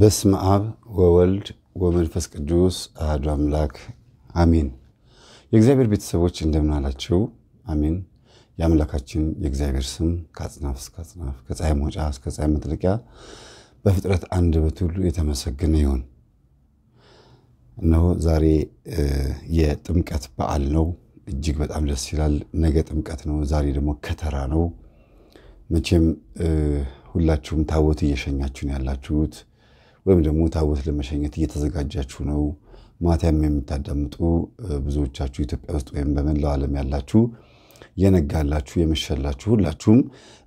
በስመ አብ ወወልድ ወመንፈስ ቅዱስ አህዱ አምላክ አሜን። የእግዚአብሔር ቤተሰቦች እንደምን አላችሁ? አሜን። የአምላካችን የእግዚአብሔር ስም ከአጽናፍ እስከ አጽናፍ ከፀሐይ መውጫ እስከ ፀሐይ መጥለቂያ በፍጥረት አንደበት ሁሉ የተመሰገነ ይሁን። እነሆ ዛሬ የጥምቀት በዓል ነው። እጅግ በጣም ደስ ይላል። ነገ ጥምቀት ነው፣ ዛሬ ደግሞ ከተራ ነው። መቼም ሁላችሁም ታቦት እየሸኛችሁ ነው ያላችሁት። ወይም ደግሞ ታቦት ለመሸኘት እየተዘጋጃችሁ ነው ማታም የምታዳምጡ ብዙዎቻችሁ ኢትዮጵያ ውስጥ ወይም በመላው ዓለም ያላችሁ የነጋላችሁ የመሸላችሁ ሁላችሁም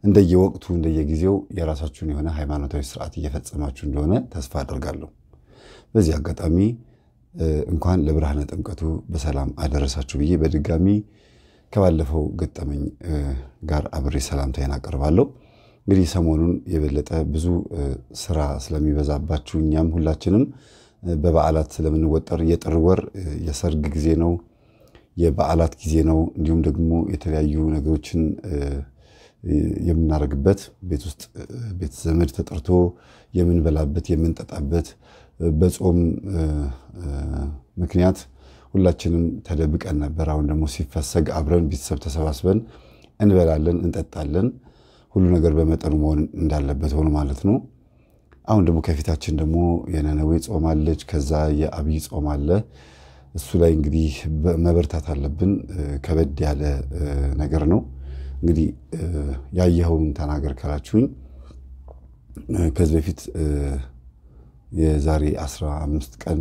እንደየወቅቱ እንደየጊዜው የራሳችሁን የሆነ ሃይማኖታዊ ስርዓት እየፈጸማችሁ እንደሆነ ተስፋ አደርጋለሁ። በዚህ አጋጣሚ እንኳን ለብርሃነ ጥምቀቱ በሰላም አደረሳችሁ ብዬ በድጋሚ ከባለፈው ገጠመኝ ጋር አብሬ ሰላምታዬን አቀርባለሁ። እንግዲህ ሰሞኑን የበለጠ ብዙ ስራ ስለሚበዛባችሁ እኛም ሁላችንም በበዓላት ስለምንወጠር የጥር ወር የሰርግ ጊዜ ነው፣ የበዓላት ጊዜ ነው። እንዲሁም ደግሞ የተለያዩ ነገሮችን የምናደርግበት ቤት ውስጥ ቤት ዘመድ ተጠርቶ የምንበላበት የምንጠጣበት፣ በጾም ምክንያት ሁላችንም ተደብቀን ነበር። አሁን ደግሞ ሲፈሰግ አብረን ቤተሰብ ተሰባስበን እንበላለን፣ እንጠጣለን። ሁሉ ነገር በመጠኑ መሆን እንዳለበት ሆኖ ማለት ነው። አሁን ደግሞ ከፊታችን ደግሞ የነነዌ ጾም አለች። ከዛ የአብይ ጾም አለ። እሱ ላይ እንግዲህ መበርታት አለብን። ከበድ ያለ ነገር ነው። እንግዲህ ያየኸውን ተናገር ካላችሁኝ ከዚህ በፊት የዛሬ 15 ቀን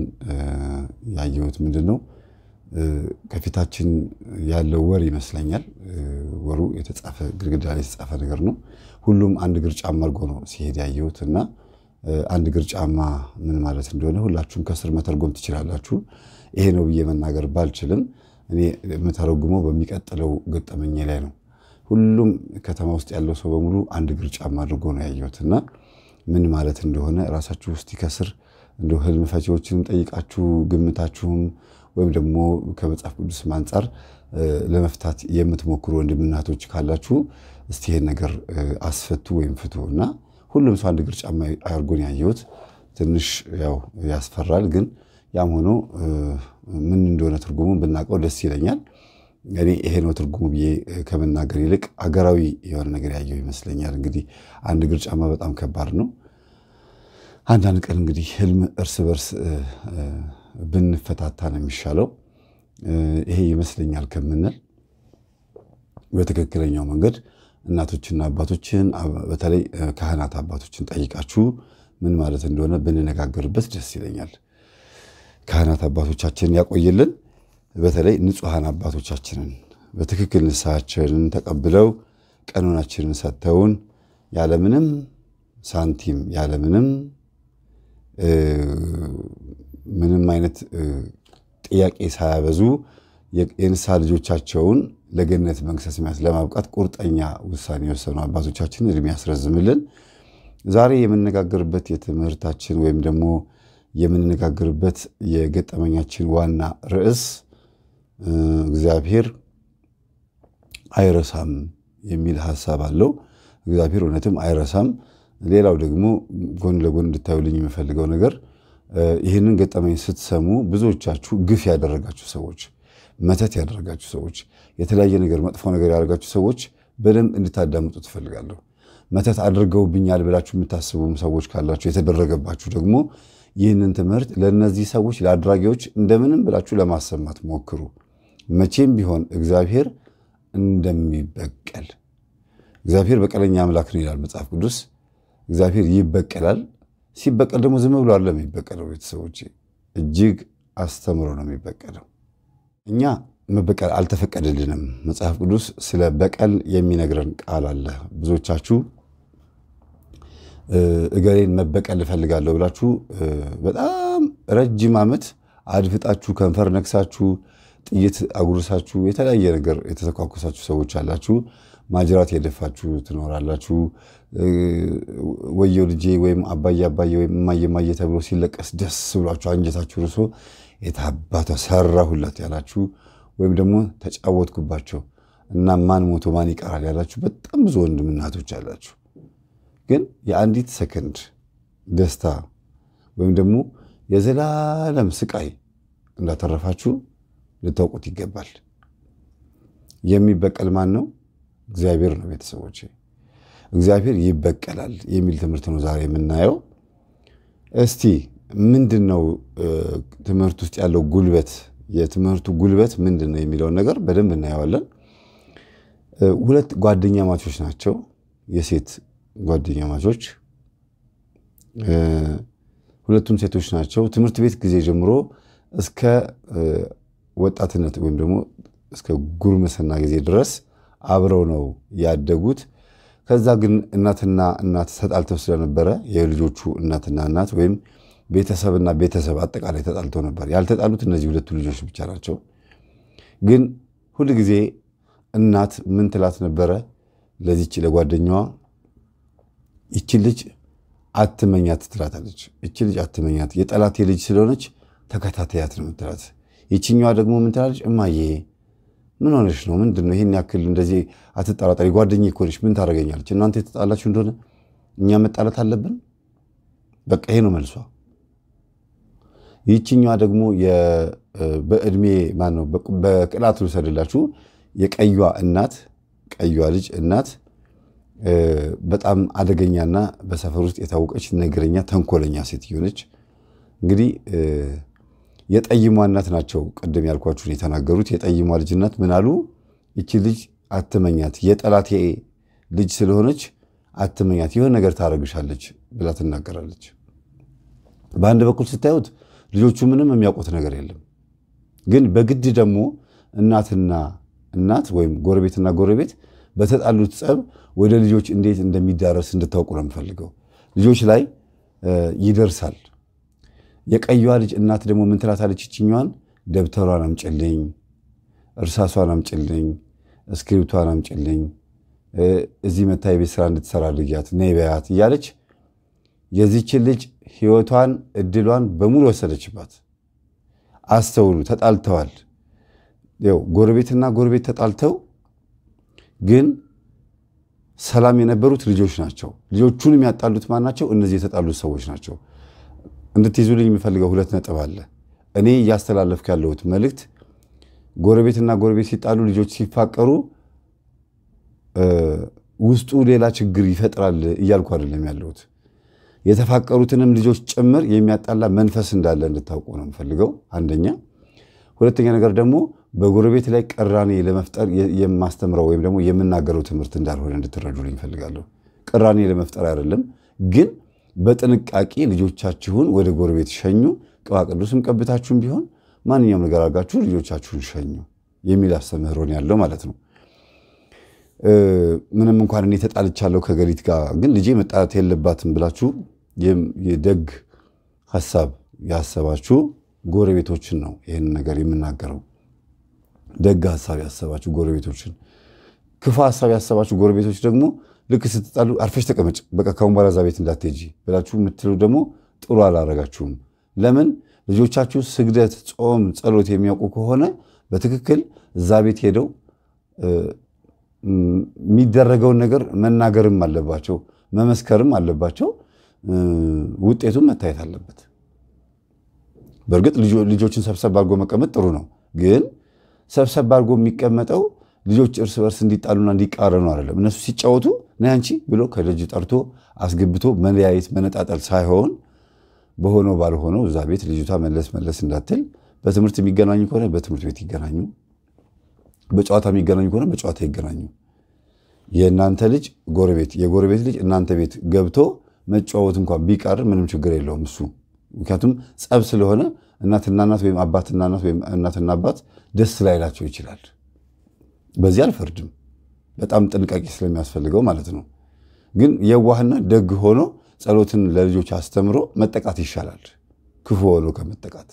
ያየሁት ምንድን ነው ከፊታችን ያለው ወር ይመስለኛል። ወሩ የተጻፈ ግድግዳ ላይ የተጻፈ ነገር ነው። ሁሉም አንድ እግር ጫማ አድርጎ ነው ሲሄድ ያየሁት እና አንድ እግር ጫማ ምን ማለት እንደሆነ ሁላችሁም ከስር መተርጎም ትችላላችሁ። ይሄ ነው ብዬ መናገር ባልችልም እኔ የምተረጉመው በሚቀጥለው ገጠመኝ ላይ ነው። ሁሉም ከተማ ውስጥ ያለው ሰው በሙሉ አንድ እግር ጫማ አድርጎ ነው ያየሁት እና ምን ማለት እንደሆነ ራሳችሁ ውስጥ ከስር እንደ ህልም ፈቺዎችንም ጠይቃችሁ ግምታችሁም ወይም ደግሞ ከመጽሐፍ ቅዱስ አንጻር ለመፍታት የምትሞክሩ ወንድምናቶች ካላችሁ እስቲ ይሄን ነገር አስፈቱ ወይም ፍቱ እና ሁሉም ሰው አንድ እግር ጫማ አድርጎን ያየሁት ትንሽ ያው ያስፈራል። ግን ያም ሆኖ ምን እንደሆነ ትርጉሙ ብናውቀው ደስ ይለኛል። እኔ ይሄ ነው ትርጉሙ ብዬ ከመናገር ይልቅ አገራዊ የሆነ ነገር ያየው ይመስለኛል። እንግዲህ አንድ እግር ጫማ በጣም ከባድ ነው። አንዳንድ ቀን እንግዲህ ህልም እርስ በርስ ብንፈታታ ነው የሚሻለው። ይሄ ይመስለኛል ከምንል በትክክለኛው መንገድ እናቶችና አባቶችን በተለይ ካህናት አባቶችን ጠይቃችሁ ምን ማለት እንደሆነ ብንነጋገርበት ደስ ይለኛል። ካህናት አባቶቻችንን ያቆይልን። በተለይ ንጹሐን አባቶቻችንን በትክክል ንስሐችንን ተቀብለው ቀኖናችንን ሰጥተውን ያለምንም ሳንቲም ያለምንም ምንም አይነት ጥያቄ ሳያበዙ የንስሐ ልጆቻቸውን ለገነት መንግሥተ ሰማያት ለማብቃት ቁርጠኛ ውሳኔ የወሰኑ አባቶቻችን እድሜ ያስረዝምልን። ዛሬ የምነጋገርበት የትምህርታችን ወይም ደግሞ የምንነጋገርበት የገጠመኛችን ዋና ርዕስ እግዚአብሔር አይረሳም የሚል ሀሳብ አለው። እግዚአብሔር እውነትም አይረሳም። ሌላው ደግሞ ጎን ለጎን እንድታዩልኝ የምፈልገው ነገር ይህንን ገጠመኝ ስትሰሙ ብዙዎቻችሁ ግፍ ያደረጋችሁ ሰዎች፣ መተት ያደረጋችሁ ሰዎች፣ የተለያየ ነገር መጥፎ ነገር ያደረጋችሁ ሰዎች በደንብ እንድታዳምጡ ትፈልጋለሁ። መተት አድርገውብኛል ብላችሁ የምታስቡም ሰዎች ካላችሁ የተደረገባችሁ ደግሞ ይህንን ትምህርት ለእነዚህ ሰዎች ለአድራጊዎች እንደምንም ብላችሁ ለማሰማት ሞክሩ። መቼም ቢሆን እግዚአብሔር እንደሚበቀል እግዚአብሔር በቀለኛ አምላክ ነው ይላል መጽሐፍ ቅዱስ። እግዚአብሔር ይበቀላል፣ ሲበቀል ደግሞ ዝም ብሎ አለ የሚበቀለው። ቤተሰቦች እጅግ አስተምሮ ነው የሚበቀለው። እኛ መበቀል አልተፈቀደልንም። መጽሐፍ ቅዱስ ስለ በቀል የሚነግረን ቃል አለ። ብዙዎቻችሁ እገሌን መበቀል እፈልጋለሁ ብላችሁ በጣም ረጅም ዓመት አድፍጣችሁ ከንፈር ነክሳችሁ ጥይት አጉርሳችሁ የተለያየ ነገር የተተኳኮሳችሁ ሰዎች አላችሁ። ማጅራት የደፋችሁ ትኖራላችሁ። ወየው ልጄ ወይም አባዬ አባዬ ወይም እማዬ እማዬ ተብሎ ሲለቀስ ደስ ብሏችሁ አንጀታችሁ ርሶ የታባቷ ሰራሁላት ያላችሁ ወይም ደግሞ ተጫወትኩባቸው እና ማን ሞቶ ማን ይቀራል ያላችሁ በጣም ብዙ ወንድም እናቶች አላችሁ። ግን የአንዲት ሰከንድ ደስታ ወይም ደግሞ የዘላለም ስቃይ እንዳተረፋችሁ ልታውቁት ይገባል። የሚበቀል ማን ነው? እግዚአብሔር ነው። ቤተሰቦች እግዚአብሔር ይበቀላል የሚል ትምህርት ነው ዛሬ የምናየው። እስቲ ምንድን ነው ትምህርት ውስጥ ያለው ጉልበት፣ የትምህርቱ ጉልበት ምንድን ነው የሚለውን ነገር በደንብ እናየዋለን። ሁለት ጓደኛ ማቾች ናቸው፣ የሴት ጓደኛ ማቾች ሁለቱም ሴቶች ናቸው። ትምህርት ቤት ጊዜ ጀምሮ እስከ ወጣትነት ወይም ደግሞ እስከ ጉርምስና ጊዜ ድረስ አብረው ነው ያደጉት። ከዛ ግን እናትና እናት ተጣልተው ስለነበረ የልጆቹ እናትና እናት ወይም ቤተሰብና ቤተሰብ አጠቃላይ ተጣልተው ነበር። ያልተጣሉት እነዚህ ሁለቱ ልጆች ብቻ ናቸው። ግን ጊዜ እናት ምን ትላት ነበረ? ለዚች ለጓደኛዋ ይቺ ልጅ አትመኛት ትላታለች። ይቺ ልጅ አትመኛት፣ የጠላቴ ልጅ ስለሆነች ተከታተያት ነው ምትላት። ይችኛዋ ደግሞ ምን ትላለች? እማዬ ምን ሆነሽ ነው? ምንድን ነው ይሄን ያክል እንደዚህ አትጠራጠሪ፣ ጓደኛዬ እኮ ምን ታደርገኛለች? እናንተ የተጣላችሁ እንደሆነ እኛ መጣላት አለብን? በቃ ይሄ ነው መልሷ። ይችኛዋ ደግሞ በእድሜ ማነው በቅላት ልውሰድላችሁ፣ የቀዩዋ እናት ቀዩ ልጅ እናት በጣም አደገኛና በሰፈር ውስጥ የታወቀች ነገረኛ፣ ተንኮለኛ ሴትዮ ነች እንግዲህ የጠይሟ እናት ናቸው። ቅድም ያልኳችሁን የተናገሩት የጠይሟ ልጅ እናት ምን አሉ? ይቺ ልጅ አትመኛት፣ የጠላቴ ልጅ ስለሆነች አትመኛት፣ የሆነ ነገር ታረግሻለች ብላ ትናገራለች። በአንድ በኩል ስታዩት ልጆቹ ምንም የሚያውቁት ነገር የለም። ግን በግድ ደግሞ እናትና እናት ወይም ጎረቤትና ጎረቤት በተጣሉት ጸብ ወደ ልጆች እንዴት እንደሚዳረስ እንድታውቁ ነው የምፈልገው። ልጆች ላይ ይደርሳል የቀዩዋ ልጅ እናት ደግሞ ምን ትላታለች? ይችኛዋን ደብተሯን አምጭልኝ፣ እርሳሷን አምጭልኝ፣ እስክሪብቷን አምጭልኝ፣ እዚህ መታ የቤት ስራ እንድትሰራ ልጃት ነይ በያት እያለች የዚችን ልጅ ህይወቷን እድሏን በሙሉ ወሰደችባት። አስተውሉ፣ ተጣልተዋል። ያው ጎረቤትና ጎረቤት ተጣልተው ግን ሰላም የነበሩት ልጆች ናቸው። ልጆቹን የሚያጣሉት ማን ናቸው? እነዚህ የተጣሉት ሰዎች ናቸው። እንድትይዙልኝ የምፈልገው ሁለት ነጥብ አለ። እኔ እያስተላለፍኩ ያለሁት መልእክት ጎረቤትና ጎረቤት ሲጣሉ፣ ልጆች ሲፋቀሩ ውስጡ ሌላ ችግር ይፈጥራል እያልኩ አይደለም ያለሁት። የተፋቀሩትንም ልጆች ጭምር የሚያጣላ መንፈስ እንዳለ እንድታውቁ ነው የምፈልገው። አንደኛ። ሁለተኛ ነገር ደግሞ በጎረቤት ላይ ቅራኔ ለመፍጠር የማስተምረው ወይም ደግሞ የምናገረው ትምህርት እንዳልሆነ እንድትረዱልኝ እፈልጋለሁ። ቅራኔ ለመፍጠር አይደለም ግን በጥንቃቄ ልጆቻችሁን ወደ ጎረቤት ሸኙ። ቅባ ቅዱስም ቀብታችሁም ቢሆን ማንኛውም ነገር አድርጋችሁ ልጆቻችሁን ሸኙ የሚል አስተምህሮን ያለው ማለት ነው። ምንም እንኳን እኔ ተጣልቻለሁ ከገሊት ጋር ግን ልጄ መጣላት የለባትም ብላችሁ የደግ ሀሳብ ያሰባችሁ ጎረቤቶችን ነው ይህን ነገር የምናገረው። ደግ ሀሳብ ያሰባችሁ ጎረቤቶችን፣ ክፉ ሀሳብ ያሰባችሁ ጎረቤቶች ደግሞ ልክ ስትጣሉ አርፈሽ ተቀመጭ፣ በቃ ካሁን በኋላ እዛ ቤት እንዳትሄጂ ብላችሁ የምትሉ ደግሞ ጥሩ አላረጋችሁም። ለምን ልጆቻችሁ ስግደት፣ ጾም፣ ጸሎት የሚያውቁ ከሆነ በትክክል እዛ ቤት ሄደው የሚደረገውን ነገር መናገርም አለባቸው፣ መመስከርም አለባቸው። ውጤቱም መታየት አለበት። በእርግጥ ልጆችን ሰብሰብ አድርጎ መቀመጥ ጥሩ ነው፣ ግን ሰብሰብ አድርጎ የሚቀመጠው ልጆች እርስ በርስ እንዲጣሉና እንዲቃረኑ አይደለም። እነሱ ሲጫወቱ ነይ አንቺ ብሎ ከደጅ ጠርቶ አስገብቶ መለያየት መነጣጠል ሳይሆን በሆነው ባልሆነው እዛ ቤት ልጅቷ መለስ መለስ እንዳትል በትምህርት የሚገናኙ ከሆነ በትምህርት ቤት ይገናኙ፣ በጨዋታ የሚገናኙ ከሆነ በጨዋታ ይገናኙ። የእናንተ ልጅ ጎረቤት የጎረቤት ልጅ እናንተ ቤት ገብቶ መጫወት እንኳን ቢቀር ምንም ችግር የለውም እሱ ምክንያቱም ጸብ ስለሆነ እናትና እናት ወይም አባትና እናት ወይም እናትና አባት ደስ ላይላቸው ይችላል። በዚህ አልፈርድም። በጣም ጥንቃቄ ስለሚያስፈልገው ማለት ነው። ግን የዋህና ደግ ሆኖ ጸሎትን ለልጆች አስተምሮ መጠቃት ይሻላል ክፉ ሆኖ ከመጠቃት።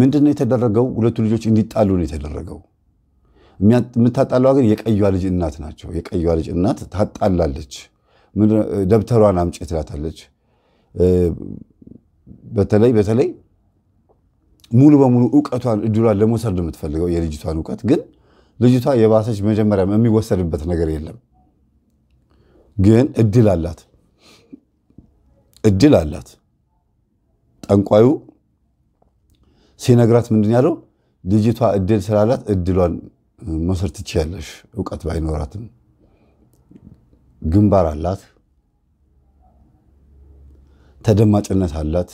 ምንድን ነው የተደረገው? ሁለቱ ልጆች እንዲጣሉ ነው የተደረገው። የምታጣለዋ ግን የቀዩ ልጅ እናት ናቸው። የቀዩ ልጅ እናት ታጣላለች። ደብተሯን አምጪ ትላታለች። በተለይ በተለይ ሙሉ በሙሉ እውቀቷን እድሏን ለመውሰድ ነው የምትፈልገው የልጅቷን እውቀት። ግን ልጅቷ የባሰች መጀመሪያ የሚወሰድበት ነገር የለም። ግን እድል አላት፣ እድል አላት። ጠንቋዩ ሲነግራት ምንድን ያለው ልጅቷ እድል ስላላት እድሏን መውሰድ ትችያለሽ፣ እውቀት ባይኖራትም። ግንባር አላት፣ ተደማጭነት አላት።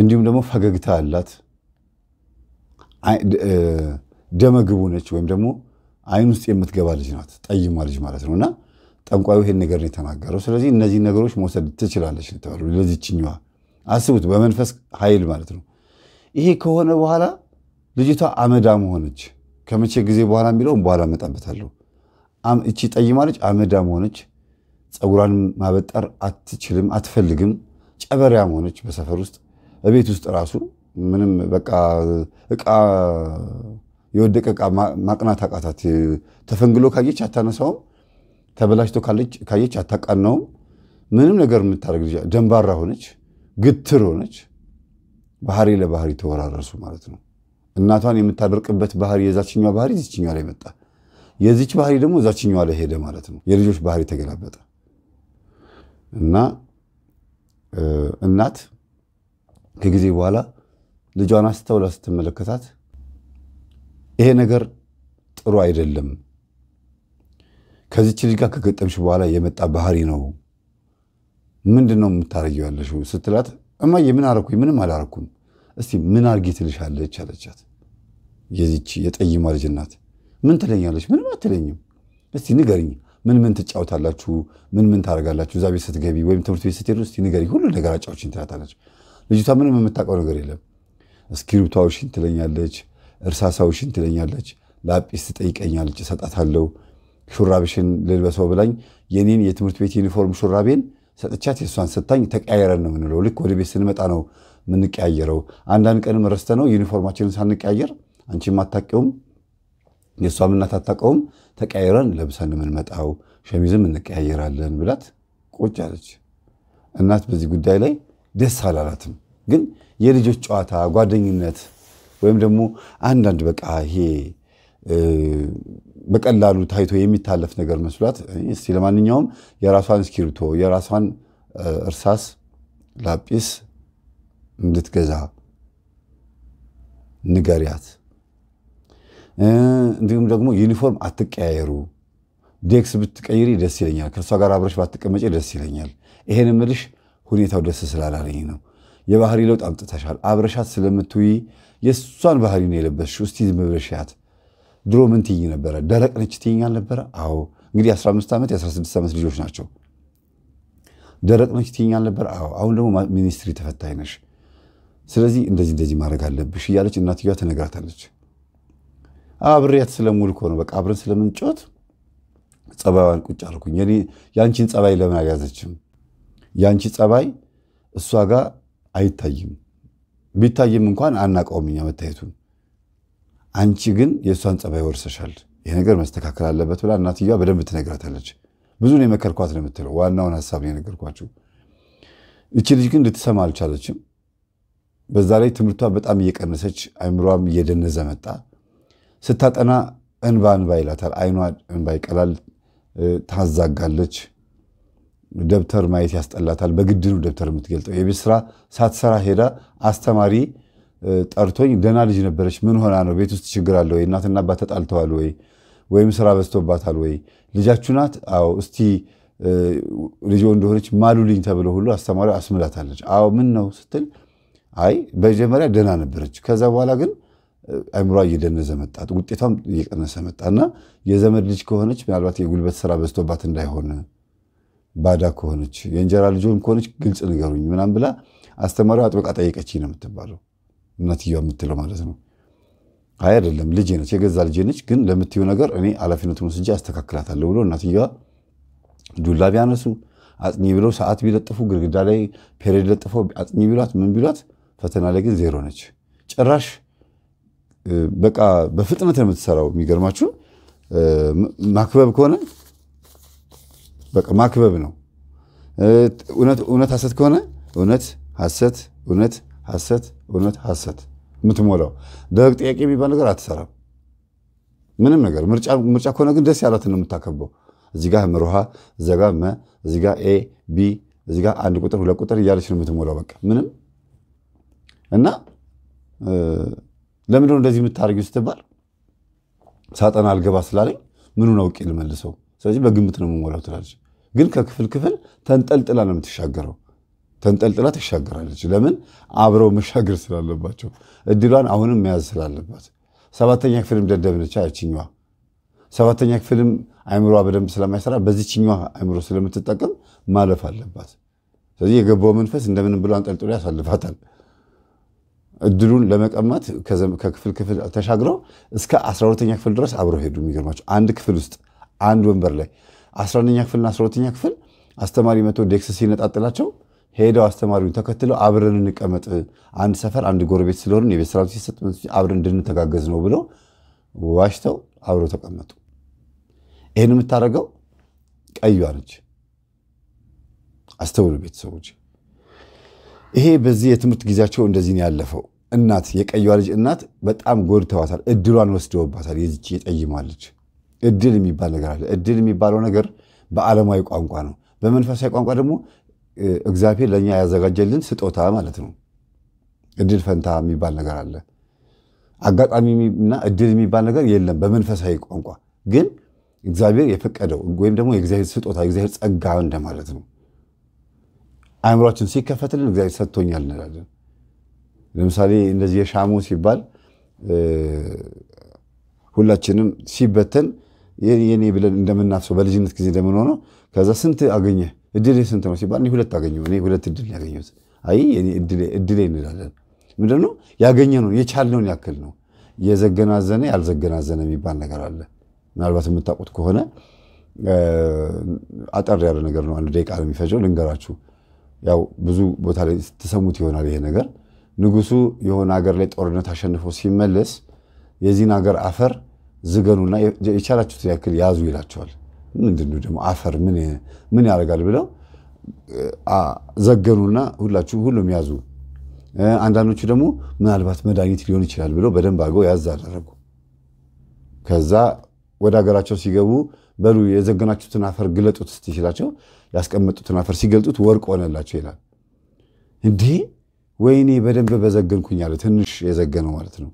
እንዲሁም ደግሞ ፈገግታ አላት ደመግቡ ነች፣ ወይም ደግሞ አይን ውስጥ የምትገባ ልጅ ናት፣ ጠይማ ልጅ ማለት ነው። እና ጠንቋዩ ይሄን ነገር ነው የተናገረው። ስለዚህ እነዚህ ነገሮች መውሰድ ትችላለች የተባሉ ለዚችኛዋ አስቡት፣ በመንፈስ ኃይል ማለት ነው። ይሄ ከሆነ በኋላ ልጅቷ አመዳም ሆነች። ከመቼ ጊዜ በኋላ የሚለውን በኋላ እመጣበታለሁ። እቺ ጠይማ ልጅ አመዳም ሆነች። ፀጉሯን ማበጠር አትችልም፣ አትፈልግም። ጨበሪያም ሆነች በሰፈር ውስጥ እቤት ውስጥ ራሱ ምንም በቃ እቃ የወደቀ እቃ ማቅናት አቃታት። ተፈንግሎ ካየች አታነሳውም። ተበላሽቶ ካየች አታቃናውም። ምንም ነገር የምታደርግ ልጅ ደንባራ ሆነች፣ ግትር ሆነች። ባህሪ ለባህሪ ተወራረሱ ማለት ነው። እናቷን የምታደርቅበት ባህሪ የዛችኛዋ ባህሪ ዚችኛዋ ላይ መጣ። የዚች ባህሪ ደግሞ ዛችኛዋ ላይ ሄደ ማለት ነው። የልጆች ባህሪ ተገላበጠ እና እናት ከጊዜ በኋላ ልጇን አስተውላ ስትመለከታት ይሄ ነገር ጥሩ አይደለም፣ ከዚች ልጅ ጋር ከገጠምሽ በኋላ የመጣ ባህሪ ነው፣ ምንድን ነው የምታረጊው ያለሽ ስትላት፣ እማዬ ምን አረኩኝ? ምንም አላረኩም። እስቲ ምን አርጊ ትልሻለች አለቻት። የዚች የጠይሟ ልጅ እናት ምን ትለኛለች? ምንም አትለኝም። እስቲ ንገርኝ፣ ምን ምን ትጫወታላችሁ? ምን ምን ታደርጋላችሁ? እዛ ቤት ስትገቢ ወይም ትምህርት ቤት ስትሄዱ፣ ንገሪ ሁሉ ነገር አጫዎችን ትላታለች። ልጅቷ ምንም የምታውቀው ነገር የለም። ሽን ትለኛለች፣ ሽን ትለኛለች፣ ላጲስ ትጠይቀኛለች፣ እሰጣታለሁ። ሹራብሽን ልልበሰው ብላኝ የኔን የትምህርት ቤት ዩኒፎርም ሹራቤን ሰጥቻት የእሷን ሰታኝ ተቀያየረን ነው የምንለው። ልክ ወደ ቤት ስንመጣ ነው የምንቀያየረው። አንዳንድ ቀንም ረስተ ነው ዩኒፎርማችንን ሳንቀያየር አንቺ ማታውቂውም የእሷም እናት አታውቀውም። ተቀያይረን ለብሰን የምንመጣው ሸሚዝም እንቀያየራለን ብላት ቁጭ አለች። እናት በዚህ ጉዳይ ላይ ደስ አላላትም። ግን የልጆች ጨዋታ ጓደኝነት፣ ወይም ደግሞ አንዳንድ በቃ ይሄ በቀላሉ ታይቶ የሚታለፍ ነገር መስሏት እስቲ ለማንኛውም የራሷን እስክሪብቶ የራሷን እርሳስ ላጲስ እንድትገዛ ንገሪያት። እንዲሁም ደግሞ ዩኒፎርም አትቀያየሩ፣ ዴክስ ብትቀይሪ ደስ ይለኛል፣ ከእሷ ጋር አብረሽ ባትቀመጪ ደስ ይለኛል። ይሄን ምልሽ ሁኔታው ደስ ስላላለኝ ነው። የባህሪ ለውጥ አምጥተሻል። አብረሻት ስለምትውይ የእሷን ባህሪ ነው የለበስሽው። እስቲ ዝም ድሮ ምን ትይኝ ነበረ? ደረቅ ነች ትይኝ አልነበረ? አዎ። እንግዲህ 15 ዓመት የ16 ዓመት ልጆች ናቸው። ደረቅ ነች ትይኝ አልነበረ? አዎ። አሁን ደግሞ ሚኒስትሪ ተፈታኝ ነሽ። ስለዚህ እንደዚህ እንደዚህ ማድረግ አለብሽ እያለች እናትዮዋ ትነግራታለች። አብሬያት ስለምውል እኮ ነው በቃ አብረን ስለምንጮት ጸባይዋን ቁጭ አልኩኝ። ያንቺን ጸባይ ለምን አልያዘችም? ያንቺ ጸባይ እሷ ጋር አይታይም። ቢታይም እንኳን አናቀውም እኛ መታየቱን። አንቺ ግን የእሷን ጸባይ ወርሰሻል፣ ይህ ነገር መስተካከል አለበት ብላ እናትየዋ በደንብ ትነግራታለች። ብዙ ነው የመከርኳት ነው የምትለው፣ ዋናውን ሀሳብ ነው የነገርኳቸው። እቺ ልጅ ግን ልትሰማ አልቻለችም። በዛ ላይ ትምህርቷ በጣም እየቀነሰች አይምሯም እየደነዘ መጣ። ስታጠና እንባ እንባ ይላታል። አይኗ እንባ ይቀላል፣ ታዛጋለች። ደብተር ማየት ያስጠላታል። በግድ ነው ደብተር የምትገልጠው። የቤት ስራ ሳትሰራ ሄዳ አስተማሪ ጠርቶኝ ደና ልጅ ነበረች፣ ምን ሆና ነው? ቤት ውስጥ ችግር አለ ወይ? እናትና አባት ተጣልተዋል ወይ? ወይም ስራ በዝቶባታል ወይ? ልጃችሁ ናት? አዎ። እስቲ ልጆ እንደሆነች ማሉልኝ ተብለ ሁሉ አስተማሪ አስምላታለች። አዎ። ምን ነው ስትል፣ አይ መጀመሪያ ደና ነበረች፣ ከዛ በኋላ ግን አይምሯ እየደነዘ መጣ፣ ውጤቷም እየቀነሰ እና የዘመድ ልጅ ከሆነች ምናልባት የጉልበት ስራ በዝቶባት እንዳይሆን ባዳ ከሆነች የእንጀራ ልጆም ከሆነች ግልጽ ንገሩኝ ምናም ብላ አስተማሪው አጥብቃ ጠየቀች ነው የምትባለው፣ እናትየዋ የምትለው ማለት ነው። አይ አይደለም ልጄ ነች፣ የገዛ ልጄ ነች፣ ግን ለምትዩ ነገር እኔ ኃላፊነቱን ወስጄ አስተካክላታለሁ ብሎ እናትየዋ ዱላ ቢያነሱ አጥኚ ብለው ሰዓት ቢለጥፉ ግድግዳ ላይ ፔሬድ ለጥፈው አጥኚ ቢሏት ምን ቢሏት፣ ፈተና ላይ ግን ዜሮ ነች። ጭራሽ በቃ በፍጥነት ነው የምትሰራው። የሚገርማችሁ ማክበብ ከሆነ በቃ ማክበብ ነው። እውነት ሐሰት ከሆነ እውነት ሐሰት እውነት ሐሰት እውነት ሐሰት የምትሞላው በህግ ጥያቄ የሚባል ነገር አትሰራም። ምንም ነገር ምርጫ ከሆነ ግን ደስ ያላትን ነው የምታከበው። እዚጋ ምርሃ እዚጋ መ እዚጋ ኤ ቢ እዚጋ አንድ ቁጥር ሁለት ቁጥር እያለች ነው የምትሞላው። በቃ ምንም እና ለምንድነው እንደዚህ የምታደርጊው ስትባል ሳጠና አልገባ ስላለኝ ምኑን አውቄ ልመልሰው ስለዚህ በግምት ነው የምሞላው ትላለች። ግን ከክፍል ክፍል ተንጠልጥላ ነው የምትሻገረው። ተንጠልጥላ ትሻገራለች። ለምን? አብረው መሻገር ስላለባቸው እድሏን አሁንም መያዝ ስላለባት። ሰባተኛ ክፍልም ደደብነች ያችኛዋ። ሰባተኛ ክፍልም አይምሯ በደንብ ስለማይሰራ በዚችኛዋ አይምሮ ስለምትጠቀም ማለፍ አለባት። ስለዚህ የገባው መንፈስ እንደምንም ብሎ አንጠልጥሎ ያሳልፋታል። እድሉን ለመቀማት ከክፍል ክፍል ተሻግረው እስከ 12ተኛ ክፍል ድረስ አብረው ሄዱ። የሚገርማቸው አንድ ክፍል ውስጥ አንድ ወንበር ላይ አስራ አንደኛ ክፍልና አስራ ሁለተኛ ክፍል አስተማሪ መቶ ዴክስ ሲነጣጥላቸው ሄደው አስተማሪውን ተከትለው አብረን እንቀመጥ፣ አንድ ሰፈር አንድ ጎረቤት ስለሆነ የቤት ስራ ሲሰጥ አብረን እንድንተጋገዝ ነው ብለው ዋሽተው አብረው ተቀመጡ። ይህን የምታደርገው ቀዩዋ ነች። አስተውሉ ቤተሰቦች፣ ይሄ በዚህ የትምህርት ጊዜያቸው እንደዚህ ነው ያለፈው። እናት የቀዩዋ ልጅ እናት በጣም ጎድተዋታል፣ እድሏን ወስደውባታል። የዚች የጠይማ ልጅ እድል የሚባል ነገር አለ። እድል የሚባለው ነገር በዓለማዊ ቋንቋ ነው። በመንፈሳዊ ቋንቋ ደግሞ እግዚአብሔር ለእኛ ያዘጋጀልን ስጦታ ማለት ነው። እድል ፈንታ የሚባል ነገር አለ። አጋጣሚ እና እድል የሚባል ነገር የለም በመንፈሳዊ ቋንቋ ግን እግዚአብሔር የፈቀደው ወይም ደግሞ የእግዚአብሔር ስጦታ የእግዚአብሔር ጸጋ እንደማለት ነው። አእምሯችን ሲከፈትልን እግዚአብሔር ሰጥቶኛል እንላለን። ለምሳሌ እንደዚህ የሻሙ ሲባል ሁላችንም ሲበተን የኔ ብለን እንደምናፍሰው በልጅነት ጊዜ እንደምንሆነው ከዛ ስንት አገኘ እድሌ ስንት ነው ሲባል ሁለት አገኘሁ እኔ ሁለት እድል ያገኘሁት አይ እድሌ እንላለን። ምንድነው ነው የቻልነውን ያክል ነው። የዘገናዘነ ያልዘገናዘነ የሚባል ነገር አለ። ምናልባት የምታውቁት ከሆነ አጠር ያለ ነገር ነው። አንድ ደቂቃ የሚፈጀው። ልንገራችሁ። ያው ብዙ ቦታ ላይ ስትሰሙት ይሆናል ይሄ ነገር። ንጉሱ የሆነ ሀገር ላይ ጦርነት አሸንፎ ሲመለስ የዚህን ሀገር አፈር ዝገኑና የቻላችሁት ያክል ያዙ ይላቸዋል። ምንድን ደግሞ አፈር ምን ያደርጋል ብለው ዘገኑና ሁላችሁ ሁሉም ያዙ። አንዳንዶቹ ደግሞ ምናልባት መድኃኒት ሊሆን ይችላል ብለው በደንብ አድርገው ያዝ አደረጉ። ከዛ ወደ ሀገራቸው ሲገቡ በሉ የዘገናችሁትን አፈር ግለጡት ስትችላቸው ያስቀመጡትን አፈር ሲገልጡት ወርቅ ሆነላቸው ይላል። እንዲህ ወይኔ በደንብ በዘገንኩኝ አለ። ትንሽ የዘገነው ማለት ነው።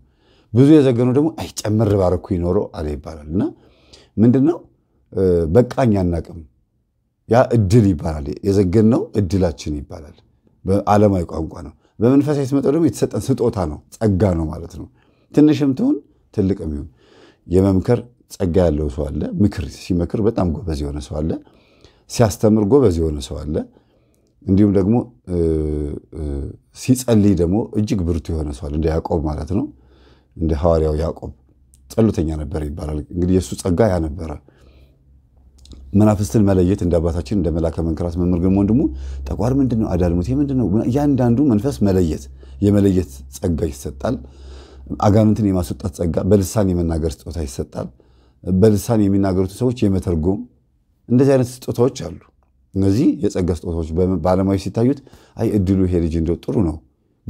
ብዙ የዘገኑ ደግሞ አይ ጨምር ባረኩ ይኖረው አለ ይባላል። እና ምንድነው በቃኝ አናቅም። ያ እድል ይባላል። ነው እድላችን ይባላል። በዓለማዊ ቋንቋ ነው። በመንፈሳዊ ስመጣው ደግሞ የተሰጠን ስጦታ ነው፣ ጸጋ ነው ማለት ነው። ትንሽም ትሁን ትልቅም ይሁን የመምከር ጸጋ ያለው ሰው አለ። ምክር ሲመክር በጣም ጎበዝ የሆነ ሰው አለ። ሲያስተምር ጎበዝ የሆነ ሰው አለ። እንዲሁም ደግሞ ሲጸልይ ደግሞ እጅግ ብርቱ የሆነ ሰው አለ፣ እንደ ያዕቆብ ማለት ነው። እንደ ሐዋርያው ያዕቆብ ጸሎተኛ ነበር ይባላል። እንግዲህ የእሱ ጸጋ ያ ነበረ። መናፍስትን መለየት እንደ አባታችን እንደ መላከ መንክራት መምህር ግን ወንድሙ ጠቋር ምንድን ነው? አዳልሙቴ ምንድን ነው? እያንዳንዱ መንፈስ መለየት የመለየት ጸጋ ይሰጣል። አጋንንትን የማስወጣት ጸጋ፣ በልሳን የመናገር ስጦታ ይሰጣል። በልሳን የሚናገሩት ሰዎች የመተርጎም እንደዚህ አይነት ስጦታዎች አሉ። እነዚህ የጸጋ ስጦታዎች በዓለማዊ ሲታዩት አይ እድሉ ይሄ ልጅ እንደው ጥሩ ነው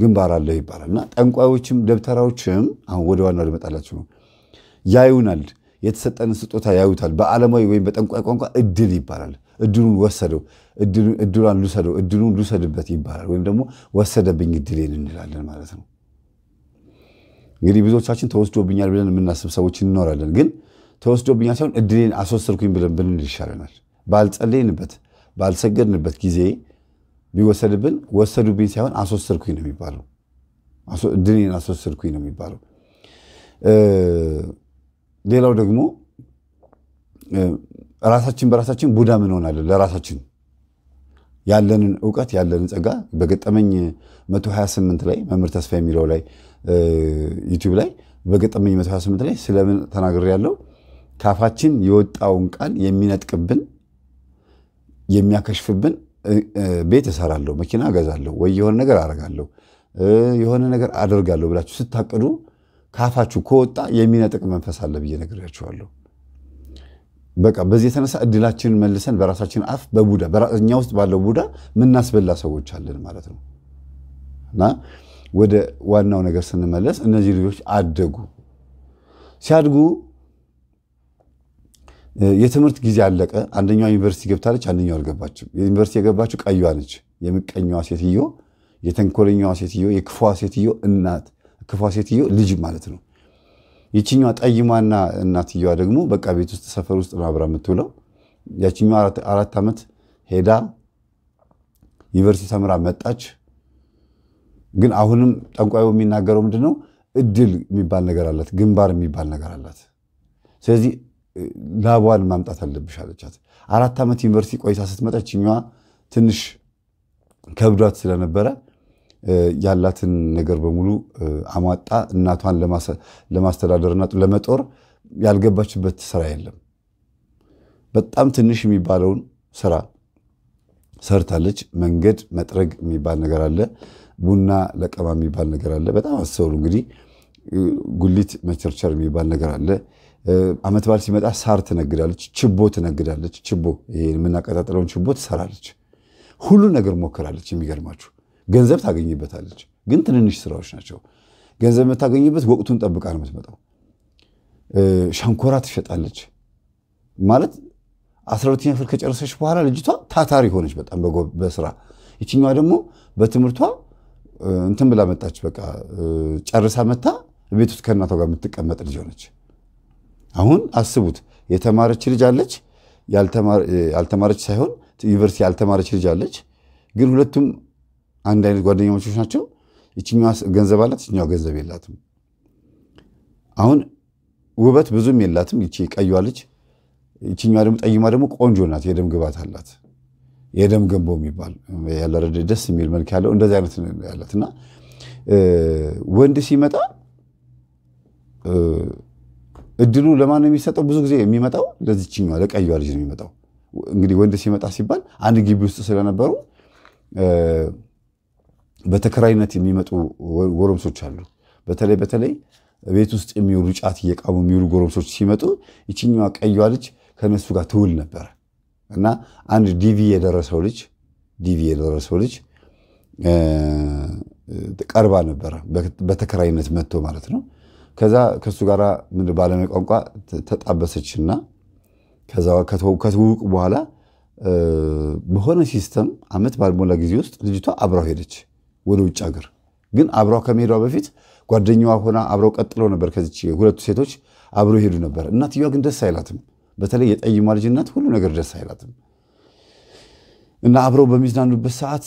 ግንባር አለው ይባላል እና ጠንቋዮችም ደብተራዎችም አሁን ወደ ዋናው ልመጣላችሁ ነው። ያዩናል፣ የተሰጠን ስጦታ ያዩታል። በዓለማዊ ወይም በጠንቋይ ቋንቋ እድል ይባላል። እድሉን ወሰደው፣ እድሏን ልውሰደው፣ እድሉን ልውሰድበት ይባላል። ወይም ደግሞ ወሰደብኝ እድሌን እንላለን ማለት ነው። እንግዲህ ብዙዎቻችን ተወስዶብኛል ብለን የምናስብ ሰዎች እንኖራለን። ግን ተወስዶብኛል ሳይሆን እድሌን አስወሰድኩኝ ብለን ብንል ይሻለናል። ባልጸለይንበት ባልሰገድንበት ጊዜ ቢወሰድብን ወሰዱብኝ ሳይሆን አስወሰድኩኝ ነው የሚባለው። ድኔን አስወሰድኩኝ ነው የሚባለው። ሌላው ደግሞ ራሳችን በራሳችን ቡዳ ምን ምንሆናለን። ለራሳችን ያለንን እውቀት ያለንን ጸጋ በገጠመኝ 128 ላይ መምህር ተስፋ የሚለው ላይ ዩቲዩብ ላይ በገጠመኝ 128 ላይ ስለምን ተናግር ያለው ካፋችን የወጣውን ቃል የሚነጥቅብን የሚያከሽፍብን ቤት እሰራለሁ፣ መኪና እገዛለሁ፣ ወይ የሆነ ነገር አደርጋለሁ፣ የሆነ ነገር አደርጋለሁ ብላችሁ ስታቅዱ ካፋችሁ ከወጣ የሚነጥቅ መንፈስ አለ ብዬ ነግሬያችኋለሁ። በቃ በዚህ የተነሳ እድላችንን መልሰን በራሳችን አፍ በቡዳ በእኛ ውስጥ ባለው ቡዳ ምናስበላ ሰዎች አለን ማለት ነው። እና ወደ ዋናው ነገር ስንመለስ እነዚህ ልጆች አደጉ። ሲያድጉ የትምህርት ጊዜ አለቀ። አንደኛዋ ዩኒቨርሲቲ ገብታለች፣ አንደኛው አልገባችም። ዩኒቨርሲቲ የገባችው ቀዩዋ ነች። የምቀኛዋ ሴትዮ፣ የተንኮለኛዋ ሴትዮ፣ የክፏ ሴትዮ እናት፣ ክፏ ሴትዮ ልጅ ማለት ነው። ይችኛዋ ጠይሟና እናትየዋ ደግሞ በቃ ቤት ውስጥ ሰፈር ውስጥ ነው አብራ የምትውለው። ያችኛዋ አራት ዓመት ሄዳ ዩኒቨርሲቲ ተምራ መጣች። ግን አሁንም ጠንቋዩ የሚናገረው ምንድነው? እድል የሚባል ነገር አላት፣ ግንባር የሚባል ነገር አላት። ስለዚህ ላቧን ማምጣት አለብሽ አለቻት። አራት ዓመት ዩኒቨርሲቲ ቆይታ ስትመጣችኛዋ ትንሽ ከብዷት ስለነበረ ያላትን ነገር በሙሉ አሟጣ እናቷን ለማስተዳደርና ለመጦር ያልገባችበት ስራ የለም። በጣም ትንሽ የሚባለውን ስራ ሰርታለች። መንገድ መጥረግ የሚባል ነገር አለ። ቡና ለቀማ የሚባል ነገር አለ። በጣም አስተውሉ እንግዲህ። ጉሊት መቸርቸር የሚባል ነገር አለ። አመት በዓል ሲመጣ ሳር ትነግዳለች፣ ችቦ ትነግዳለች። ችቦ የምናቀጣጥለውን ችቦ ትሰራለች። ሁሉ ነገር ሞክራለች። የሚገርማችሁ ገንዘብ ታገኝበታለች፣ ግን ትንንሽ ስራዎች ናቸው። ገንዘብ የምታገኝበት ወቅቱን ጠብቃ ነው የምትመጣው። ሸንኮራ ትሸጣለች ማለት አስራ ሁለተኛ ክፍል ከጨረሰች በኋላ ልጅቷ ታታሪ ሆነች በጣም በስራ ይችኛዋ ደግሞ በትምህርቷ እንትን ብላ መጣች። በቃ ጨርሳ መታ ቤት ውስጥ ከእናቷ ጋር የምትቀመጥ ልጅ ሆነች። አሁን አስቡት የተማረች ልጅ አለች፣ ያልተማረች ሳይሆን ዩኒቨርሲቲ ያልተማረች ልጅ አለች። ግን ሁለቱም አንድ አይነት ጓደኛሞች ናቸው። ይችኛዋ ገንዘብ አላት፣ ይችኛዋ ገንዘብ የላትም። አሁን ውበት ብዙም የላትም ይቺ ቀዩዋ ልጅ። ይችኛዋ ደግሞ ጠይማ ደግሞ ቆንጆ ናት፣ የደም ግባት አላት። የደም ገንቦ የሚባል ያለረደ ደስ የሚል መልክ ያለው እንደዚህ አይነት ያላት እና ወንድ ሲመጣ እድሉ ለማን ነው የሚሰጠው? ብዙ ጊዜ የሚመጣው ለዚችኛዋ ለቀዩ ልጅ ነው የሚመጣው። እንግዲህ ወንድ ሲመጣ ሲባል አንድ ግቢ ውስጥ ስለነበሩ በተከራይነት የሚመጡ ጎረምሶች አሉ። በተለይ በተለይ ቤት ውስጥ የሚውሉ ጫት እየቃሙ የሚውሉ ጎረምሶች ሲመጡ ይችኛዋ ቀዩዋ ልጅ ከነሱ ጋር ትውል ነበረ እና አንድ ዲቪ የደረሰው ልጅ ዲቪ የደረሰው ልጅ ቀርባ ነበረ። በተከራይነት መጥቶ ማለት ነው ከዛ ከሱ ጋር ምድ ባለመ ቋንቋ ተጣበሰችና ከዛ ከተውውቅ በኋላ በሆነ ሲስተም አመት ባልሞላ ጊዜ ውስጥ ልጅቷ አብራው ሄደች ወደ ውጭ ሀገር። ግን አብራው ከመሄዷ በፊት ጓደኛዋ ሆና አብረው ቀጥለው ነበር። ከዚች ሁለቱ ሴቶች አብረው ሄዱ ነበር። እናትየዋ ግን ደስ አይላትም። በተለይ የጠይሟ ልጅ እናት ሁሉ ነገር ደስ አይላትም እና አብረው በሚዝናኑበት ሰዓት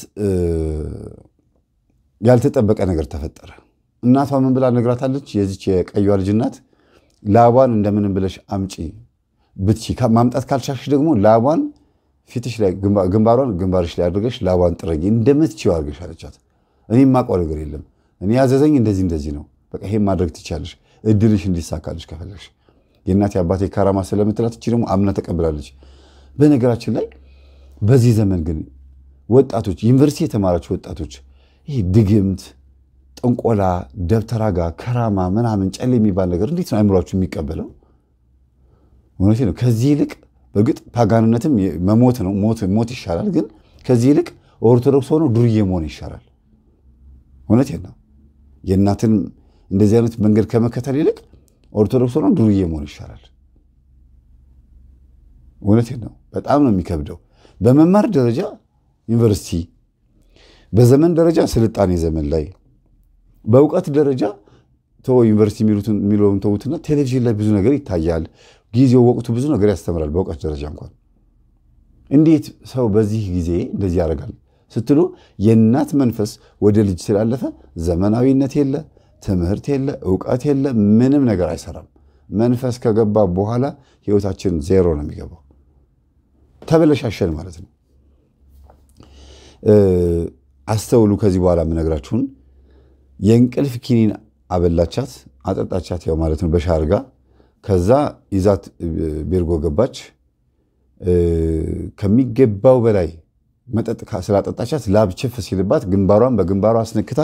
ያልተጠበቀ ነገር ተፈጠረ። እናቷ ምን ብላ ነግራታለች? የዚች የቀዩ ልጅ እናት ላቧን እንደምንም ብለሽ አምጪ ብትቺ፣ ማምጣት ካልቻልሽ ደግሞ ላቧን ፊትሽ ላይ ግንባሯን ግንባርሽ ላይ አድርገሽ ላቧን ጥረጊ እንደምትችይው አድርገሽ አለቻት። እኔ የማውቀው ነገር የለም እኔ ያዘዘኝ እንደዚህ እንደዚህ ነው፣ በቃ ይሄን ማድረግ ትቻለሽ፣ እድልሽ እንዲሳካልሽ ከፈለግሽ የእናቴ አባት ካራማ ስለምትላት እቺ ደግሞ አምና ተቀብላለች። በነገራችን ላይ በዚህ ዘመን ግን ወጣቶች ዩኒቨርሲቲ የተማራችሁ ወጣቶች ይሄ ድግምት ጥንቆላ፣ ደብተራ ጋር ከራማ ምናምን ጨሌ የሚባል ነገር እንዴት ነው አይምሯችሁ የሚቀበለው? እውነቴ ነው። ከዚህ ይልቅ በእርግጥ ፓጋንነትም መሞት ነው፣ ሞት ይሻላል። ግን ከዚህ ይልቅ ኦርቶዶክስ ሆኖ ዱርዬ መሆን ይሻላል። እውነቴ ነው። የእናትን እንደዚህ አይነት መንገድ ከመከተል ይልቅ ኦርቶዶክስ ሆኖ ዱርዬ መሆን ይሻላል። እውነቴ ነው። በጣም ነው የሚከብደው። በመማር ደረጃ ዩኒቨርሲቲ፣ በዘመን ደረጃ ስልጣኔ ዘመን ላይ በእውቀት ደረጃ ተወ ዩኒቨርሲቲ የሚለውን ተውትና ቴሌቪዥን ላይ ብዙ ነገር ይታያል። ጊዜው ወቅቱ ብዙ ነገር ያስተምራል። በእውቀት ደረጃ እንኳን እንዴት ሰው በዚህ ጊዜ እንደዚህ ያደርጋል ስትሉ የእናት መንፈስ ወደ ልጅ ስላለፈ ዘመናዊነት የለ፣ ትምህርት የለ፣ እውቀት የለ፣ ምንም ነገር አይሰራም። መንፈስ ከገባ በኋላ ህይወታችን ዜሮ ነው የሚገባው። ተበለሻሸን ማለት ነው። አስተውሉ። ከዚህ በኋላ የምነግራችሁን የእንቅልፍ ኪኒን አበላቻት፣ አጠጣቻት፣ ያው ማለት ነው በሻርጋ። ከዛ ይዛት ቤርጎ ገባች። ከሚገባው በላይ መጠጥ ስላጠጣቻት ላብ ችፍ ሲልባት ግንባሯን በግንባሯ አስነክታ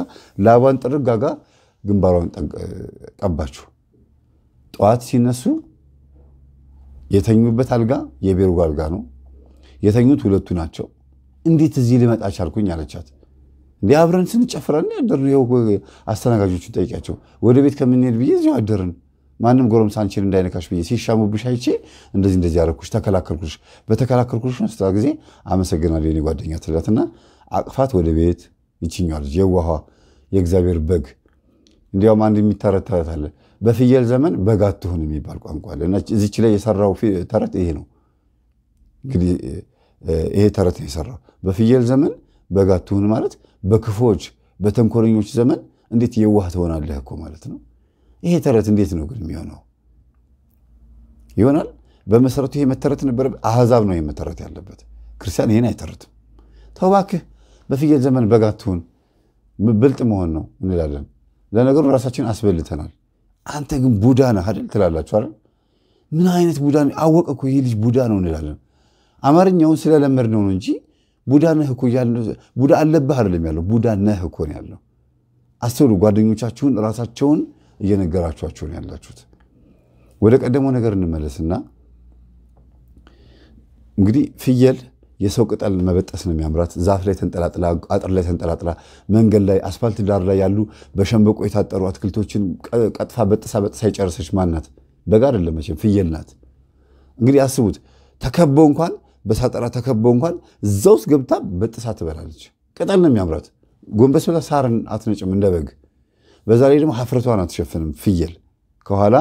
ላቧን ጥርጋጋ ግንባሯን ቀባችው ጠዋት ሲነሱ የተኙበት አልጋ የቤርጎ አልጋ ነው። የተኙት ሁለቱ ናቸው። እንዴት እዚህ ልመጣ ቻልኩኝ አለቻት። እንዲ አብረን ስንጨፍራን ያደርን ው አስተናጋጆቹን ጠይቂያቸው ወደ ቤት ከምንሄድ ብዬ እዚሁ አደርን። ማንም ጎረምሳ አንቺን እንዳይነካሽ ብዬ ሲሻሙብሽ አይቼ እንደዚህ እንደዚህ ያደረኩሽ ተከላከልኩሽ። በተከላከልኩሽ ስታ ጊዜ አመሰግናለሁ የኔ ጓደኛ ትላትና አቅፋት ወደ ቤት ይችኛዋ ልጅ የዋሃ የእግዚአብሔር በግ እንዲያውም አንድ የሚታረት አለ። በፍየል ዘመን በግ አትሁን የሚባል ቋንቋ አለ እዚች ላይ የሰራው ተረት ይሄ ነው። እንግዲህ ይሄ ተረት ነው የሰራው በፍየል ዘመን በጋ ትሁን ማለት በክፎች በተንኮለኞች ዘመን እንዴት የዋህ ትሆናለህ እኮ ማለት ነው። ይሄ ተረት እንዴት ነው ግን የሚሆነው ይሆናል? በመሰረቱ ይሄ መተረት ነበረ። አህዛብ ነው መተረት ያለበት፣ ክርስቲያን ይሄን አይተረትም። ተባክህ በፍየል ዘመን በጋ ትሁን ብልጥ መሆን ነው እንላለን። ለነገሩ ራሳችን አስበልተናል። አንተ ግን ቡዳ ነህ አይደል ትላላችሁ አይደል? ምን አይነት ቡዳ አወቀ እኮ ይህ ልጅ ቡዳ ነው እንላለን። አማርኛውን ስለለመድ ነው እንጂ ቡዳ ነህ እኮ ቡዳ አለብህ አይደለም ያለው፣ ቡዳ ነህ እኮ ነው ያለው። አስተውሉ። ጓደኞቻችሁን ራሳቸውን እየነገራችኋቸው ነው ያላችሁት። ወደ ቀደመው ነገር እንመለስና እንግዲህ ፍየል የሰው ቅጠል መበጠስ ነው የሚያምራት። ዛፍ ላይ ተንጠላጥላ፣ አጥር ላይ ተንጠላጥላ፣ መንገድ ላይ፣ አስፋልት ዳር ላይ ያሉ በሸንበቆ የታጠሩ አትክልቶችን ቀጥፋ በጥሳ በጥሳ የጨረሰች ማናት? በጋ አይደለም መቼም፣ ፍየል ናት። እንግዲህ አስቡት፣ ተከቦ እንኳን በሳጠራ ተከቦ እንኳን እዛ ውስጥ ገብታ በጥሳ ትበላለች። ቅጠል ነው የሚያምራት። ጎንበስ ብላ ሳርን አትነጭም እንደ በግ። በዛ ላይ ደግሞ ሀፍረቷን አትሸፍንም። ፍየል ከኋላ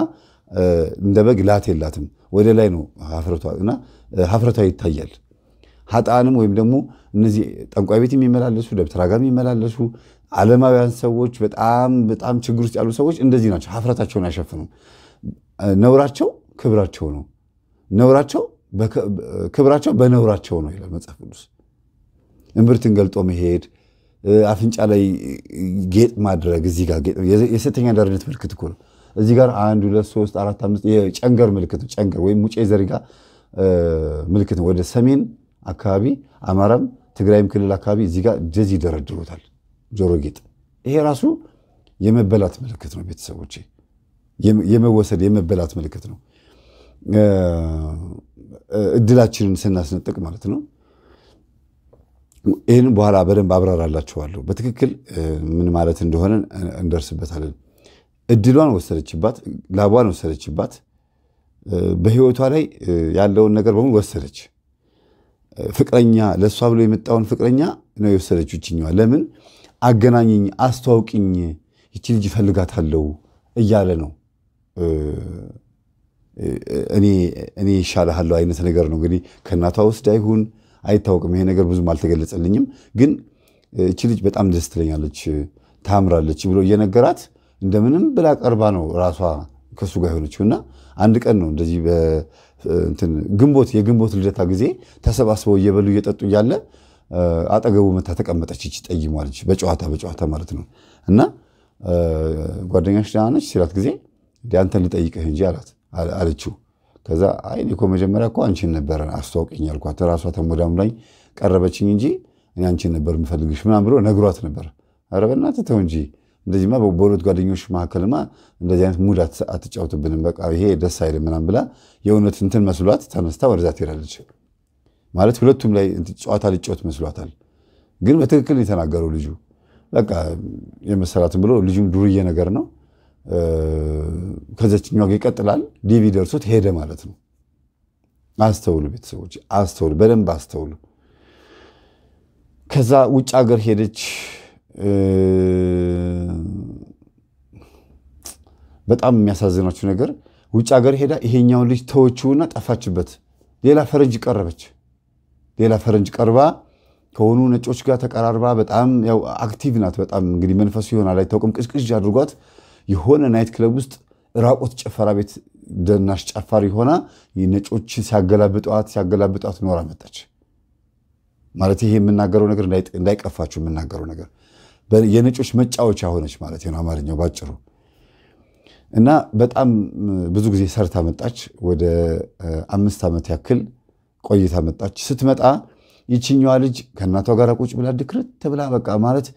እንደ በግ ላት የላትም። ወደ ላይ ነው እና ሀፍረቷ ይታያል። ሀጣንም ወይም ደግሞ እነዚህ ጠንቋይ ቤት የሚመላለሱ ደብተራ ጋር የሚመላለሱ ዓለማውያን ሰዎች በጣም በጣም ችግር ውስጥ ያሉ ሰዎች እንደዚህ ናቸው። ሀፍረታቸውን አይሸፍኑም። ነውራቸው ክብራቸው ነው። ነውራቸው ክብራቸው በነውራቸው ነው ይላል መጽሐፍ ቅዱስ። እምብርትን ገልጦ መሄድ፣ አፍንጫ ላይ ጌጥ ማድረግ፣ እዚህ ጋር ጌጥ የሴተኛ አዳሪነት ምልክት እኮ ነው። እዚህ ጋር አንድ ሁለት ሶስት አራት አምስት የጨንገር ምልክት ነው። ጨንገር ወይም ሙጬ ዘሪጋ ምልክት ነው። ወደ ሰሜን አካባቢ አማራም ትግራይም ክልል አካባቢ እዚህ ጋር እንደዚህ ይደረድሩታል። ጆሮ ጌጥ ይሄ ራሱ የመበላት ምልክት ነው። ቤተሰቦቼ የመወሰድ የመበላት ምልክት ነው። እድላችንን ስናስነጥቅ ማለት ነው። ይህን በኋላ በደንብ አብራራላችኋለሁ። በትክክል ምን ማለት እንደሆነ እንደርስበታለን። እድሏን ወሰደችባት፣ ላቧን ወሰደችባት፣ በህይወቷ ላይ ያለውን ነገር በሙሉ ወሰደች። ፍቅረኛ ለእሷ ብሎ የመጣውን ፍቅረኛ ነው የወሰደች ይችኛዋ። ለምን አገናኘኝ፣ አስተዋውቅኝ፣ ይቺ ልጅ ፈልጋታለው እያለ ነው እኔ ይሻልሃለሁ አይነት ነገር ነው። እንግዲህ ከእናቷ ውስድ አይሁን አይታወቅም። ይሄ ነገር ብዙም አልተገለጸልኝም። ግን እቺ ልጅ በጣም ደስ ትለኛለች፣ ታምራለች ብሎ እየነገራት እንደምንም ብላ ቀርባ ነው ራሷ ከሱ ጋር የሆነችው እና አንድ ቀን ነው እንደዚህ ግንቦት የግንቦት ልደታ ጊዜ ተሰባስበው እየበሉ እየጠጡ እያለ አጠገቡ መታ ተቀመጠች። ይች በጨዋታ በጨዋታ ማለት ነው እና ጓደኛሽ ደህና ነች ሲላት ጊዜ አንተን ልጠይቅህ እንጂ አላት። አለችው። ከዛ አይ ኮ እኮ መጀመሪያ እኮ አንቺን ነበረ አስተዋውቅኝ ራሷ ተሞዳም ላይ ቀረበችኝ እንጂ እኔ አንቺን ነበር የምፈልግሽ ምናምን ብሎ ነግሯት ነበር። ኧረ በእናትህ ተው እንጂ እንደዚህማ በሁለት ጓደኞች መካከልማ እንደዚህ አይነት ሙድ አትጫውትብንም፣ በቃ ይሄ ደስ አይልም ምናምን ብላ የእውነት እንትን መስሏት ተነስታ ወደዛ ትሄዳለች። ማለት ሁለቱም ላይ ጨዋታ ሊጫወት መስሏታል። ግን በትክክል የተናገረው ልጁ በቃ የመሰላትን ብሎ ልጁም ዱርዬ ነገር ነው ከዘችኛው ጋር ይቀጥላል። ዲቪ ደርሶት ሄደ ማለት ነው። አስተውሉ ቤተሰቦች፣ አስተውሉ፣ በደንብ አስተውሉ። ከዛ ውጭ ሀገር ሄደች። በጣም የሚያሳዝናችሁ ነገር ውጭ ሀገር ሄዳ ይሄኛውን ልጅ ተወችውና ጠፋችበት። ሌላ ፈረንጅ ቀረበች። ሌላ ፈረንጅ ቀርባ ከሆኑ ነጮች ጋር ተቀራርባ በጣም ያው አክቲቭ ናት። በጣም እንግዲህ መንፈሱ ይሆናል አይታወቅም። ቅዥቅዥ አድርጓት የሆነ ናይት ክለብ ውስጥ ራቆት ጭፈራ ቤት ደናሽ ጨፋሪ ሆና ነጮች ሲያገላብጠዋት ሲያገላብጠዋት ኖራ መጣች። ማለት ይሄ የምናገረው ነገር እንዳይቀፋችሁ የምናገረው ነገር የነጮች መጫወቻ ሆነች ማለት ነው አማርኛው ባጭሩ። እና በጣም ብዙ ጊዜ ሰርታ መጣች። ወደ አምስት ዓመት ያክል ቆይታ መጣች። ስትመጣ ይችኛዋ ልጅ ከእናቷ ጋር ቁጭ ብላ ድክርት ብላ በቃ ማለት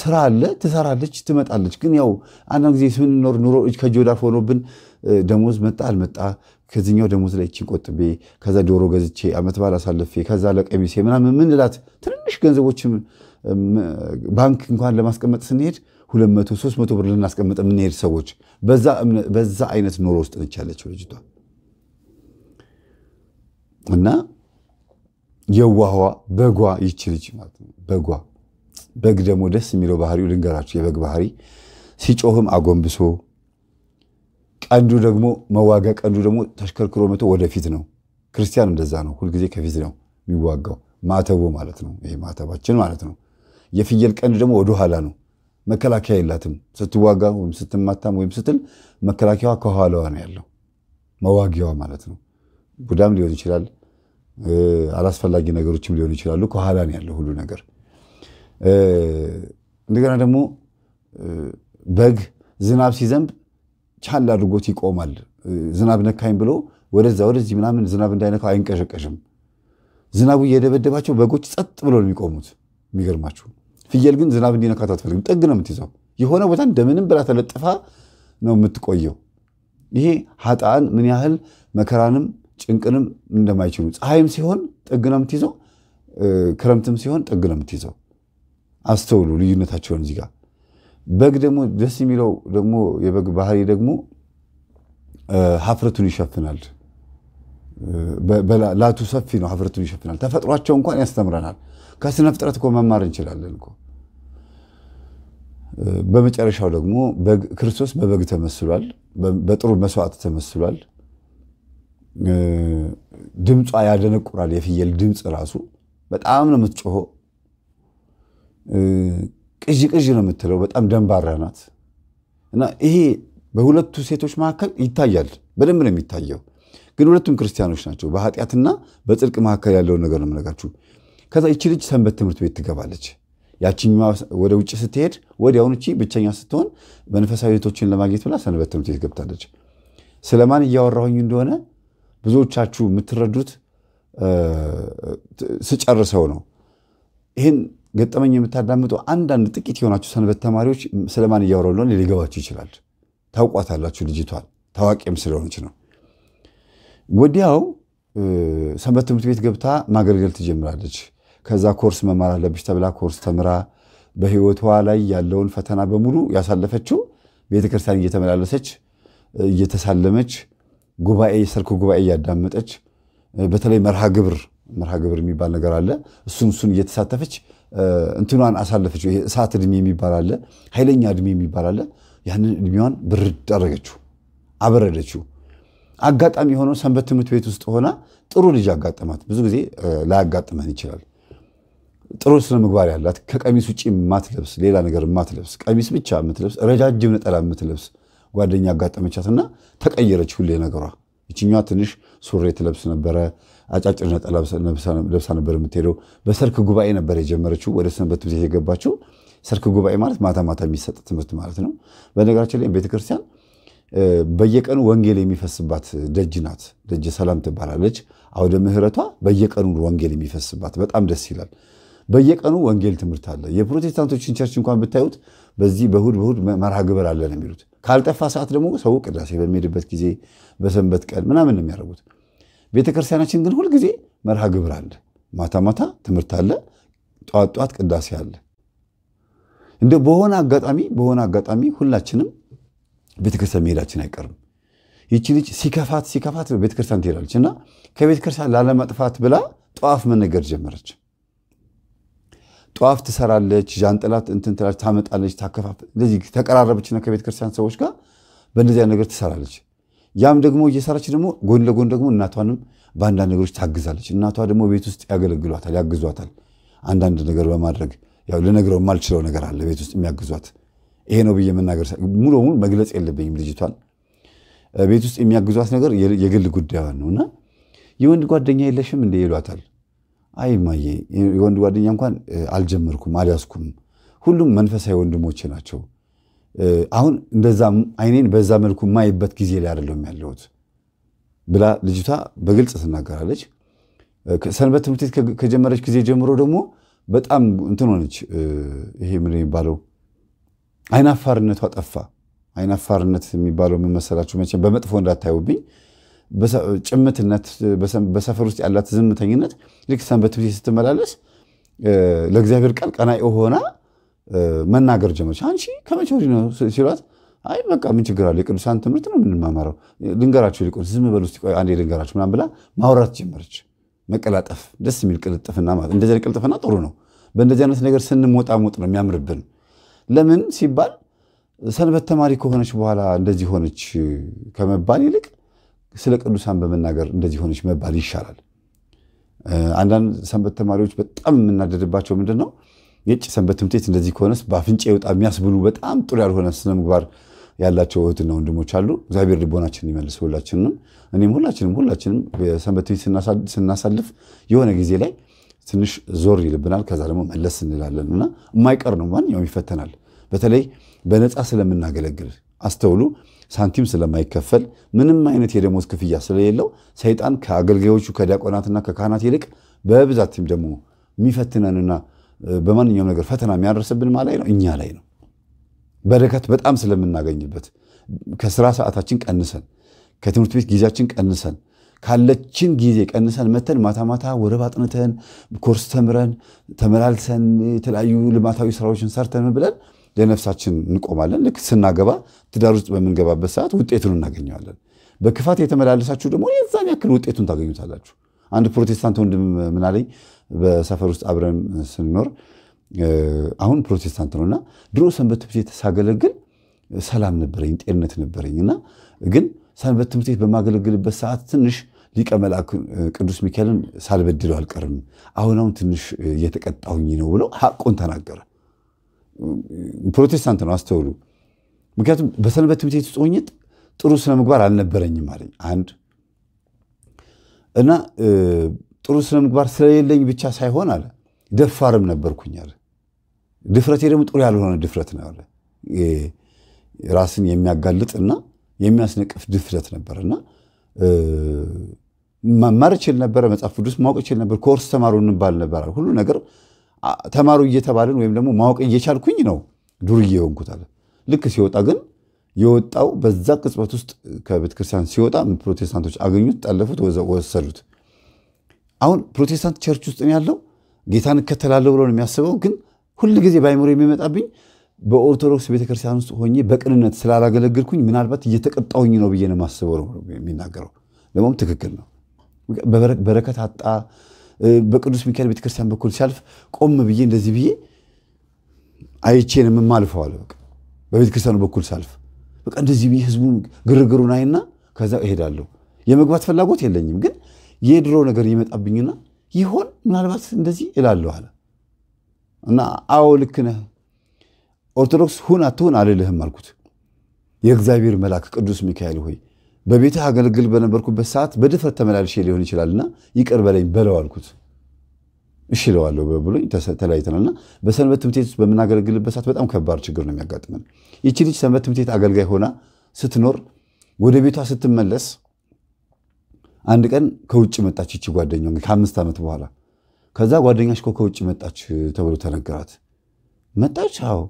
ስራ አለ፣ ትሰራለች፣ ትመጣለች። ግን ያው አንዳንድ ጊዜ ስንኖር ኑሮ ከእጅ ወዳፍ ሆኖብን ደሞዝ መጣ አልመጣ ከዚኛው ደሞዝ ላይ ይቺን ቆጥቤ ከዛ ዶሮ ገዝቼ አመት በዓል አሳልፌ ከዛ ለቀሚሴ ምናምን ምንላት ትንንሽ ገንዘቦች ባንክ እንኳን ለማስቀመጥ ስንሄድ ሁለት መቶ መቶ ብር ልናስቀምጥ የምንሄድ ሰዎች በዛ አይነት ኑሮ ውስጥ ንቻለችው ልጅቷ እና የዋህዋ በጓ ይቺ ልጅ ማለት ነው በጓ በግ ደግሞ ደስ የሚለው ባህሪው ልንገራችሁ፣ የበግ ባህሪ ሲጮህም አጎንብሶ ቀንዱ ደግሞ መዋጋ ቀንዱ ደግሞ ተሽከርክሮ መቶ ወደፊት ነው። ክርስቲያን እንደዛ ነው፣ ሁልጊዜ ከፊት ነው የሚዋጋው። ማተቡ ማለት ነው፣ ይሄ ማተባችን ማለት ነው። የፍየል ቀንድ ደግሞ ወደኋላ ነው። መከላከያ የላትም። ስትዋጋ ወይም ስትማታም ወይም ስትል መከላከያዋ ከኋላዋ ነው ያለው፣ መዋጊያዋ ማለት ነው። ቡዳም ሊሆን ይችላል፣ አላስፈላጊ ነገሮችም ሊሆኑ ይችላሉ። ከኋላ ነው ያለው ሁሉ ነገር። እንደገና ደግሞ በግ ዝናብ ሲዘንብ ቻል አድርጎት ይቆማል። ዝናብ ነካኝ ብሎ ወደዛ ወደዚህ ምናምን ዝናብ እንዳይነካው አይንቀሸቀሽም። ዝናቡ እየደበደባቸው በጎች ጸጥ ብሎ ነው የሚቆሙት። የሚገርማችሁ ፍየል ግን ዝናብ እንዲነካት አትፈልግም። ጥግ ነው የምትይዘው። የሆነ ቦታ እንደምንም ብላ ተለጥፋ ነው የምትቆየው። ይሄ ሀጣን ምን ያህል መከራንም ጭንቅንም እንደማይችሉ ፀሐይም ሲሆን ጥግ ነው የምትይዘው፣ ክረምትም ሲሆን ጥግ ነው የምትይዘው። አስተውሉ ልዩነታቸውን እዚህ ጋር። በግ ደግሞ ደስ የሚለው ደግሞ የበግ ባህሪ ደግሞ ሀፍረቱን ይሸፍናል። ላቱ ሰፊ ነው፣ ሀፍረቱን ይሸፍናል። ተፈጥሯቸው እንኳን ያስተምረናል። ከስነ ፍጥረት እኮ መማር እንችላለን እኮ። በመጨረሻው ደግሞ ክርስቶስ በበግ ተመስሏል፣ በጥሩ መስዋዕት ተመስሏል። ድምጿ ያደነቁራል። የፍየል ድምፅ ራሱ በጣም ነው ምትጮሆ። ቅዥ ቅዥ ነው የምትለው፣ በጣም ደንባራ ናት። እና ይሄ በሁለቱ ሴቶች መካከል ይታያል፣ በደንብ ነው የሚታየው። ግን ሁለቱም ክርስቲያኖች ናቸው። በኃጢአትና በጽድቅ መካከል ያለውን ነገር ነው የምነግራችሁ። ከዛ ይቺ ልጅ ሰንበት ትምህርት ቤት ትገባለች። ያችኛ ወደ ውጭ ስትሄድ ወዲያውኑ እቺ ብቸኛ ስትሆን መንፈሳዊ ቤቶችን ለማግኘት ብላ ሰንበት ትምህርት ቤት ገብታለች። ስለማን እያወራሁኝ እንደሆነ ብዙዎቻችሁ የምትረዱት ስጨርሰው ነው ይህን ገጠመኝ የምታዳምጡ አንዳንድ ጥቂት የሆናችሁ ሰንበት ተማሪዎች ስለማን እያወራሁ እንደሆነ ሊገባችሁ ይችላል። ታውቋታላችሁ። ልጅቷን ታዋቂም ስለሆነች ነው። ወዲያው ሰንበት ትምህርት ቤት ገብታ ማገልገል ትጀምራለች። ከዛ ኮርስ መማር አለብሽ ተብላ ኮርስ ተምራ በህይወቷ ላይ ያለውን ፈተና በሙሉ ያሳለፈችው ቤተክርስቲያን እየተመላለሰች እየተሳለመች ጉባኤ የሰርክ ጉባኤ እያዳመጠች በተለይ መርሃ ግብር መርሃ ግብር የሚባል ነገር አለ። እሱን እሱን እየተሳተፈች እንትኗን አሳለፈችው። ይሄ እሳት እድሜ የሚባል አለ፣ ኃይለኛ እድሜ የሚባል አለ። ያንን እድሜዋን ብርድ አደረገችው፣ አበረደችው። አጋጣሚ የሆነው ሰንበት ትምህርት ቤት ውስጥ ሆና ጥሩ ልጅ አጋጠማት። ብዙ ጊዜ ላያጋጥመን ይችላል። ጥሩ ስነ ምግባር ያላት ከቀሚስ ውጭ የማትለብስ ሌላ ነገር የማትለብስ ቀሚስ ብቻ የምትለብስ ረጃጅም ነጠላ የምትለብስ ጓደኛ አጋጠመቻትና ተቀየረች ሁሌ ነገሯ። ይችኛ ትንሽ ሱሬ ትለብስ ነበረ፣ አጫጭር ነጠላ ለብሳ ነበር የምትሄደው። በሰርክ ጉባኤ ነበር የጀመረችው ወደ ሰንበት ቤት የገባችው። ሰርክ ጉባኤ ማለት ማታ ማታ የሚሰጥ ትምህርት ማለት ነው። በነገራችን ላይ ቤተክርስቲያን በየቀኑ ወንጌል የሚፈስባት ደጅ ናት። ደጅ ሰላም ትባላለች። አውደ ምሕረቷ በየቀኑ ወንጌል የሚፈስባት በጣም ደስ ይላል። በየቀኑ ወንጌል ትምህርት አለ። የፕሮቴስታንቶችን ቸርች እንኳን ብታዩት በዚህ በሁድ በሁድ መርሃ ግብር አለ ነው የሚሉት። ካልጠፋ ሰዓት ደግሞ ሰው ቅዳሴ በሚሄድበት ጊዜ በሰንበት ቀን ምናምን ነው የሚያደርጉት። ቤተክርስቲያናችን ግን ሁልጊዜ መርሃ ግብር አለ። ማታ ማታ ትምህርት አለ፣ ጠዋት ጠዋት ቅዳሴ አለ። እንደ በሆነ አጋጣሚ በሆነ አጋጣሚ ሁላችንም ቤተክርስቲያን መሄዳችን አይቀርም። ይቺ ልጅ ሲከፋት ሲከፋት ቤተክርስቲያን ትሄዳለች እና ከቤተክርስቲያን ላለመጥፋት ብላ ጠዋፍ መነገር ጀመረች። ጠዋፍ ትሰራለች፣ ዣንጥላት እንትን ትላለች፣ ታመጣለች፣ ታከፋፍ እንደዚህ ተቀራረበችና ከቤተክርስቲያን ሰዎች ጋር በእንደዚያ ነገር ትሰራለች። ያም ደግሞ እየሰራች ደግሞ ጎን ለጎን ደግሞ እናቷንም በአንዳንድ ነገሮች ታግዛለች። እናቷ ደግሞ ቤት ውስጥ ያገለግሏታል፣ ያግዟታል። አንዳንድ ነገር በማድረግ ያው ልነግረው የማልችለው ነገር አለ ቤት ውስጥ የሚያግዟት ይሄ ነው ብዬ መናገር ሙሉ ሙሉ መግለጽ የለብኝም ልጅቷን ቤት ውስጥ የሚያግዟት ነገር የግል ጉዳዩን ነው እና የወንድ ጓደኛ የለሽም እንደ ይሏታል። አይ ማዬ የወንድ ጓደኛ እንኳን አልጀመርኩም አልያዝኩም። ሁሉም መንፈሳዊ ወንድሞቼ ናቸው አሁን እንደዛ አይኔን በዛ መልኩ የማይበት ጊዜ ላይ አይደለም ያለሁት ብላ ልጅቷ በግልጽ ትናገራለች። ሰንበት ትምህርት ቤት ከጀመረች ጊዜ ጀምሮ ደግሞ በጣም እንትን ሆነች። ይሄ ምን የሚባለው አይናፋርነቷ ጠፋ። አይናፋርነት የሚባለው የምመሰላችሁ መቼም በመጥፎ እንዳታዩብኝ፣ ጭምትነት፣ በሰፈር ውስጥ ያላት ዝምተኝነት ልክ ሰንበት ትምህርት ቤት ስትመላለስ ለእግዚአብሔር ቃል ቀናኢ ሆና መናገር ጀመረች። አንቺ ከመቼ ወዲህ ነው ሲሏት፣ አይ በቃ ምን ችግር አለ የቅዱሳን ትምህርት ነው የምንማማረው፣ ልንገራችሁ ሊቆ ዝም በሉ እስኪ አንዴ ልንገራችሁ ምናምን ብላ ማውራት ጀመረች። መቀላጠፍ ደስ የሚል ቅልጥፍና ማለት እንደዚህ ቅልጥፍና ጥሩ ነው። በእንደዚህ አይነት ነገር ስንሞጣሞጥ ነው የሚያምርብን። ለምን ሲባል ሰንበት ተማሪ ከሆነች በኋላ እንደዚህ ሆነች ከመባል ይልቅ ስለ ቅዱሳን በመናገር እንደዚህ ሆነች መባል ይሻላል። አንዳንድ ሰንበት ተማሪዎች በጣም የምናደድባቸው ምንድን ነው የጭ ሰንበት ትምህርት ቤት እንደዚህ ከሆነስ በአፍንጫ ይውጣ የሚያስብሉ በጣም ጥሩ ያልሆነ ስነ ምግባር ያላቸው እህትና ወንድሞች አሉ። እግዚአብሔር ልቦናችን ይመልስ። ሁላችንም እኔም ሁላችንም ሁላችንም ሰንበት ቤት ስናሳልፍ የሆነ ጊዜ ላይ ትንሽ ዞር ይልብናል። ከዛ ደግሞ መለስ እንላለን እና የማይቀር ነው። ማንኛውም ይፈተናል። በተለይ በነፃ ስለምናገለግል አስተውሉ። ሳንቲም ስለማይከፈል ምንም አይነት የደሞዝ ክፍያ ስለሌለው ሰይጣን ከአገልጋዮቹ ከዲያቆናትና ከካህናት ይልቅ በብዛትም ደግሞ የሚፈትነንና በማንኛውም ነገር ፈተና የሚያደርስብን ማለት ነው እኛ ላይ ነው። በረከት በጣም ስለምናገኝበት ከስራ ሰዓታችን ቀንሰን ከትምህርት ቤት ጊዜያችን ቀንሰን ካለችን ጊዜ ቀንሰን መተን ማታ ማታ ወረብ አጥንተን ኮርስ ተምረን ተመላልሰን የተለያዩ ልማታዊ ስራዎችን ሰርተን ብለን ለነፍሳችን እንቆማለን። ልክ ስናገባ ትዳር ውስጥ በምንገባበት ሰዓት ውጤቱን እናገኘዋለን። በክፋት የተመላለሳችሁ ደግሞ የዛን ያክል ውጤቱን ታገኙታላችሁ። አንድ ፕሮቴስታንት ወንድም ምናለኝ በሰፈር ውስጥ አብረን ስንኖር አሁን ፕሮቴስታንት ነውእና ድሮ ሰንበት ትምህርት ቤት ሳገለግል ሰላም ነበረኝ፣ ጤንነት ነበረኝ እና ግን ሰንበት ትምህርት ቤት በማገለግልበት ሰዓት ትንሽ ሊቀ መልአክ ቅዱስ ሚካኤልን ሳልበድለው አልቀርም፣ አሁን አሁን ትንሽ እየተቀጣሁኝ ነው ብሎ ሀቁን ተናገረ። ፕሮቴስታንት ነው አስተውሉ። ምክንያቱም በሰንበት ትምህርት ቤት ውስጥ ጥሩ ስነምግባር አልነበረኝም አለኝ አንድ እና ጥሩ ስነ ምግባር ስለሌለኝ ብቻ ሳይሆን አለ ደፋርም ነበርኩኝ አለ። ድፍረቴ ደግሞ ጥሩ ያልሆነ ድፍረት ነው አለ። ራስን የሚያጋልጥና የሚያስነቅፍ ድፍረት ነበር እና መማር ችል ነበረ። መጽሐፍ ቅዱስ ማወቅ እችል ነበር። ኮርስ ተማሩ እንባል ነበር። ሁሉ ነገር ተማሩ እየተባልን ወይም ደግሞ ማወቅ እየቻልኩኝ ነው ዱርዬ የሆንኩት አለ። ልክ ሲወጣ ግን የወጣው በዛ ቅጽበት ውስጥ ከቤተክርስቲያን ሲወጣ ፕሮቴስታንቶች አገኙት፣ ጠለፉት፣ ወሰዱት። አሁን ፕሮቴስታንት ቸርች ውስጥ ነው ያለው ጌታን እከተላለሁ ብሎ ነው የሚያስበው። ግን ሁል ጊዜ በአይምሮ የሚመጣብኝ በኦርቶዶክስ ቤተክርስቲያን ውስጥ ሆኜ በቅንነት ስላላገለግልኩኝ ምናልባት እየተቀጣውኝ ነው ብዬ ነው የማስበው ነው የሚናገረው። ደግሞም ትክክል ነው። በረከት አጣ። በቅዱስ ሚካኤል ቤተክርስቲያን በኩል ሲያልፍ ቆም ብዬ እንደዚህ ብዬ አይቼ ነው የማልፈዋለሁ። በቤተክርስቲያኑ በኩል ሳልፍ በቃ እንደዚህ ብዬ ህዝቡ ግርግሩን አይና ከዛ እሄዳለሁ። የመግባት ፍላጎት የለኝም ግን የድሮ ነገር ይመጣብኝና ይሆን ምናልባት እንደዚህ እላለሁ አለ እና አዎ ልክ ነህ፣ ኦርቶዶክስ ሁን አትሁን አልልህም አልኩት። የእግዚአብሔር መልአክ ቅዱስ ሚካኤል ሆይ በቤትህ አገልግል በነበርኩበት ሰዓት በድፍረት ተመላልሼ ሊሆን ይችላልና ይቅር በለኝ በለው አልኩት። እሺ እለዋለሁ ብሎኝ ተለያይተናልና በሰንበት ትምህርት ቤት ውስጥ በምናገለግልበት ሰዓት በጣም ከባድ ችግር ነው የሚያጋጥመን። ይቺ ልጅ ሰንበት ትምህርት ቤት አገልጋይ ሆና ስትኖር ወደ ቤቷ ስትመለስ አንድ ቀን ከውጭ መጣች ይቺ ጓደኛ ከአምስት ዓመት በኋላ ከዛ ጓደኛሽ እኮ ከውጭ መጣች ተብሎ ተነገራት። መጣች አዎ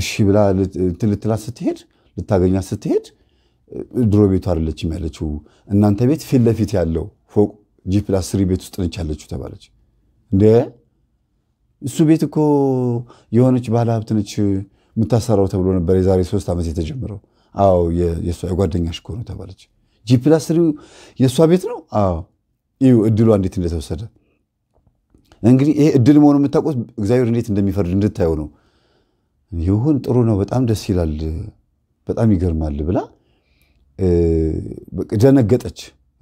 እሺ ብላ ልትላት ስትሄድ ልታገኛት ስትሄድ ድሮ ቤቱ አይደለችም ያለችው እናንተ ቤት ፊት ለፊት ያለው ፎቅ ጂ ፕላስ ስሪ ቤት ውስጥ ነች ያለችው ተባለች። እንደ እሱ ቤት እኮ የሆነች ባለ ሀብት ነች የምታሰራው ተብሎ ነበር የዛሬ ሶስት ዓመት የተጀመረው። አዎ የጓደኛሽ እኮ ነው ተባለች። ጂፕላስ የእሷ ቤት ነው። አዎ እድሏ እንዴት እንደተወሰደ እንግዲህ ይሄ እድል መሆኑ የምታውቁት እግዚአብሔር እንዴት እንደሚፈርድ እንድታየው ነው። ይሁን ጥሩ ነው፣ በጣም ደስ ይላል፣ በጣም ይገርማል ብላ ደነገጠች።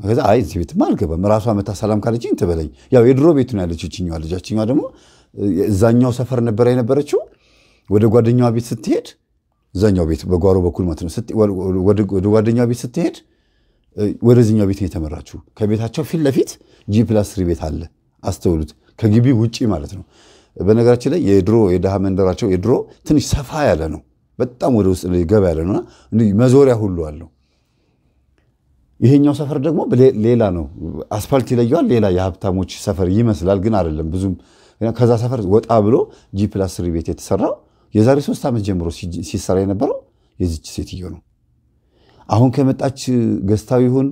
ከዛ አይ እዚህ ቤትማ አልገባም፣ ራሷ መታ ሰላም ካለችኝ ትበለኝ። ያው የድሮ ቤቱ ነው ያለችው ይችኛዋ ደግሞ እዛኛው ሰፈር ነበረ የነበረችው። ወደ ጓደኛዋ ቤት ስትሄድ እዛኛው ቤት በጓሮ በኩል ማለት ነው ወደ ጓደኛዋ ቤት ስትሄድ ወደዚኛው ቤት የተመራችሁ ከቤታቸው ፊት ለፊት ጂ ፕላስ ስሪ ቤት አለ። አስተውሉት፣ ከግቢ ውጪ ማለት ነው። በነገራችን ላይ የድሮ የድሃ መንደራቸው የድሮ ትንሽ ሰፋ ያለ ነው። በጣም ወደ ውስጥ ገባ ያለ ነውና መዞሪያ ሁሉ አለው። ይሄኛው ሰፈር ደግሞ ሌላ ነው። አስፋልት ይለየዋል። ሌላ የሀብታሞች ሰፈር ይመስላል፣ ግን አይደለም ብዙም። ከዛ ሰፈር ወጣ ብሎ ጂ ፕላስ ስሪ ቤት የተሰራው የዛሬ ሶስት ዓመት ጀምሮ ሲሰራ የነበረው የዚች ሴትዮ ነው። አሁን ከመጣች ገዝታው ይሁን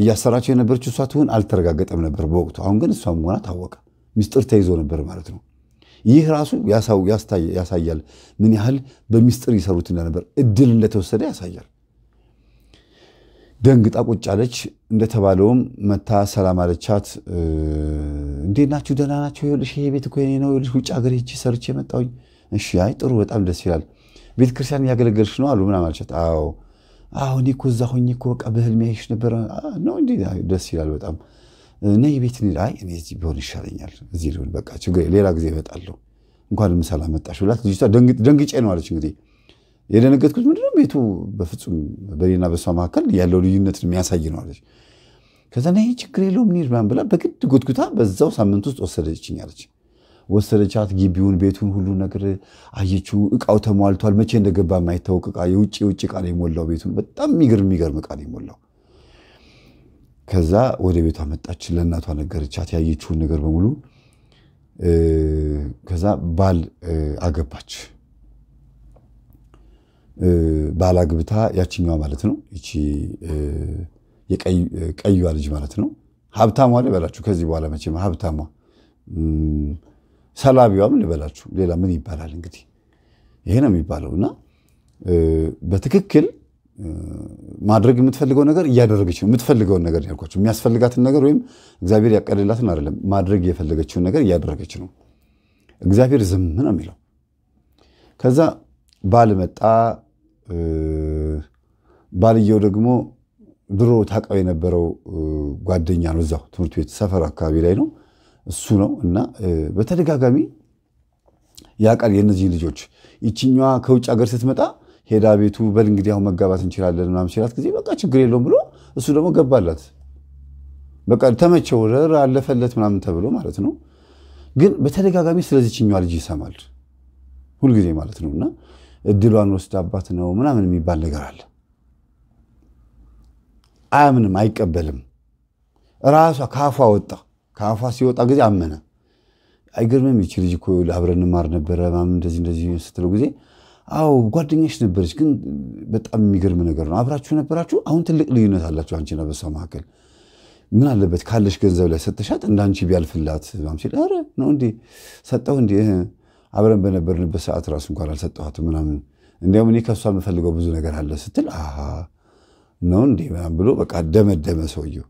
እያሰራቸው የነበረች እሷ ትሁን አልተረጋገጠም ነበር በወቅቱ። አሁን ግን እሷ መሆኗ ታወቀ። ሚስጥር ተይዞ ነበር ማለት ነው። ይህ ራሱ ያሳያል ምን ያህል በሚስጥር ይሰሩት እንደነበር፣ እድል እንደተወሰደ ያሳያል። ደንግጣ ቁጭ አለች። እንደተባለውም መታ ሰላም አለቻት። እንዴት ናችሁ? ደህና ናቸው? ይኸውልሽ ይሄ ቤት እኮ የእኔ ነው። ይኸውልሽ ውጭ ሀገር ሄጄ ሰርቼ መጣሁኝ። እሺ፣ አይ ጥሩ፣ በጣም ደስ ይላል። ቤተክርስቲያን እያገለገልሽ ነው አሉ ምናምን አለቻት። አዎ አሁን እኮ እዛ ሆኜ እኮ በቃ በህልሜ ያይሽ ነበረ ነው እንዲ ደስ ይላል በጣም ነይ ቤት ኒል አይ እኔ እዚህ ቢሆን ይሻለኛል እዚህ ሊሆን በቃ ችግር ሌላ ጊዜ እመጣለሁ እንኳን ምሳላ መጣሽ ብላት ልጅቷ ደንግጬ ነው አለች እንግዲህ የደነገጥኩት ምንድነው ቤቱ በፍጹም በኔና በሷ መካከል ያለው ልዩነት የሚያሳይ ነው አለች ከዛ ነይ ችግር የለውም ኒል ብላ በግድ ጉትጉታ በዛው ሳምንት ውስጥ ወሰደችኝ አለች ወሰደቻት። ግቢውን፣ ቤቱን፣ ሁሉ ነገር አየችው። እቃው ተሟልቷል። መቼ እንደገባ የማይታወቅ እቃ፣ የውጭ የውጭ እቃ ነው የሞላው ቤቱን። በጣም የሚገርም የሚገርም እቃ ነው የሞላው። ከዛ ወደ ቤቷ መጣች። ለእናቷ ነገረቻት ያየችውን ነገር በሙሉ። ከዛ ባል አገባች። ባል አግብታ ያችኛዋ ማለት ነው ይቺ የቀዩዋ ልጅ ማለት ነው ሀብታሟ ላይ በላችሁ። ከዚህ በኋላ መቼም ሀብታሟ ሰላቢዋም ልበላችሁ፣ ሌላ ምን ይባላል እንግዲህ ይሄ ነው የሚባለው። እና በትክክል ማድረግ የምትፈልገው ነገር እያደረገች ነው። የምትፈልገውን ነገር ያልኳቸው የሚያስፈልጋትን ነገር ወይም እግዚአብሔር ያቀልላትን አይደለም፣ ማድረግ የፈለገችውን ነገር እያደረገች ነው። እግዚአብሔር ዝም ነው የሚለው። ከዛ ባል መጣ። ባልየው ደግሞ ድሮ ታውቀው የነበረው ጓደኛ ነው። እዛው ትምህርት ቤት ሰፈር አካባቢ ላይ ነው እሱ ነው እና በተደጋጋሚ ያ ቃል የእነዚህ ልጆች ይችኛዋ ከውጭ ሀገር ስትመጣ ሄዳ ቤቱ በል እንግዲህ አሁን መጋባት እንችላለን ምናምን ሲላት ጊዜ በቃ ችግር የለውም ብሎ እሱ ደግሞ ገባላት። በቃ ተመቸው ረር አለፈለት ምናምን ተብሎ ማለት ነው። ግን በተደጋጋሚ ስለዚችኛዋ ልጅ ይሰማል ሁልጊዜ ማለት ነው እና እድሏን ወስዳባት ነው ምናምን የሚባል ነገር አለ። አያምንም፣ አይቀበልም። ራሷ ከአፏ ወጣ ከአፏ ሲወጣ ጊዜ አመነ። አይገርምም? ይቺ ልጅ እኮ አብረን እንማር ነበረ ምናምን እንደዚህ እንደዚህ ስትለው ጊዜ አዎ ጓደኛሽ ነበረች፣ ግን በጣም የሚገርም ነገር ነው። አብራችሁ ነበራችሁ። አሁን ትልቅ ልዩነት አላችሁ አንቺና በሷ መካከል። ምን አለበት ካለሽ ገንዘብ ላይ ሰጥሻት እንዳንቺ ቢያልፍላት ምናምን ሲል ኧረ ነው እንዴ ሰጠው እንዴ አብረን በነበርንበት ሰዓት ራሱ እንኳን አልሰጠኋትም ምናምን እንዲያውም እኔ ከእሷ የምፈልገው ብዙ ነገር አለ ስትል አሃ ነው እንዴ ምናምን ብሎ በቃ ደመደመ ሰውየው።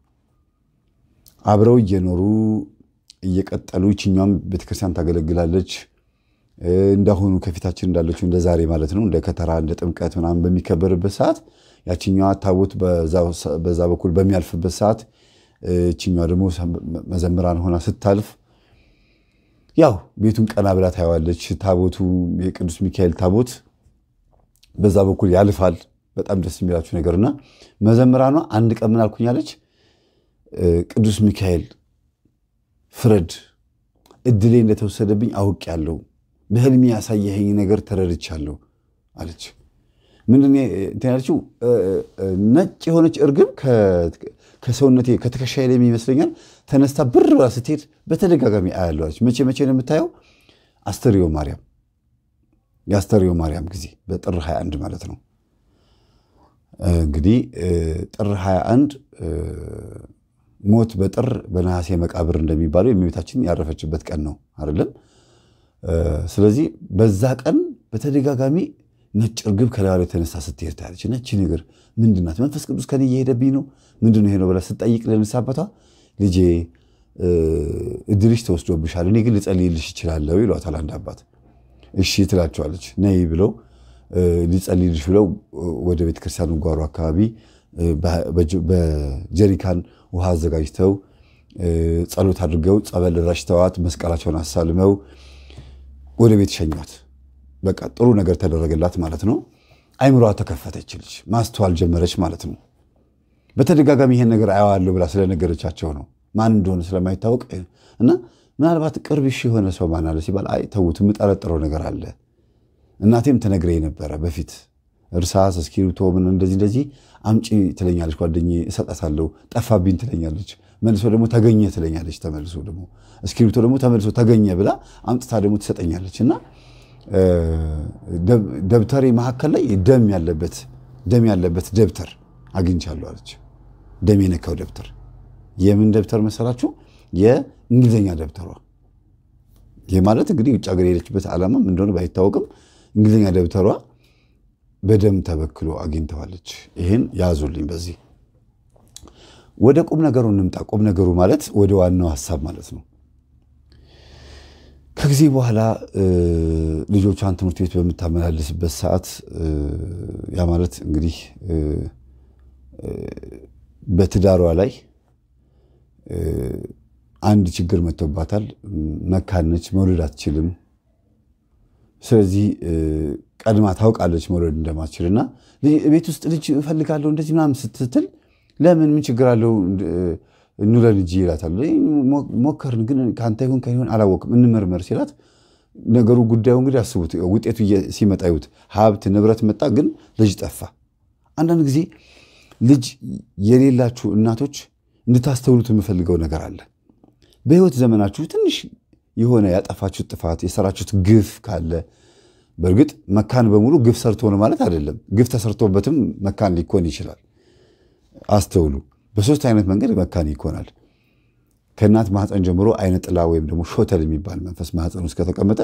አብረው እየኖሩ እየቀጠሉ ይችኛዋም ቤተክርስቲያን ታገለግላለች። እንዳሁኑ ከፊታችን እንዳለችው እንደ ዛሬ ማለት ነው እንደ ከተራ እንደ ጥምቀት ምናምን በሚከበርበት ሰዓት ያችኛዋ ታቦት በዛ በኩል በሚያልፍበት ሰዓት ይችኛዋ ደግሞ መዘምራን ሆና ስታልፍ ያው ቤቱን ቀና ብላ ታየዋለች። ታቦቱ የቅዱስ ሚካኤል ታቦት በዛ በኩል ያልፋል። በጣም ደስ የሚላችሁ ነገርና መዘምራኗ አንድ ቀን ምን አልኩኛለች ቅዱስ ሚካኤል ፍረድ፣ እድሌ እንደተወሰደብኝ አውቅ ያለው በህልሜ ያሳየኸኝ ነገር ተረድቻለሁ አለች። ምንድን ያለችው? ነጭ የሆነች እርግብ ከሰውነቴ ከትከሻዬ ላይ ይመስለኛል ተነስታ ብር ብላ ስትሄድ በተደጋጋሚ አያለች። መቼ መቼ ነው የምታየው? አስተርዮ ማርያም የአስተርዮ ማርያም ጊዜ በጥር 21 ማለት ነው። እንግዲህ ጥር 21 ሞት በጥር በነሐሴ መቃብር እንደሚባለው የሚቤታችን ያረፈችበት ቀን ነው አይደለም? ስለዚህ በዛ ቀን በተደጋጋሚ ነጭ እርግብ ከላሉ የተነሳ ስትሄድ ታያለች። ነች ነገር ምንድናት? መንፈስ ቅዱስ ከኔ እየሄደብኝ ነው ምንድን ነው ይሄ ነው ብላ ስጠይቅ ለንስሐ አባቷ ልጄ እድልሽ ተወስዶብሻል፣ እኔ ግን ልጸልይልሽ እችላለሁ ይሏታል። አንድ አባት እሺ ትላቸዋለች። ነይ ብለው ሊጸልይልሽ ብለው ወደ ቤተክርስቲያኑ ጓሮ አካባቢ በጀሪካን ውሃ አዘጋጅተው ጸሎት አድርገው ጸበል ረሽተዋት መስቀላቸውን አሳልመው ወደ ቤት ሸኟት። በቃ ጥሩ ነገር ተደረገላት ማለት ነው። አይምሯ ተከፈተች፣ ልጅ ማስተዋል ጀመረች ማለት ነው። በተደጋጋሚ ይሄን ነገር አየዋለሁ ብላ ስለነገረቻቸው ነው ማን እንደሆነ ስለማይታወቅ እና ምናልባት ሺ የሆነ ሰው ማን አለ ሲባል አይ ተዉት፣ የምጠረጥረው ነገር አለ እናቴም ተነግረኝ ነበረ በፊት እርሳስ፣ እስክሪብቶ ምን እንደዚህ እንደዚህ አምጪ ትለኛለች ጓደኛዬ፣ እሰጣታለሁ። ጠፋብኝ ትለኛለች። መልሶ ደግሞ ተገኘ ትለኛለች። ተመልሶ ደግሞ እስክሪብቶ ደግሞ ተመልሶ ተገኘ ብላ አምጥታ ደግሞ ትሰጠኛለች። እና ደብተሬ መካከል ላይ ደም ያለበት ደም ያለበት ደብተር አግኝቻለሁ አለች። ደም የነካው ደብተር የምን ደብተር መሰላችሁ? የእንግሊዝኛ ደብተሯ። ይህ ማለት እንግዲህ ውጭ ሀገር የሄደችበት ዓላማም እንደሆነ ባይታወቅም እንግሊዝኛ ደብተሯ በደም ተበክሎ አግኝተዋለች። ይህን ያዙልኝ። በዚህ ወደ ቁም ነገሩ እንምጣ። ቁም ነገሩ ማለት ወደ ዋናው ሀሳብ ማለት ነው። ከጊዜ በኋላ ልጆቿን ትምህርት ቤት በምታመላልስበት ሰዓት ያ ማለት እንግዲህ በትዳሯ ላይ አንድ ችግር መጥቶባታል። መካነች፣ መውለድ አትችልም። ስለዚህ ቀድማ ታውቃለች መውለድ እንደማትችልና ቤት ውስጥ ልጅ እፈልጋለሁ እንደዚህ ምናምን ስትትል ለምን ምን ችግር አለው እንውለን እጅ ይላታል። ሞከርን ግን ከአንተ ይሁን ከሆን አላወቅም እንመርመር ሲላት ነገሩ ጉዳዩ እንግዲህ አስቡት፣ ውጤቱ ሲመጣ ይሁት ሀብት ንብረት መጣ፣ ግን ልጅ ጠፋ። አንዳንድ ጊዜ ልጅ የሌላችሁ እናቶች እንድታስተውሉት የምፈልገው ነገር አለ። በህይወት ዘመናችሁ ትንሽ የሆነ ያጠፋችሁት ጥፋት የሰራችሁት ግፍ ካለ በእርግጥ መካን በሙሉ ግፍ ሰርቶ ነው ማለት አይደለም። ግፍ ተሰርቶበትም መካን ሊኮን ይችላል። አስተውሉ። በሶስት አይነት መንገድ መካን ይኮናል። ከእናት ማህፀን ጀምሮ አይነ ጥላ ወይም ደግሞ ሾተል የሚባል መንፈስ ማህፀን ውስጥ ከተቀመጠ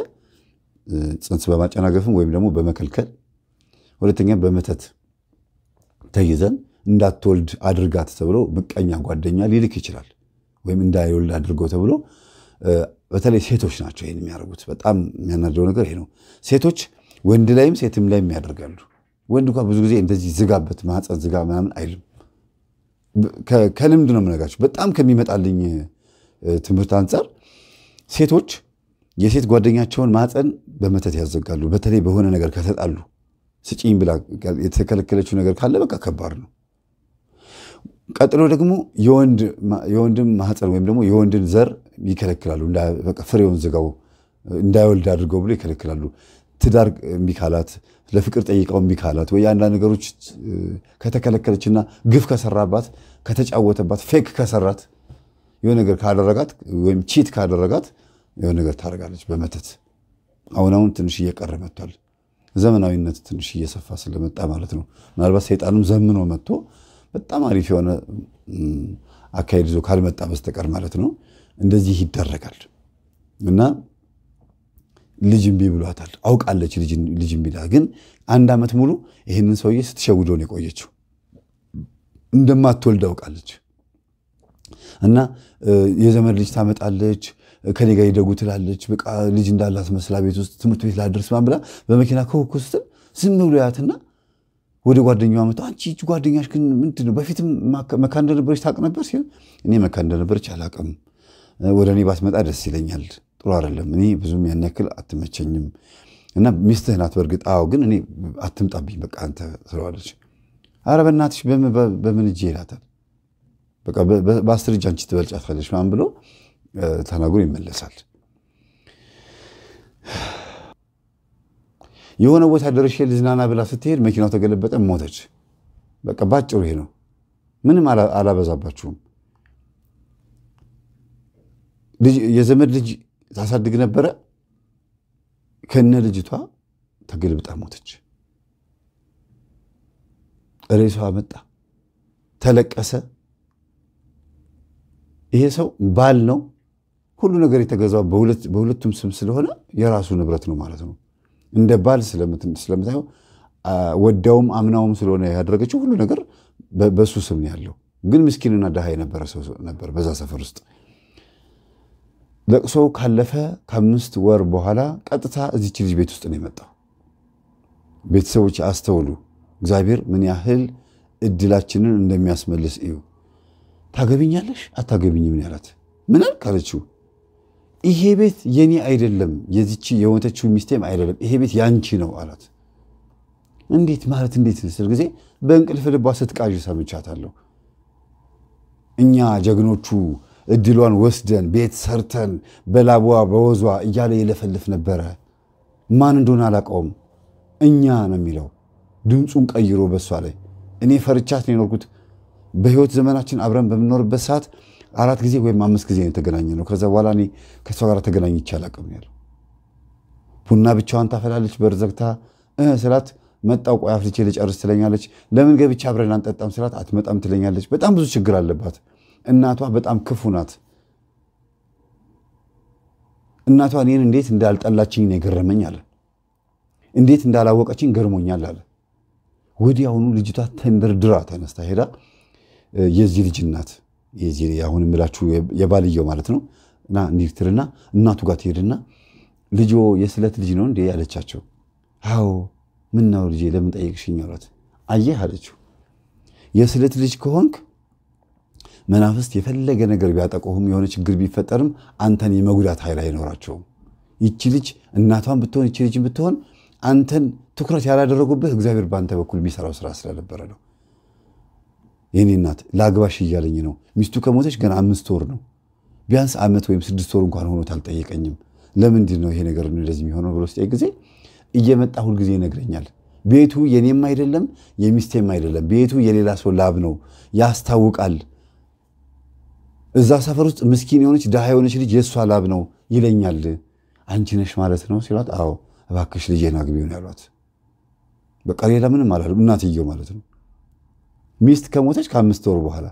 ጽንስ በማጨናገፍም ወይም ደግሞ በመከልከል፣ ሁለተኛ በመተት ተይዘን እንዳትወልድ አድርጋት ተብሎ ምቀኛ ጓደኛ ሊልክ ይችላል። ወይም እንዳይወልድ አድርገው ተብሎ በተለይ ሴቶች ናቸው ይህን የሚያደርጉት። በጣም የሚያናደው ነገር ይሄ ነው። ሴቶች ወንድ ላይም ሴትም ላይም ያደርጋሉ። ወንድ እንኳ ብዙ ጊዜ እንደዚህ ዝጋበት ማህፀን ዝጋ ምናምን አይልም። ከልምድ ነው የምነግራቸው። በጣም ከሚመጣልኝ ትምህርት አንጻር ሴቶች የሴት ጓደኛቸውን ማህፀን በመተት ያዘጋሉ። በተለይ በሆነ ነገር ከተጣሉ ስጪኝ ብላ የተከለከለችው ነገር ካለ በቃ ከባድ ነው። ቀጥሎ ደግሞ የወንድን ማህፀን ወይም ደግሞ የወንድን ዘር ይከለክላሉ። ፍሬውን ዝጋው እንዳይወልድ አድርገው ብሎ ይከለክላሉ። ትዳር የሚካላት ለፍቅር ጠይቀው የሚካላት ወይ አንዳንድ ነገሮች ከተከለከለችና ግፍ ከሰራባት ከተጫወተባት ፌክ ከሰራት የሆነ ነገር ካደረጋት ወይም ቺት ካደረጋት የሆነ ነገር ታደርጋለች በመተት አሁን አሁን ትንሽ እየቀረ መጥቷል። ዘመናዊነት ትንሽ እየሰፋ ስለመጣ ማለት ነው። ምናልባት ሰይጣንም ዘምኖ መጥቶ በጣም አሪፍ የሆነ አካሄድ ይዞ ካልመጣ በስተቀር ማለት ነው እንደዚህ ይደረጋል እና ልጅ እምቢ ብሏታል። አውቃለች ልጅ እምቢ ብላ ግን አንድ ዓመት ሙሉ ይህንን ሰውዬ ስትሸውደው ነው የቆየችው። እንደማትወልድ አውቃለች እና የዘመድ ልጅ ታመጣለች፣ ከኔ ጋር ይደጉ ትላለች። በቃ ልጅ እንዳላት መስላ ቤት ውስጥ ትምህርት ቤት ላደርስ ብላ በመኪና ከወኩ ስትል ዝም ብሎ ያትና ወደ ጓደኛዋ መጣ። አንቺ እጅ ጓደኛሽ ግን ምንድን ነው? በፊትም መካን እንደነበረች ታውቅ ነበር ሲል እኔ መካን እንደነበረች አላውቅም። ወደ እኔ ባትመጣ ደስ ይለኛል። ጥሩ አይደለም። እኔ ብዙም ያን ያክል አትመቸኝም እና ሚስትህ ናት በእርግጥ አዎ፣ ግን እኔ አትምጣብኝ በቃ አንተ ስለዋለች። አረ በእናትሽ በምን እጄ ይላታል። በቃ በአስር እጅ አንቺ ትበልጫታለች ምናምን ብሎ ተናግሮ ይመለሳል። የሆነ ቦታ ደርሼ ልዝናና ብላ ስትሄድ መኪናው ተገለበጠ፣ ሞተች። በቃ ባጭሩ ይሄ ነው። ምንም አላበዛባችሁም። የዘመድ ልጅ ታሳድግ ነበረ። ከነ ልጅቷ ተገልብጣ ሞተች። ሬሷ መጣ፣ ተለቀሰ። ይሄ ሰው ባል ነው። ሁሉ ነገር የተገዛው በሁለቱም ስም ስለሆነ የራሱ ንብረት ነው ማለት ነው። እንደ ባል ስለምታየው ወዳውም አምናውም ስለሆነ ያደረገችው ሁሉ ነገር በእሱ ስም ነው ያለው። ግን ምስኪንና ድሃ የነበረ ሰው ነበር በዛ ሰፈር ውስጥ። ለቅሶው ካለፈ ከአምስት ወር በኋላ ቀጥታ እዚች ልጅ ቤት ውስጥ ነው የመጣው። ቤተሰቦች አስተውሉ። እግዚአብሔር ምን ያህል እድላችንን እንደሚያስመልስ እዩ። ታገቢኛለሽ ምን ያላት ምንም ካለችው ይሄ ቤት የኔ አይደለም፣ የዚች የሞተችው ሚስቴም አይደለም፣ ይሄ ቤት ያንቺ ነው አላት። እንዴት ማለት እንዴት ስል ጊዜ በእንቅልፍ ልቧ ስትቃዥ ሰምቻታለሁ። እኛ ጀግኖቹ እድሏን ወስደን ቤት ሰርተን በላቧ በወዟ እያለ የለፈልፍ ነበረ። ማን እንደሆነ አላውቀውም። እኛ ነው የሚለው ድምፁን ቀይሮ በሷ ላይ። እኔ ፈርቻት ነው የኖርኩት። በህይወት ዘመናችን አብረን በምኖርበት ሰዓት አራት ጊዜ ወይም አምስት ጊዜ የተገናኘ ነው። ከዛ በኋላ እኔ ከእሷ ጋር ተገናኝቼ አላውቅም ያለው። ቡና ብቻዋን ታፈላለች። በርዘግታ ስላት መጣው ቆይ አፍልቼ ልጨርስ ትለኛለች። ለምን ገብቼ አብረን አንጠጣም ስላት አትመጣም ትለኛለች። በጣም ብዙ ችግር አለባት። እናቷ በጣም ክፉ ናት። እናቷ እኔን እንዴት እንዳልጠላችኝ ነው የገረመኝ አለ። እንዴት እንዳላወቀችኝ ገርሞኛል አለ። ወዲያውኑ ልጅቷ ተንደርድራ ተነስታ ሄዳ የዚህ ልጅ እናት አሁን የምላችሁ የባልየው ማለት ነው እና እንዲትልና እናቱ ጋር ትሄድና ልጆ የስለት ልጅ ነው እንዴ ያለቻቸው። አዎ ምናው ልጄ ለምን ጠየቅሽኝ አሏት። አየህ አለችው የስለት ልጅ ከሆንክ መናፍስት የፈለገ ነገር ቢያጠቁህም የሆነ ችግር ቢፈጠርም አንተን የመጉዳት ኃይል አይኖራቸውም። ይቺ ልጅ እናቷን ብትሆን ይቺ ልጅ ብትሆን አንተን ትኩረት ያላደረጉብህ እግዚአብሔር በአንተ በኩል የሚሰራው ስራ ስለነበረ ነው። የኔ እናት ለአግባሽ እያለኝ ነው። ሚስቱ ከሞተች ገና አምስት ወር ነው። ቢያንስ ዓመት ወይም ስድስት ወር እንኳን ሆኖት አልጠየቀኝም። ለምንድን ነው ይሄ ነገር እንደዚህ የሚሆነው ብሎ ስጠይቅ ጊዜ እየመጣ ሁልጊዜ ይነግረኛል። ቤቱ የኔም አይደለም የሚስቴም አይደለም። ቤቱ የሌላ ሰው ላብ ነው፣ ያስታውቃል። እዛ ሰፈር ውስጥ ምስኪን የሆነች ድሃ የሆነች ልጅ የእሷ ላብ ነው ይለኛል። አንቺ ነሽ ማለት ነው ሲሏት፣ አዎ እባክሽ ልጄን አግቢውን ያሏት። በቃ ሌላ ምንም አላሉ እናትየው ማለት ነው። ሚስት ከሞተች ከአምስት ወር በኋላ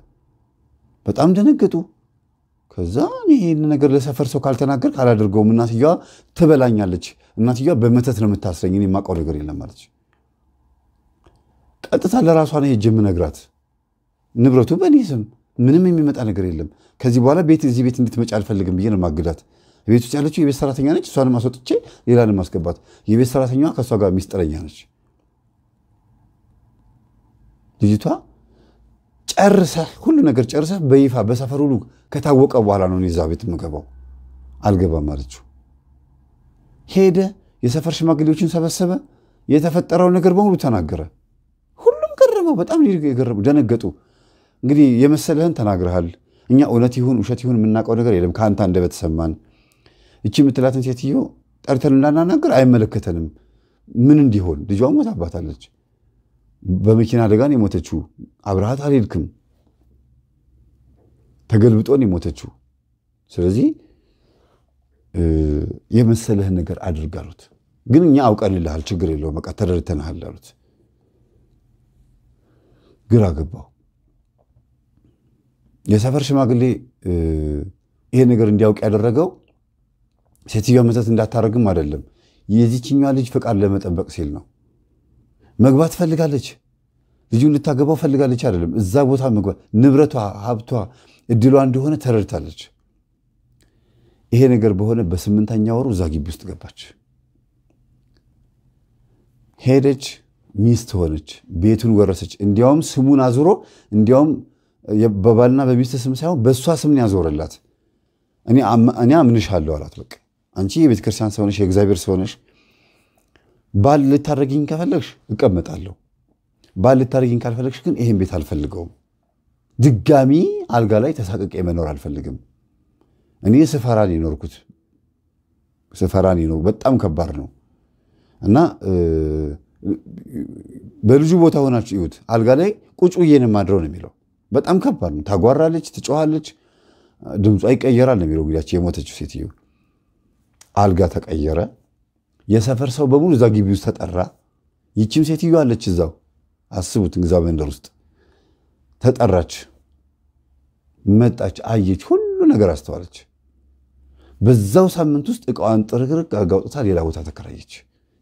በጣም ደነገጡ። ከዛ ይህን ነገር ለሰፈር ሰው ካልተናገር ካላደርገውም እናትዮዋ ትበላኛለች፣ እናትዮዋ በመተት ነው የምታስረኝ፣ እኔ የማውቀው ነገር የለም ማለች። ቀጥታ ለራሷ ነው የጀም ነግራት፣ ንብረቱ በእኔ ስም ምንም የሚመጣ ነገር የለም፣ ከዚህ በኋላ ቤት እዚህ ቤት እንድትመጪ አልፈልግም ብዬ ነው ማግዳት። ቤት ውስጥ ያለችው የቤት ሰራተኛ ነች፣ እሷንም አስወጥቼ ሌላንም ማስገባት። የቤት ሰራተኛዋ ከእሷ ጋር ሚስጥረኛ ነች ልጅቷ ጨርሰህ ሁሉ ነገር ጨርሰህ በይፋ በሰፈር ሁሉ ከታወቀ በኋላ ነው እዛ ቤት የምገባው አልገባም አለችው። ሄደ፣ የሰፈር ሽማግሌዎችን ሰበሰበ፣ የተፈጠረው ነገር በሙሉ ተናገረ። ሁሉም ገረመው፣ በጣም የገረመው ደነገጡ። እንግዲህ የመሰለህን ተናግረሃል። እኛ እውነት ይሁን ውሸት ይሁን የምናውቀው ነገር የለም፣ ከአንተ አንደበት ሰማን። እቺ የምትላትን ሴትዮ ጠርተን እንዳናናገር አይመለከተንም። ምን እንዲሆን ልጇ ሞታባታለች። በመኪና አደጋ ነው የሞተችው። አብርሃት አልሄድክም። ተገልብጦ ነው የሞተችው። ስለዚህ የመሰለህን ነገር አድርግ አሉት። ግን እኛ አውቀን ልልሃል፣ ችግር የለውም በቃ ተረድተንሃል አሉት። ግራ ገባው። የሰፈር ሽማግሌ ይሄ ነገር እንዲያውቅ ያደረገው ሴትዮዋ መተት እንዳታደረግም አይደለም፣ የዚችኛ ልጅ ፈቃድ ለመጠበቅ ሲል ነው። መግባት ፈልጋለች። ልጁ እንድታገባው ፈልጋለች አይደለም፣ እዛ ቦታ መግባት ንብረቷ፣ ሀብቷ፣ እድሏ እንደሆነ ተረድታለች። ይሄ ነገር በሆነ በስምንተኛ ወሩ እዛ ግቢ ውስጥ ገባች። ሄደች፣ ሚስት ሆነች፣ ቤቱን ወረሰች። እንዲያውም ስሙን አዙሮ እንዲያውም በባልና በሚስት ስም ሳይሆን በእሷ ስምን ያዞረላት። እኔ አምንሻለሁ አላት። በቃ አንቺ የቤተክርስቲያን ሰውነሽ፣ የእግዚአብሔር ሰውነሽ ባል ልታደረግኝ ከፈለግሽ እቀመጣለሁ። ባል ልታደረግኝ ካልፈለግሽ ግን ይሄን ቤት አልፈልገውም። ድጋሚ አልጋ ላይ ተሳቅቄ መኖር አልፈልግም። እኔ ስፈራን የኖርኩት ስፈራን የኖር በጣም ከባድ ነው እና በልጁ ቦታ ሆናችሁ እዩት። አልጋ ላይ ቁጭ ብዬን የማድረው ነው የሚለው በጣም ከባድ ነው። ታጓራለች፣ ትጮኋለች፣ ድምጿ ይቀየራል ነው የሚለው እንግዲያቸው የሞተችው ሴትዮ አልጋ ተቀየረ። የሰፈር ሰው በሙሉ እዛ ግቢ ውስጥ ተጠራ። ይችም ሴትዮ አለች እዛው አስቡት፣ ግዛ መንደር ውስጥ ተጠራች። መጣች፣ አየች፣ ሁሉ ነገር አስተዋለች። በዛው ሳምንት ውስጥ እቃዋን ጥርቅርቅ አጋውጥታ ሌላ ቦታ ተከራየች።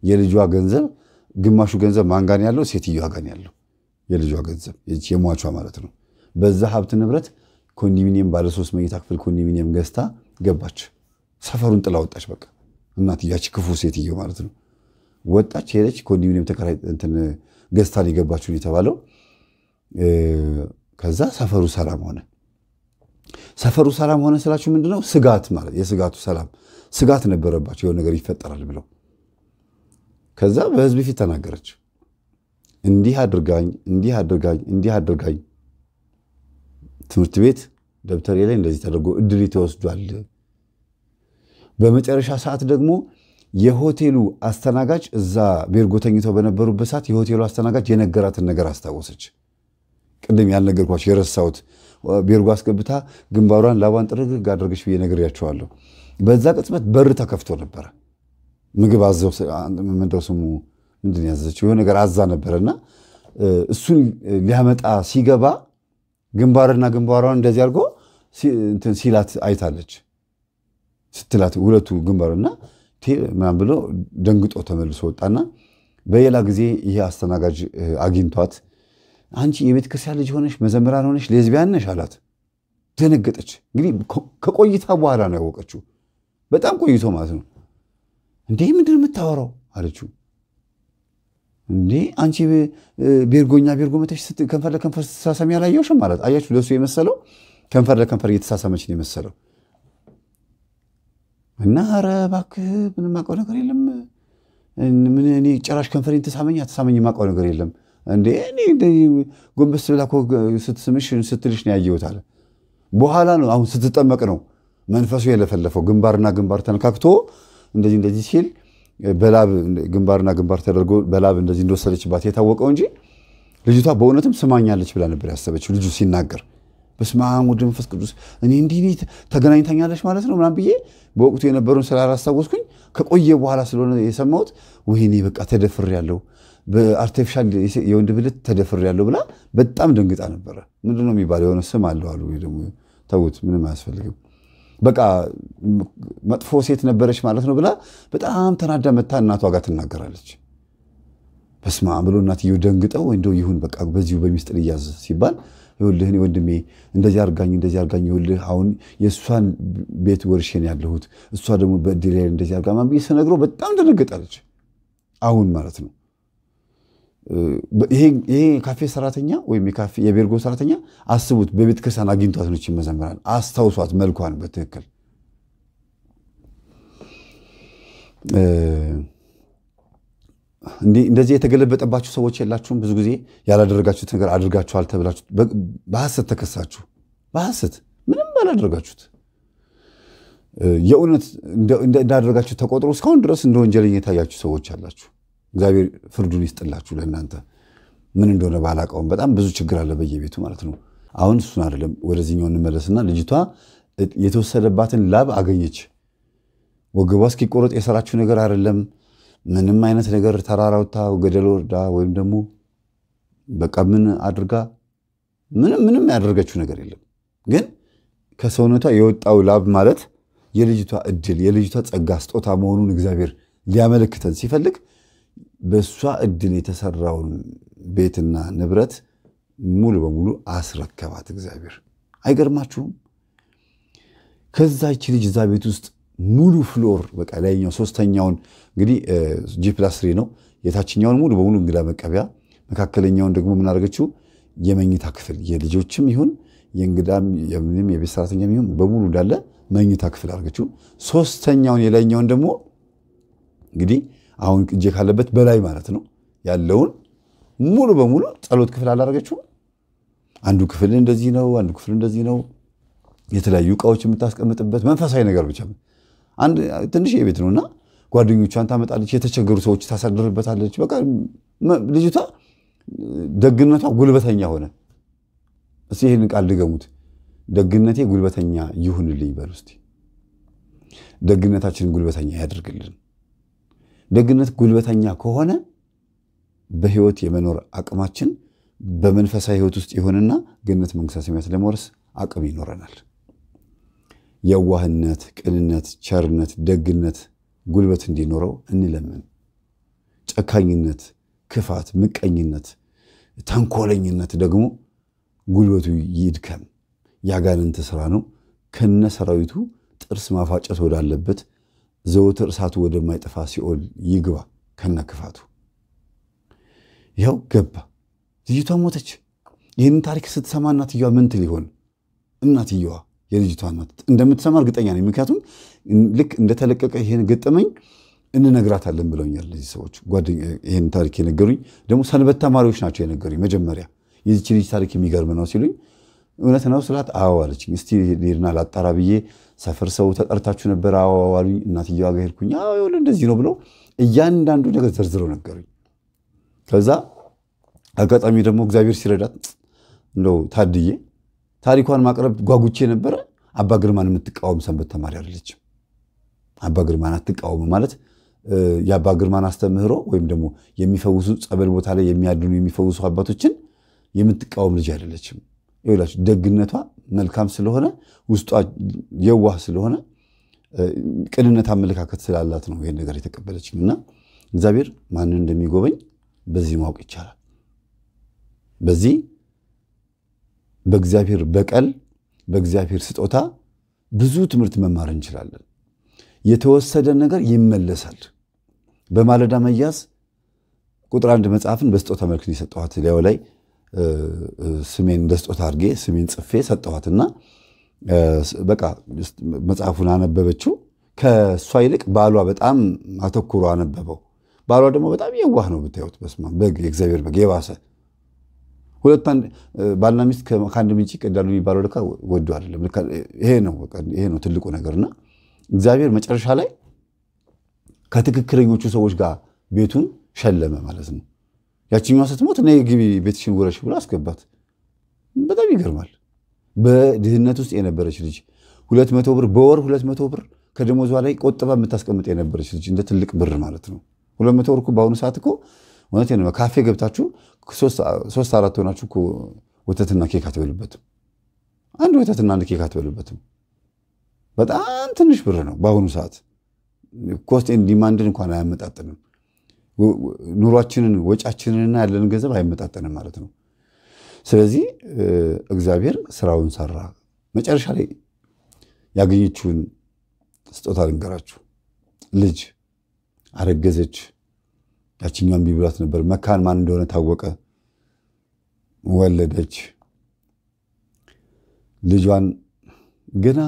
የልጇ ገንዘብ ግማሹ ገንዘብ ማንጋን ያለው ሴትዮዋ ጋን ያለው የልጇ ገንዘብ የሟቿ ማለት ነው። በዛ ሀብት ንብረት ኮንዶሚኒየም ባለሶስት መኝታ ክፍል ኮንዶሚኒየም ገዝታ ገባች። ሰፈሩን ጥላ ወጣች በቃ እናትያች ክፉ ሴትዮ ማለት ነው። ወጣች ሄደች፣ ኮንዶሚኒየም ተከራይ እንትን ገዝታ ሊገባችሁን የተባለው ከዛ ሰፈሩ ሰላም ሆነ። ሰፈሩ ሰላም ሆነ ስላችሁ ምንድነው ስጋት ማለት የስጋቱ ሰላም ስጋት ነበረባቸው የሆነ ነገር ይፈጠራል ብለው። ከዛ በህዝብ ፊት ተናገረች። እንዲህ አድርጋኝ እንዲህ አድርጋኝ እንዲህ አድርጋኝ ትምህርት ቤት ደብተሬ ላይ እንደዚህ ተደርጎ እድል ተወስዷል በመጨረሻ ሰዓት ደግሞ የሆቴሉ አስተናጋጅ እዛ ቤርጎ ተኝተው በነበሩበት ሰዓት የሆቴሉ አስተናጋጅ የነገራትን ነገር አስታወሰች። ቅድም ያልነገርኳቸው የረሳሁት ቤርጎ አስገብታ ግንባሯን ላቧን ጥርግርግ አድርገች ብዬ ነግሬያቸዋለሁ። በዛ ቅጽበት በር ተከፍቶ ነበረ። ምግብ አዘው ስሙ ምንድን ያዘችው የሆነ ነገር አዛ ነበረና እሱን ሊያመጣ ሲገባ ግንባርና ግንባሯን እንደዚህ አድርጎ ሲላት አይታለች። ስትላት ሁለቱ ግንባርና ምናምን ብሎ ደንግጦ ተመልሶ ወጣና በሌላ ጊዜ ይሄ አስተናጋጅ አግኝቷት አንቺ የቤተ ክርስቲያን ልጅ ሆነሽ መዘምራን ሆነሽ ሌዝቢያን ነሽ አላት። ደነገጠች። እንግዲህ ከቆይታ በኋላ ነው ያወቀችው። በጣም ቆይቶ ማለት ነው። እንዴ ምንድን የምታወራው አለችው። እንዴ አንቺ ቤርጎኛ ቤርጎ መተሽ ከንፈር ለከንፈር ስትሳሰሚ አላየውሽም ማለት አያችሁ። ለሱ የመሰለው ከንፈር ለከንፈር እየተሳሰመች ነው የመሰለው። እና ኧረ እባክህ ምንም ነገር የለም። ምን እኔ ጭራሽ ከንፈሬን ተሳመኝ አትሳመኝ የማውቀው ነገር የለም። እንዴ እኔ ጎንበስ ብላ ስትስምሽ ስትልሽ ነው ያየሁት አለ። በኋላ ነው አሁን ስትጠመቅ ነው መንፈሱ የለፈለፈው። ግንባርና ግንባር ተነካክቶ እንደዚህ እንደዚህ ሲል በላብ ግንባርና ግንባር ተደርጎ በላብ እንደዚህ እንደወሰደችባት የታወቀው እንጂ ልጅቷ በእውነትም ስማኛለች ብላ ነበር ያሰበችው ልጁ ሲናገር በስመ አብ ወወልድ ወመንፈስ ቅዱስ እኔ እንዲህ ተገናኝተኛለች ማለት ነው ምናምን ብዬ በወቅቱ የነበረውን ስላላስታወስኩኝ ከቆየ በኋላ ስለሆነ የሰማሁት ወይኔ በቃ ተደፍር ያለው በአርቲፊሻል የወንድ ብልት ተደፍር ያለው ብላ በጣም ደንግጣ ነበረ። ምንድን ነው የሚባለው? የሆነ ስም አለው አሉ። ወይ ደግሞ ተውት፣ ምንም አያስፈልግም። በቃ መጥፎ ሴት ነበረች ማለት ነው ብላ በጣም ተናዳ መታ እናቷ ጋር ትናገራለች። በስመ አብ ብሎ እናትየው ደንግጠው እንደው ይሁን በቃ በዚሁ በሚስጥር እያዝ ሲባል ይኸውልህ ወንድሜ እንደዚህ አርጋኝ እንደዚህ አርጋኝ ይኸውልህ አሁን የእሷን ቤት ወርሼን ያለሁት እሷ ደግሞ በእድል ላይ እንደዚህ አርጋ ብዬ ስነግረው በጣም ደነገጣለች። አሁን ማለት ነው። ይሄ ካፌ ሰራተኛ ወይም የቤርጎ ሰራተኛ አስቡት፣ በቤተ ክርስቲያን አግኝቷት ነች መዘምራን አስታውሷት፣ መልኳን በትክክል እንደዚህ የተገለበጠባችሁ ሰዎች የላችሁም? ብዙ ጊዜ ያላደረጋችሁት ነገር አድርጋችኋል ተብላችሁ በሐሰት ተከሳችሁ፣ በሐሰት ምንም ባላደረጋችሁት የእውነት እንዳደረጋችሁ ተቆጥሮ እስካሁን ድረስ እንደ ወንጀለኛ የታያችሁ ሰዎች አላችሁ። እግዚአብሔር ፍርዱን ይስጥላችሁ ለእናንተ። ምን እንደሆነ ባላቀውም በጣም ብዙ ችግር አለ በየቤቱ ማለት ነው። አሁን እሱን አይደለም፣ ወደዚህኛው እንመለስና ልጅቷ የተወሰደባትን ላብ አገኘች። ወገቧ እስኪቆረጥ የሰራችሁ ነገር አይደለም ምንም አይነት ነገር ተራራውታ ገደል ወርዳ ወይም ደግሞ በቃ ምን አድርጋ ምንም ምንም ያደረገችው ነገር የለም። ግን ከሰውነቷ የወጣው ላብ ማለት የልጅቷ እድል የልጅቷ ጸጋ ስጦታ መሆኑን እግዚአብሔር ሊያመለክተን ሲፈልግ በእሷ እድል የተሰራውን ቤትና ንብረት ሙሉ በሙሉ አስረከባት እግዚአብሔር። አይገርማችሁም? ከዛች ልጅ እዛ ቤት ውስጥ ሙሉ ፍሎር በቃ ላይኛው ሶስተኛውን እንግዲህ ጂ ፕላስ ትሪ ነው። የታችኛውን ሙሉ በሙሉ እንግዳ መቀበያ፣ መካከለኛውን ደግሞ የምናደርገችው የመኝታ ክፍል የልጆችም ይሁን የእንግዳም የምንም የቤት ሰራተኛ ይሁን በሙሉ እንዳለ መኝታ ክፍል አድርገችው። ሶስተኛውን የላይኛውን ደግሞ እንግዲህ አሁን ቅጄ ካለበት በላይ ማለት ነው ያለውን ሙሉ በሙሉ ጸሎት ክፍል አላደረገችው። አንዱ ክፍል እንደዚህ ነው፣ አንዱ ክፍል እንደዚህ ነው። የተለያዩ እቃዎች የምታስቀምጥበት መንፈሳዊ ነገር ብቻ አንድ ትንሽ ቤት እና ጓደኞቿን ታመጣለች፣ የተቸገሩ ሰዎች ታሳድርበታለች። በቃ ልጅቷ ደግነቷ ጉልበተኛ ሆነ። እስቲ ይህን ቃል ድገሙት። ደግነቴ ጉልበተኛ ይሁንልኝ በሉ እስቲ። ደግነታችን ጉልበተኛ ያደርግልን። ደግነት ጉልበተኛ ከሆነ በህይወት የመኖር አቅማችን በመንፈሳዊ ህይወት ውስጥ ይሆንና ገነት መንግሥተ ሰማያት ለመውረስ አቅም ይኖረናል። የዋህነት፣ ቅንነት፣ ቸርነት፣ ደግነት ጉልበት እንዲኖረው እንለምን። ጨካኝነት፣ ክፋት፣ ምቀኝነት፣ ተንኮለኝነት ደግሞ ጉልበቱ ይድከም። ያጋንንት ስራ ነው። ከነ ሰራዊቱ ጥርስ ማፋጨት ወዳለበት ዘወትር እሳቱ ወደማይጠፋ ሲኦል ይግባ ከነ ክፋቱ። ያው ገባ። ልጅቷ ሞተች። ይህንን ታሪክ ስትሰማ እናትየዋ ምን ትል ይሆን? እናትየዋ የልጅቷ እናት እንደምትሰማ እርግጠኛ ነኝ። ምክንያቱም ልክ እንደተለቀቀ ይህን ገጠመኝ እንነግራታለን ብለውኛል። እነዚህ ሰዎች ይህን ታሪክ የነገሩኝ ደግሞ ሰንበት ተማሪዎች ናቸው የነገሩኝ። መጀመሪያ የዚች ልጅ ታሪክ የሚገርም ነው ሲሉኝ እውነት ነው ስላት፣ አዎ አለችኝ። እስቲ ሄድና ላጣራ ብዬ ሰፈር ሰው ተጠርታችሁ ነበር? አዎ አሉኝ። እናትየዋ ጋር ሄድኩኝ። እንደዚህ ነው ብለው እያንዳንዱ ነገር ዘርዝረው ነገሩኝ። ከዛ አጋጣሚ ደግሞ እግዚአብሔር ሲረዳት እንደው ታድዬ ታሪኳን ማቅረብ ጓጉቼ ነበረ። አባ ግርማን የምትቃወም ሰንበት ተማሪ አይደለችም። አባ ግርማን አትቃወም ማለት የአባ ግርማን አስተምህሮ ወይም ደግሞ የሚፈውሱ ጸበል ቦታ ላይ የሚያድኑ የሚፈውሱ አባቶችን የምትቃወም ልጅ አይደለችም። ይላችሁ ደግነቷ መልካም ስለሆነ ውስጧ የዋህ ስለሆነ ቅንነት አመለካከት ስላላት ነው ይህን ነገር የተቀበለችኝ እና እግዚአብሔር ማንን እንደሚጎበኝ በዚህ ማወቅ ይቻላል። በዚህ በእግዚአብሔር በቀል በእግዚአብሔር ስጦታ ብዙ ትምህርት መማር እንችላለን። የተወሰደ ነገር ይመለሳል። በማለዳ መያዝ ቁጥር አንድ መጽሐፍን በስጦታ መልክ የሰጠኋት ሊያው ላይ ስሜን እንደ ስጦታ አድርጌ ስሜን ጽፌ ሰጠኋትና በቃ መጽሐፉን አነበበችው። ከእሷ ይልቅ ባሏ በጣም አተኩሮ አነበበው። ባሏ ደግሞ በጣም የዋህ ነው ብታዩት፣ በስመ አብ በግ የእግዚአብሔር በግ የባሰ ሁለት አንድ ባልና ሚስት ከአንድ ምንጭ ይቀዳሉ የሚባለው ልካ ወዱ አይደለም። ይሄ ነው ይሄ ነው ትልቁ ነገርና እግዚአብሔር መጨረሻ ላይ ከትክክለኞቹ ሰዎች ጋር ቤቱን ሸለመ ማለት ነው። ያችኛዋ ስትሞት እና ግቢ ቤትሽን ውረሽ ብሎ አስገባት። በጣም ይገርማል። በድህነት ውስጥ የነበረች ልጅ ሁለት መቶ ብር በወር ሁለት መቶ ብር ከደሞዟ ላይ ቆጥባ የምታስቀምጥ የነበረች ልጅ እንደ ትልቅ ብር ማለት ነው። ሁለት መቶ ብር በአሁኑ ሰዓት እኮ እውነቴን ነው። ካፌ ገብታችሁ ሶስት አራት ሆናችሁ ወተትና ኬክ አትበሉበትም። አንድ ወተትና አንድ ኬክ አትበሉበትም። በጣም ትንሽ ብር ነው። በአሁኑ ሰዓት ኮስት ዲማንድን እንኳን አያመጣጥንም። ኑሯችንን ወጫችንንና ያለን ገንዘብ አይመጣጠንም ማለት ነው። ስለዚህ እግዚአብሔር ስራውን ሰራ። መጨረሻ ላይ ያገኘችውን ስጦታ ልንገራችሁ። ልጅ አረገዘች። ያችኛም ቢብሏት ነበር። መካን ማን እንደሆነ ታወቀ። ወለደች ልጇን ግና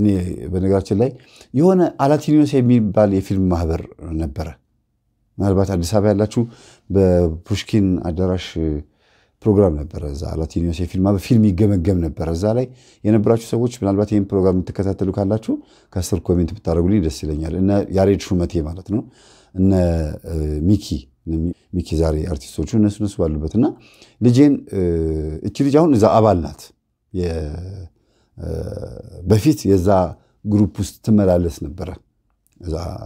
እኔ በነገራችን ላይ የሆነ አላቲኒዮስ የሚባል የፊልም ማህበር ነበረ። ምናልባት አዲስ አበባ ያላችሁ በፑሽኪን አዳራሽ ፕሮግራም ነበረ። እዛ አላቲኒዮስ የፊልም ማህበር ፊልም ይገመገም ነበረ። እዛ ላይ የነበራችሁ ሰዎች ምናልባት ይህን ፕሮግራም የምትከታተሉ ካላችሁ ከስር ኮሜንት ብታደረጉልኝ ደስ ይለኛል። እና ያሬድ ሹመቴ ማለት ነው እነ ሚኪ ሚኪ ዛሬ አርቲስቶቹ እነሱ እነሱ ባሉበት እና ልጄን እቺ ልጅ አሁን እዛ አባል ናት። በፊት የዛ ግሩፕ ውስጥ ትመላለስ ነበረ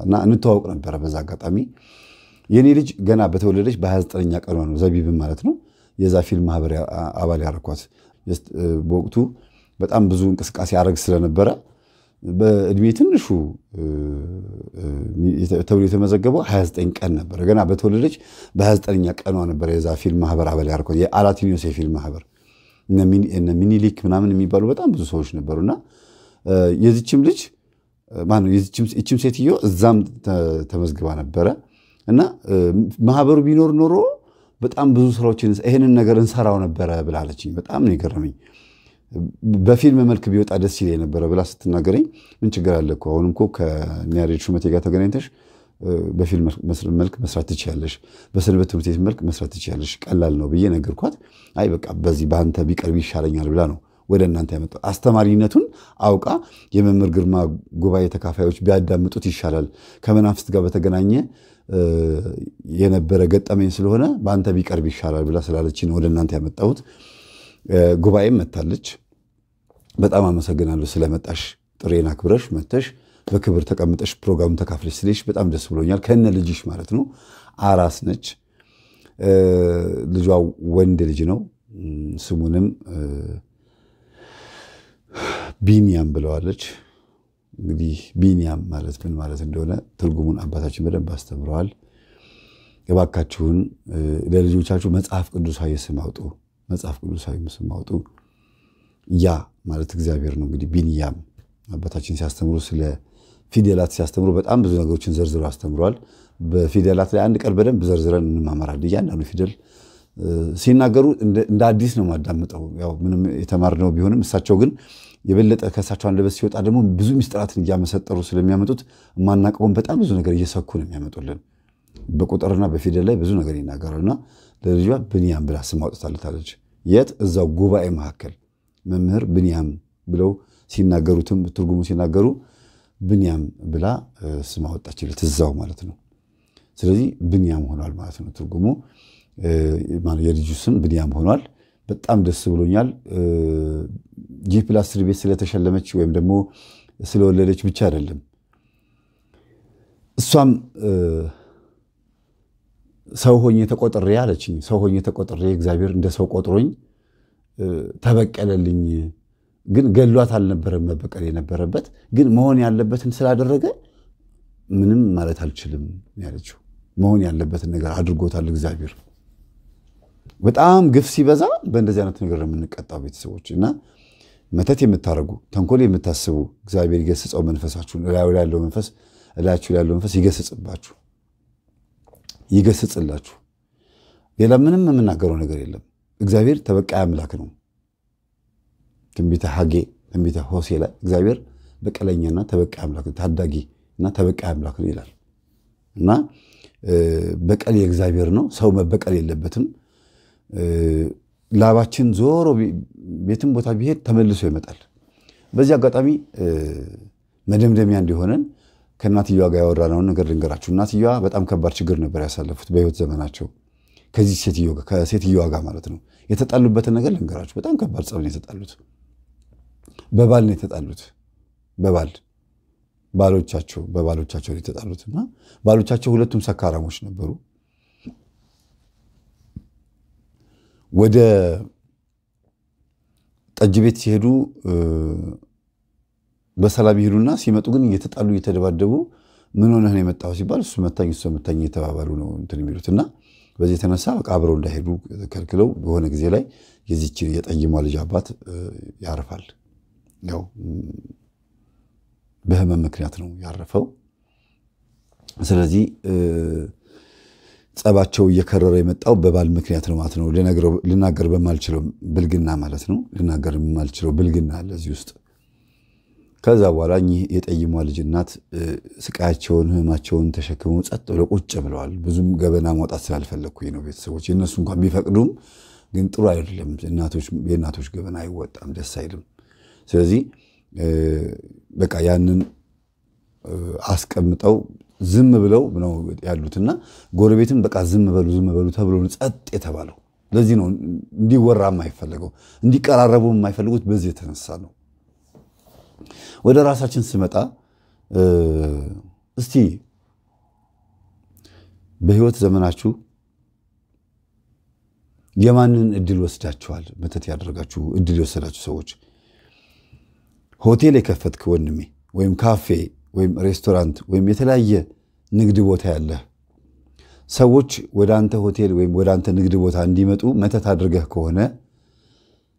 እና እንተዋውቅ ነበረ። በዛ አጋጣሚ የኔ ልጅ ገና በተወለደች በ29ኛ ቀኗ ነው ዘቢብን ማለት ነው የዛ ፊልም ማህበር አባል ያረኳት። በወቅቱ በጣም ብዙ እንቅስቃሴ አረግ ስለነበረ በእድሜ ትንሹ ተብሎ የተመዘገበው 29 ቀን ነበረ። ገና በተወለደች በ29ኛ ቀኗ ነበረ የዛ ፊልም ማህበር አበል ያርኮ የአላቲኒዮስ የፊልም ማህበር ሚኒሊክ ምናምን የሚባሉ በጣም ብዙ ሰዎች ነበሩና የዚችም ልጅ ይችም ሴትዮ እዛም ተመዝግባ ነበረ እና ማህበሩ ቢኖር ኖሮ በጣም ብዙ ስራዎችን ይህንን ነገር እንሰራው ነበረ ብላለችኝ። በጣም ነው የገረመኝ። በፊልም መልክ ቢወጣ ደስ ይል የነበረ ብላ ስትናገረኝ ምን ችግር አለ እኮ አሁንም እኮ ከሚያሬድ ሹመቴ ጋር ተገናኝተሽ በፊልም መልክ መስራት ትችያለሽ፣ በሰንበት ትምህርት ቤት መልክ መስራት ትችያለሽ፣ ቀላል ነው ብዬ ነገርኳት። አይ በቃ በዚህ በአንተ ቢቀርብ ይሻለኛል ብላ ነው ወደ እናንተ ያመጣው። አስተማሪነቱን አውቃ የመምህር ግርማ ጉባኤ ተካፋዮች ቢያዳምጡት ይሻላል፣ ከመናፍስት ጋር በተገናኘ የነበረ ገጠመኝ ስለሆነ በአንተ ቢቀርብ ይሻላል ብላ ስላለችን ወደ እናንተ ያመጣሁት። ጉባኤም መታለች። በጣም አመሰግናለሁ ስለመጣሽ፣ ጥሬን አክብረሽ መተሽ በክብር ተቀምጠሽ ፕሮግራሙን ተካፍለሽ ስለሽ በጣም ደስ ብሎኛል። ከነ ልጅሽ ማለት ነው። አራስ ነች። ልጇ ወንድ ልጅ ነው። ስሙንም ቢኒያም ብለዋለች። እንግዲህ ቢኒያም ማለት ምን ማለት እንደሆነ ትርጉሙን አባታችን በደንብ አስተምረዋል። የባካችሁን ለልጆቻችሁ መጽሐፍ ቅዱሳዊ ስም አውጡ። መጽሐፍ ቅዱሳዊ ምስል ያ ማለት እግዚአብሔር ነው። እንግዲህ ቢንያም አባታችን ሲያስተምሩ ስለ ፊደላት ሲያስተምሩ በጣም ብዙ ነገሮችን ዘርዝሮ አስተምረዋል። በፊደላት ላይ አንድ ቀን በደንብ ዘርዝረን እንማመራል። እያንዳንዱ ፊደል ሲናገሩ እንደ አዲስ ነው ማዳምጠው ያው ምንም የተማርነው ቢሆንም እሳቸው ግን የበለጠ ከእሳቸው አንደበት ሲወጣ ደግሞ ብዙ ሚስጥራትን እያመሰጠሩ ስለሚያመጡት የማናቀውን በጣም ብዙ ነገር እየሰኩ ነው የሚያመጡልን። በቁጥርና በፊደል ላይ ብዙ ነገር ይናገራልና ለልጇ ብንያም ብላ ስም አውጥታለታለች። የት? እዛው ጉባኤ መካከል መምህር ብንያም ብለው ሲናገሩትም ትርጉሙ ሲናገሩ ብንያም ብላ ስም አወጣችለት እዛው ማለት ነው። ስለዚህ ብንያም ሆኗል ማለት ነው ትርጉሙ። የልጁ ስም ብንያም ሆኗል። በጣም ደስ ብሎኛል። ጂ ፕላስ ስሪ ቤት ስለተሸለመች ወይም ደግሞ ስለወለደች ብቻ አይደለም እሷም ሰው ሆኜ ተቆጥሬ አለችኝ። ሰው ሆኜ ተቆጥሬ እግዚአብሔር እንደ ሰው ቆጥሮኝ ተበቀለልኝ። ግን ገሏት አልነበረም መበቀል የነበረበት ግን መሆን ያለበትን ስላደረገ ምንም ማለት አልችልም ያለችው። መሆን ያለበትን ነገር አድርጎታል እግዚአብሔር። በጣም ግፍ ሲበዛ በእንደዚህ አይነት ነገር የምንቀጣው ቤተሰቦች እና መተት የምታደርጉ ተንኮል የምታስቡ እግዚአብሔር ይገስጸው መንፈሳችሁን። እላዩ ላይ ያለው መንፈስ እላያችሁ ላይ ያለው መንፈስ ይገስጽባችሁ። ይገስጽላችሁ። ሌላ ምንም የምናገረው ነገር የለም። እግዚአብሔር ተበቃይ አምላክ ነው። ትንቢተ ሐጌ፣ ትንቢተ ሆሴ ላይ እግዚአብሔር በቀለኛና ተበቃይ አምላክ ነው፣ ታዳጊ እና ተበቃይ አምላክ ነው ይላል እና በቀል የእግዚአብሔር ነው። ሰው መበቀል የለበትም። ላባችን ዞሮ ቤትም ቦታ ቢሄድ ተመልሶ ይመጣል። በዚህ አጋጣሚ መደምደሚያ እንዲሆነን ከእናትየዋ ጋር ያወራነውን ነገር ልንገራችሁ። እናትየዋ በጣም ከባድ ችግር ነበር ያሳለፉት በህይወት ዘመናቸው ከዚህ ከሴትየዋ ጋር ማለት ነው። የተጣሉበትን ነገር ልንገራችሁ። በጣም ከባድ ጸብ ነው የተጣሉት። በባል ነው የተጣሉት። በባል ባሎቻቸው በባሎቻቸው ነው የተጣሉት እና ባሎቻቸው ሁለቱም ሰካራሞች ነበሩ። ወደ ጠጅ ቤት ሲሄዱ በሰላም ይሄዱና ሲመጡ ግን እየተጣሉ እየተደባደቡ ምን ሆነህ ነው የመጣው ሲባል እሱ መታኝ እሱ መታኝ የተባባሉ ነው እንትን የሚሉት እና በዚህ የተነሳ በቃ አብረው እንዳይሄዱ ከልክለው በሆነ ጊዜ ላይ የዚች የጠይሟ ልጅ አባት ያርፋል። ያው በህመም ምክንያት ነው ያረፈው። ስለዚህ ጸባቸው እየከረረ የመጣው በባል ምክንያት ነው ማለት ነው። ልናገር በማልችለው ብልግና ማለት ነው። ልናገር የማልችለው ብልግና አለ እዚህ ውስጥ ከዛ በኋላ እኚህ የጠይሟ ልጅ እናት ስቃያቸውን ህማቸውን ተሸክመው ጸጥ ብለው ቁጭ ብለዋል። ብዙም ገበና ማውጣት ስላልፈለግኩኝ ነው። ቤተሰቦች እነሱ እንኳን ቢፈቅዱም ግን ጥሩ አይደለም። የእናቶች ገበና አይወጣም፣ ደስ አይልም። ስለዚህ በቃ ያንን አስቀምጠው ዝም ብለው ነው ያሉትና ጎረቤትም በቃ ዝም በሉ ዝም በሉ ተብሎ ጸጥ የተባለው ለዚህ ነው። እንዲወራ የማይፈለገው እንዲቀራረቡ የማይፈልጉት በዚህ የተነሳ ነው። ወደ ራሳችን ስመጣ እስቲ በህይወት ዘመናችሁ የማንን እድል ወስዳችኋል? መተት ያደረጋችሁ እድል የወሰዳችሁ ሰዎች፣ ሆቴል የከፈትክ ወንድሜ፣ ወይም ካፌ ወይም ሬስቶራንት ወይም የተለያየ ንግድ ቦታ ያለህ ሰዎች ወደ አንተ ሆቴል ወይም ወደ አንተ ንግድ ቦታ እንዲመጡ መተት አድርገህ ከሆነ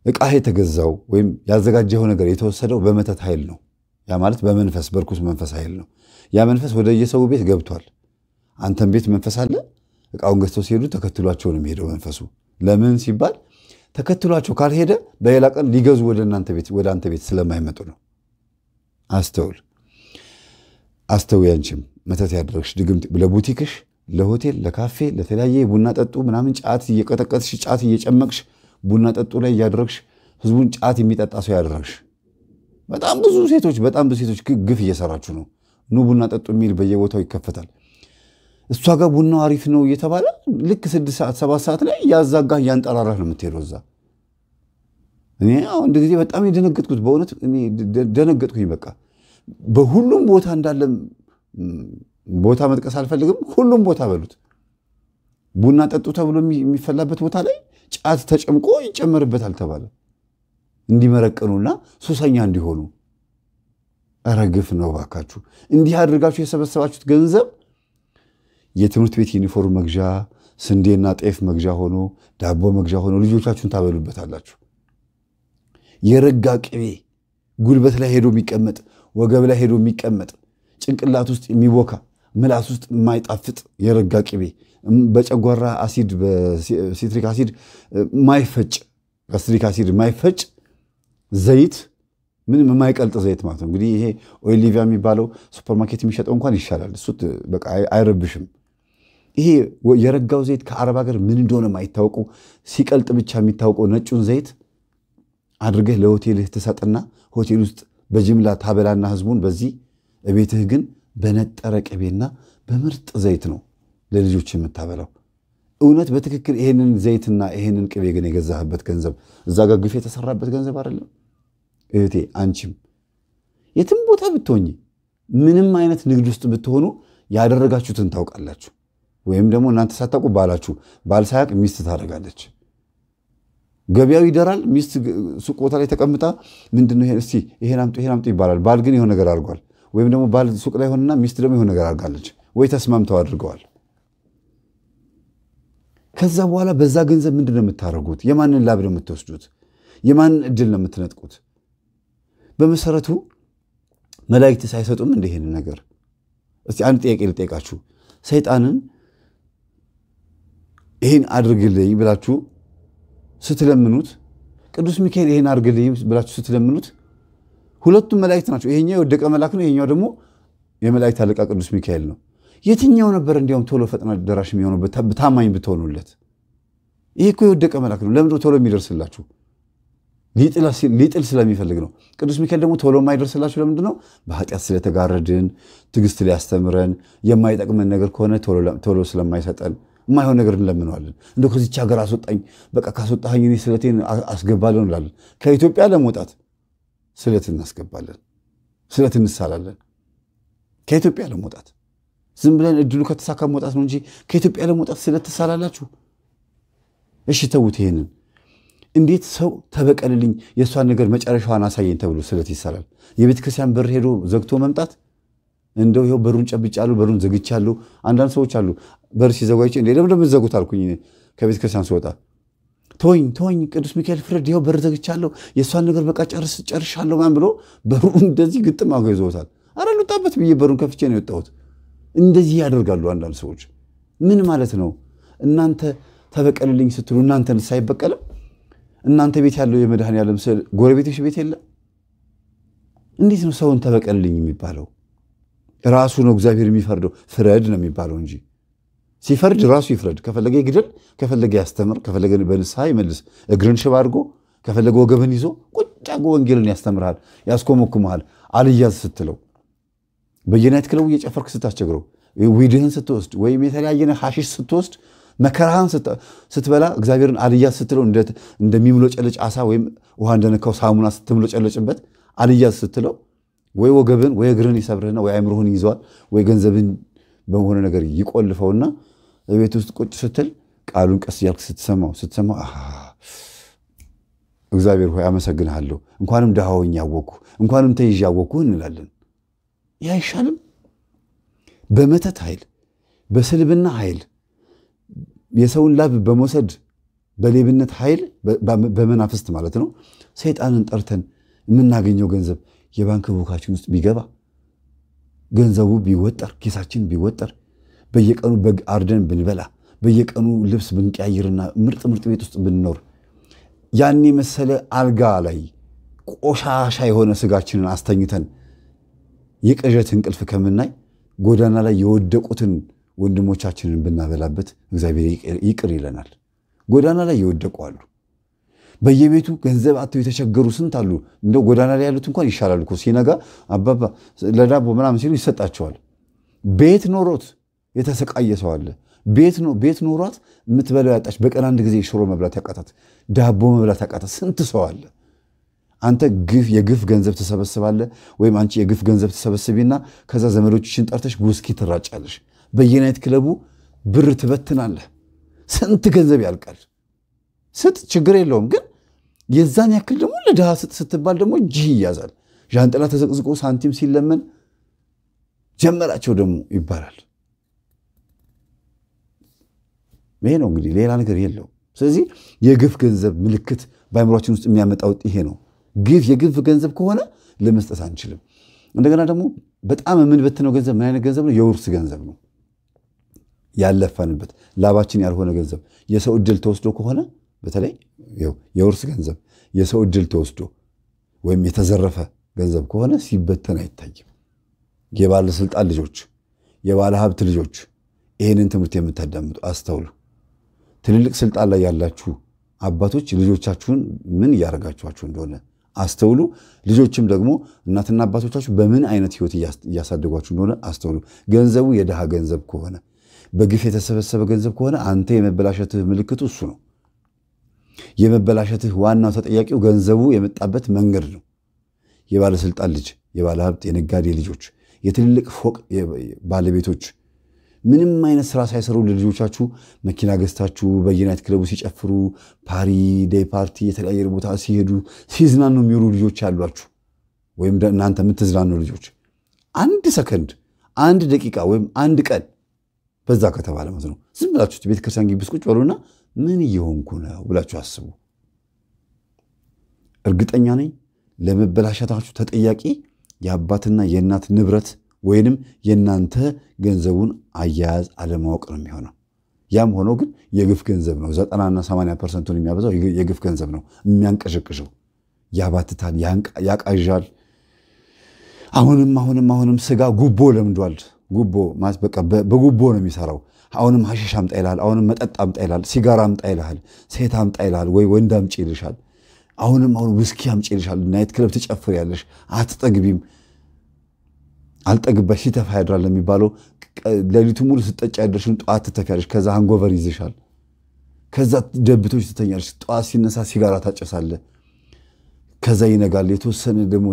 እቃህ የተገዛው ወይም ያዘጋጀኸው ነገር የተወሰደው በመተት ኃይል ነው። ያ ማለት በመንፈስ በርኩስ መንፈስ ኃይል ነው። ያ መንፈስ ወደ የሰው ቤት ገብቷል። አንተም ቤት መንፈስ አለ። እቃውን ገዝተው ሲሄዱ ተከትሏቸው ነው የሚሄደው መንፈሱ። ለምን ሲባል ተከትሏቸው ካልሄደ በሌላ ቀን ሊገዙ ወደ እናንተ ቤት ወደ አንተ ቤት ስለማይመጡ ነው። አስተውል አስተው ያንቺም መተት ያደረግሽ ድግምት ለቡቲክሽ፣ ለሆቴል፣ ለካፌ፣ ለተለያየ ቡና ጠጡ ምናምን ጫት እየቀጠቀጥሽ ጫት እየጨመቅሽ ቡና ጠጡ ላይ እያደረግሽ ህዝቡን ጫት የሚጠጣ ሰው ያደረግሽ በጣም ብዙ ሴቶች በጣም ብዙ ሴቶች ግፍ እየሰራችሁ ነው። ኑ ቡና ጠጡ የሚል በየቦታው ይከፈታል። እሷ ጋር ቡናው አሪፍ ነው እየተባለ ልክ ስድስት ሰዓት ሰባት ሰዓት ላይ ያዛጋ እያንጠራራህ ነው የምትሄደው እዛ። እኔ አንድ ጊዜ በጣም የደነገጥኩት በእውነት ደነገጥኩኝ። በቃ በሁሉም ቦታ እንዳለ ቦታ መጥቀስ አልፈልግም። ሁሉም ቦታ በሉት ቡና ጠጡ ተብሎ የሚፈላበት ቦታ ላይ ጫት ተጨምቆ ይጨመርበታል ተባለ። እንዲመረቅኑና ሱሰኛ እንዲሆኑ። እረ ግፍ ነው ባካችሁ። እንዲህ አድርጋችሁ የሰበሰባችሁት ገንዘብ የትምህርት ቤት ዩኒፎርም መግዣ፣ ስንዴና ጤፍ መግዣ ሆኖ ዳቦ መግዣ ሆኖ ልጆቻችሁን ታበሉበታላችሁ። የረጋ ቅቤ ጉልበት ላይ ሄዶ የሚቀመጥ ወገብ ላይ ሄዶ የሚቀመጥ ጭንቅላት ውስጥ የሚቦካ ምላስ ውስጥ የማይጣፍጥ የረጋ ቅቤ በጨጓራ አሲድ በሲትሪክ አሲድ ማይፈጭ በስትሪክ አሲድ ማይፈጭ ዘይት ምንም የማይቀልጥ ዘይት ማለት ነው። እንግዲህ ይሄ ኦሊቪያ የሚባለው ሱፐርማርኬት የሚሸጠው እንኳን ይሻላል። እሱ በቃ አይረብሽም። ይሄ የረጋው ዘይት ከአረብ ሀገር ምን እንደሆነ የማይታወቀው ሲቀልጥ ብቻ የሚታወቀው ነጩን ዘይት አድርገህ ለሆቴልህ ትሰጥና ሆቴል ውስጥ በጅምላ ታበላና ህዝቡን በዚህ እቤትህ ግን በነጠረ ቅቤና በምርጥ ዘይት ነው ለልጆች የምታበላው። እውነት በትክክል ይሄንን ዘይትና ይሄንን ቅቤ ግን የገዛህበት ገንዘብ እዛ ጋር ግፍ የተሰራበት ገንዘብ አይደለም። እህቴ አንቺም የትም ቦታ ብትሆኝ ምንም አይነት ንግድ ውስጥ ብትሆኑ ያደረጋችሁትን ታውቃላችሁ። ወይም ደግሞ እናንተ ሳታውቁ ባላችሁ ባል ሳያውቅ ሚስት ታደርጋለች። ገበያው ይደራል። ሚስት ሱቅ ቦታ ላይ ተቀምጣ ምንድነው እስቲ ይሄን አምጡ ይሄን አምጡ ይባላል። ባል ግን የሆነ ነገር አድርጓል። ወይም ደግሞ ባል ሱቅ ላይ ሆነና ሚስት ደግሞ የሆነ ነገር አድርጋለች ወይ ተስማምተው አድርገዋል። ከዛ በኋላ በዛ ገንዘብ ምንድን ነው የምታደርጉት? የማንን ላብ ነው የምትወስዱት? የማንን እድል ነው የምትነጥቁት? በመሰረቱ መላእክት ሳይሰጡም እንደ ነገር እስቲ አንድ ጥያቄ ልጠይቃችሁ። ሰይጣንን ይህን አድርግልኝ ብላችሁ ስትለምኑት፣ ቅዱስ ሚካኤል ይህን አድርግልኝ ብላችሁ ስትለምኑት፣ ሁለቱም መላእክት ናቸው። ይሄኛው የወደቀ መልአክ ነው፣ ይሄኛው ደግሞ የመላእክት አለቃ ቅዱስ ሚካኤል ነው። የትኛው ነበር እንዲያውም ቶሎ ፈጥና ደራሽ የሚሆነው? ብታማኝ ብትሆኑለት። ይህ እኮ የወደቀ መልአክ ነው። ለምንድን ቶሎ የሚደርስላችሁ? ሊጥል ስለሚፈልግ ነው። ቅዱስ ሚካኤል ደግሞ ቶሎ የማይደርስላችሁ ለምንድን ነው? በኃጢአት ስለተጋረድን፣ ትግስት ሊያስተምረን፣ የማይጠቅመን ነገር ከሆነ ቶሎ ስለማይሰጠን የማይሆን ነገር እንለምነዋለን። እንደ ከዚች ሀገር አስወጣኝ፣ በቃ ካስወጣኝ እኔ ስለቴን አስገባለሁ እንላለን። ከኢትዮጵያ ለመውጣት ስለት እናስገባለን፣ ስለት እንሳላለን። ከኢትዮጵያ ለመውጣት ዝም ብለን እድሉ ከተሳካ መውጣት ነው እንጂ ከኢትዮጵያ ለመውጣት ስለት ትሳላላችሁ። እሺ ተዉት ይሄንን እንዴት ሰው ተበቀልልኝ የእሷን ነገር መጨረሻዋን አሳየኝ ተብሎ ስለት ይሰራል። የቤተክርስቲያን በር ሄዶ ዘግቶ መምጣት እንደው ይኸው በሩን ጨብጫለሁ፣ በሩን ዘግቻለሁ። አንዳንድ ሰዎች አሉ በር ሲዘጓጭ አይቼ እንዴ ለምን ዘጉት አልኩኝ ከቤተ ክርስቲያን ስወጣ ተወኝ ተወኝ፣ ቅዱስ ሚካኤል ፍረድ፣ ይኸው በር ዘግቻለሁ፣ የእሷን ነገር በቃ ጨርስ ጨርሻለሁ ማን ብሎ በሩ እንደዚህ ግጥም አገ ይዘውታል። አረ ልውጣበት ብዬ በሩን ከፍቼ ነው የወጣሁት። እንደዚህ ያደርጋሉ አንዳንድ ሰዎች። ምን ማለት ነው? እናንተ ተበቀልልኝ ስትሉ እናንተን ሳይበቀልም እናንተ ቤት ያለው የመድኃኔዓለም ስዕል ጎረቤቶች ቤት የለ? እንዴት ነው ሰውን ተበቀልልኝ የሚባለው? ራሱ ነው እግዚአብሔር የሚፈርደው። ፍረድ ነው የሚባለው እንጂ ሲፈርድ ራሱ ይፍረድ። ከፈለገ ይግደል፣ ከፈለገ ያስተምር፣ ከፈለገ በንስሐ ይመልስ። እግርን ሽባ አድርጎ ከፈለገ ወገብን ይዞ ቁጭ አድርጎ ወንጌልን ያስተምርሃል፣ ያስኮመኩመሃል። አልያዝ ስትለው በየናይት ክለቡ እየጨፈርክ ስታስቸግረው፣ ዊድህን ስትወስድ ወይም የተለያየ ሐሺሽ ስትወስድ መከራህን ስትበላ እግዚአብሔርን አልያ ስትለው እንደሚምሎጨለጭ አሳ ወይም ውሃ እንደነካው ሳሙና ስትምሎጨለጭበት አልያ ስትለው ወይ ወገብን ወይ እግርን ይሰብርህና ወይ አይምሮህን ይዘዋል ወይ ገንዘብን በሆነ ነገር ይቆልፈውና ቤት ውስጥ ቁጭ ስትል ቃሉን ቀስ እያልክ ስትሰማው ስትሰማው እግዚአብሔር ሆይ አመሰግንሃለሁ፣ እንኳንም ድሃ ያወቅኩ እንኳንም ተይዤ ያወቅኩ እንላለን። ይህ አይሻልም? በመተት ኃይል፣ በስልብና ኃይል፣ የሰውን ላብ በመውሰድ በሌብነት ኃይል በመናፍስት ማለት ነው ሰይጣንን ጠርተን የምናገኘው ገንዘብ የባንክ ቦካችን ውስጥ ቢገባ ገንዘቡ ቢወጠር ኪሳችን ቢወጠር በየቀኑ በግ አርደን ብንበላ በየቀኑ ልብስ ብንቀያይርና ምርጥ ምርጥ ቤት ውስጥ ብንኖር ያን የመሰለ አልጋ ላይ ቆሻሻ የሆነ ስጋችንን አስተኝተን የቅዠት እንቅልፍ ከምናይ ጎዳና ላይ የወደቁትን ወንድሞቻችንን ብናበላበት እግዚአብሔር ይቅር ይለናል። ጎዳና ላይ የወደቁ አሉ። በየቤቱ ገንዘብ አጥተው የተቸገሩ ስንት አሉ። እንደ ጎዳና ላይ ያሉት እንኳን ይሻላሉ እኮ ሲነጋ አባባ ለዳቦ ምናምን ሲሉ ይሰጣቸዋል። ቤት ኖሮት የተሰቃየ ሰው አለ። ቤት ኖሯት የምትበላው ያጣች፣ በቀን አንድ ጊዜ ሽሮ መብላት ያቃታት፣ ዳቦ መብላት ያቃታት ስንት ሰው አለ። አንተ የግፍ ገንዘብ ትሰበስባለህ፣ ወይም አንቺ የግፍ ገንዘብ ትሰበስቢና ከዛ ዘመዶችሽን ጠርተሽ ጉስኪ ትራጫለሽ። በየናይት ክለቡ ብር ትበትናለህ። ስንት ገንዘብ ያልቃል። ስጥ ችግር የለውም ግን የዛን ያክል ደግሞ ለድሃ ስጥ ስትባል ደግሞ እጅህ ይያዛል። ዣንጥላ ተዘቅዝቆ ሳንቲም ሲለመን ጀመራቸው ደግሞ ይባላል። ይሄ ነው እንግዲህ ሌላ ነገር የለው ስለዚህ የግፍ ገንዘብ ምልክት በአይምሯችን ውስጥ የሚያመጣው ይሄ ነው። ግፍ የግፍ ገንዘብ ከሆነ ለመስጠት አንችልም። እንደገና ደግሞ በጣም የምንበትነው ገንዘብ ምን አይነት ገንዘብ ነው? የውርስ ገንዘብ ነው። ያለፋንበት ላባችን ያልሆነ ገንዘብ የሰው እድል ተወስዶ ከሆነ በተለይ የውርስ ገንዘብ የሰው እድል ተወስዶ ወይም የተዘረፈ ገንዘብ ከሆነ ሲበተን አይታይም። የባለስልጣን ልጆች፣ የባለ ሀብት ልጆች ይህንን ትምህርት የምታዳምጡ አስተውሉ። ትልልቅ ስልጣን ላይ ያላችሁ አባቶች ልጆቻችሁን ምን እያደረጋችኋችሁ እንደሆነ አስተውሉ። ልጆችም ደግሞ እናትና አባቶቻችሁ በምን አይነት ህይወት እያሳደጓችሁ እንደሆነ አስተውሉ። ገንዘቡ የድሃ ገንዘብ ከሆነ በግፍ የተሰበሰበ ገንዘብ ከሆነ አንተ የመበላሸትህ ምልክቱ እሱ ነው። የመበላሸትህ ዋናው ተጠያቂው ገንዘቡ የመጣበት መንገድ ነው። የባለስልጣን ልጅ፣ የባለ ሀብት፣ የነጋዴ ልጆች፣ የትልልቅ ፎቅ ባለቤቶች ምንም አይነት ስራ ሳይሰሩ ለልጆቻችሁ መኪና ገዝታችሁ በየናይት ክለቡ ሲጨፍሩ፣ ፓሪ ዴይ ፓርቲ፣ የተለያየ ቦታ ሲሄዱ ሲዝናኑ የሚውሉ ልጆች ያሏችሁ ወይም እናንተ የምትዝናኑ ልጆች አንድ ሰከንድ፣ አንድ ደቂቃ ወይም አንድ ቀን በዛ ከተባለ ማለት ነው። ዝም ብላችሁ ቤተክርስቲያን ግቢ ቁጭ በሉና ምን እየሆንኩ ነው ብላችሁ አስቡ። እርግጠኛ ነኝ ለመበላሸታችሁ ተጠያቂ የአባትና የእናት ንብረት ወይንም የእናንተ ገንዘቡን አያያዝ አለማወቅ ነው የሚሆነው። ያም ሆኖ ግን የግፍ ገንዘብ ነው። ዘጠናና ሰማንያ ፐርሰንቱን የሚያበዛው የግፍ ገንዘብ ነው። የሚያንቀሸቅሸው ያባትታል፣ ያቃዣል። አሁንም አሁንም አሁንም ስጋ ጉቦ ለምዷል። ጉቦ በቃ በጉቦ ነው የሚሰራው። አሁንም ሀሺሽ አምጣ ይልሃል። አሁንም መጠጥ አምጣ ይልሃል። ሲጋራ አምጣ ይልሃል። ሴት አምጣ ይልሃል። ወይ ወንድ አምጪ ይልሻል። አሁንም አሁን ውስኪ አምጪ ይልሻል። ናይት ክለብ ትጨፍር ያለሽ አትጠግቢም። አልጠግባሽ ሲተፋ ያድራል የሚባለው ሌሊቱ ሙሉ ስጠጫ ያደርሽን ጠዋት ትተፊያለሽ። ከዛ ሃንጎቨር ይዝሻል። ከዛ ደብቶች ትተኛለሽ። ጠዋት ሲነሳ ሲጋራ ታጨሳለ። ከዛ ይነጋል። የተወሰነ ደግሞ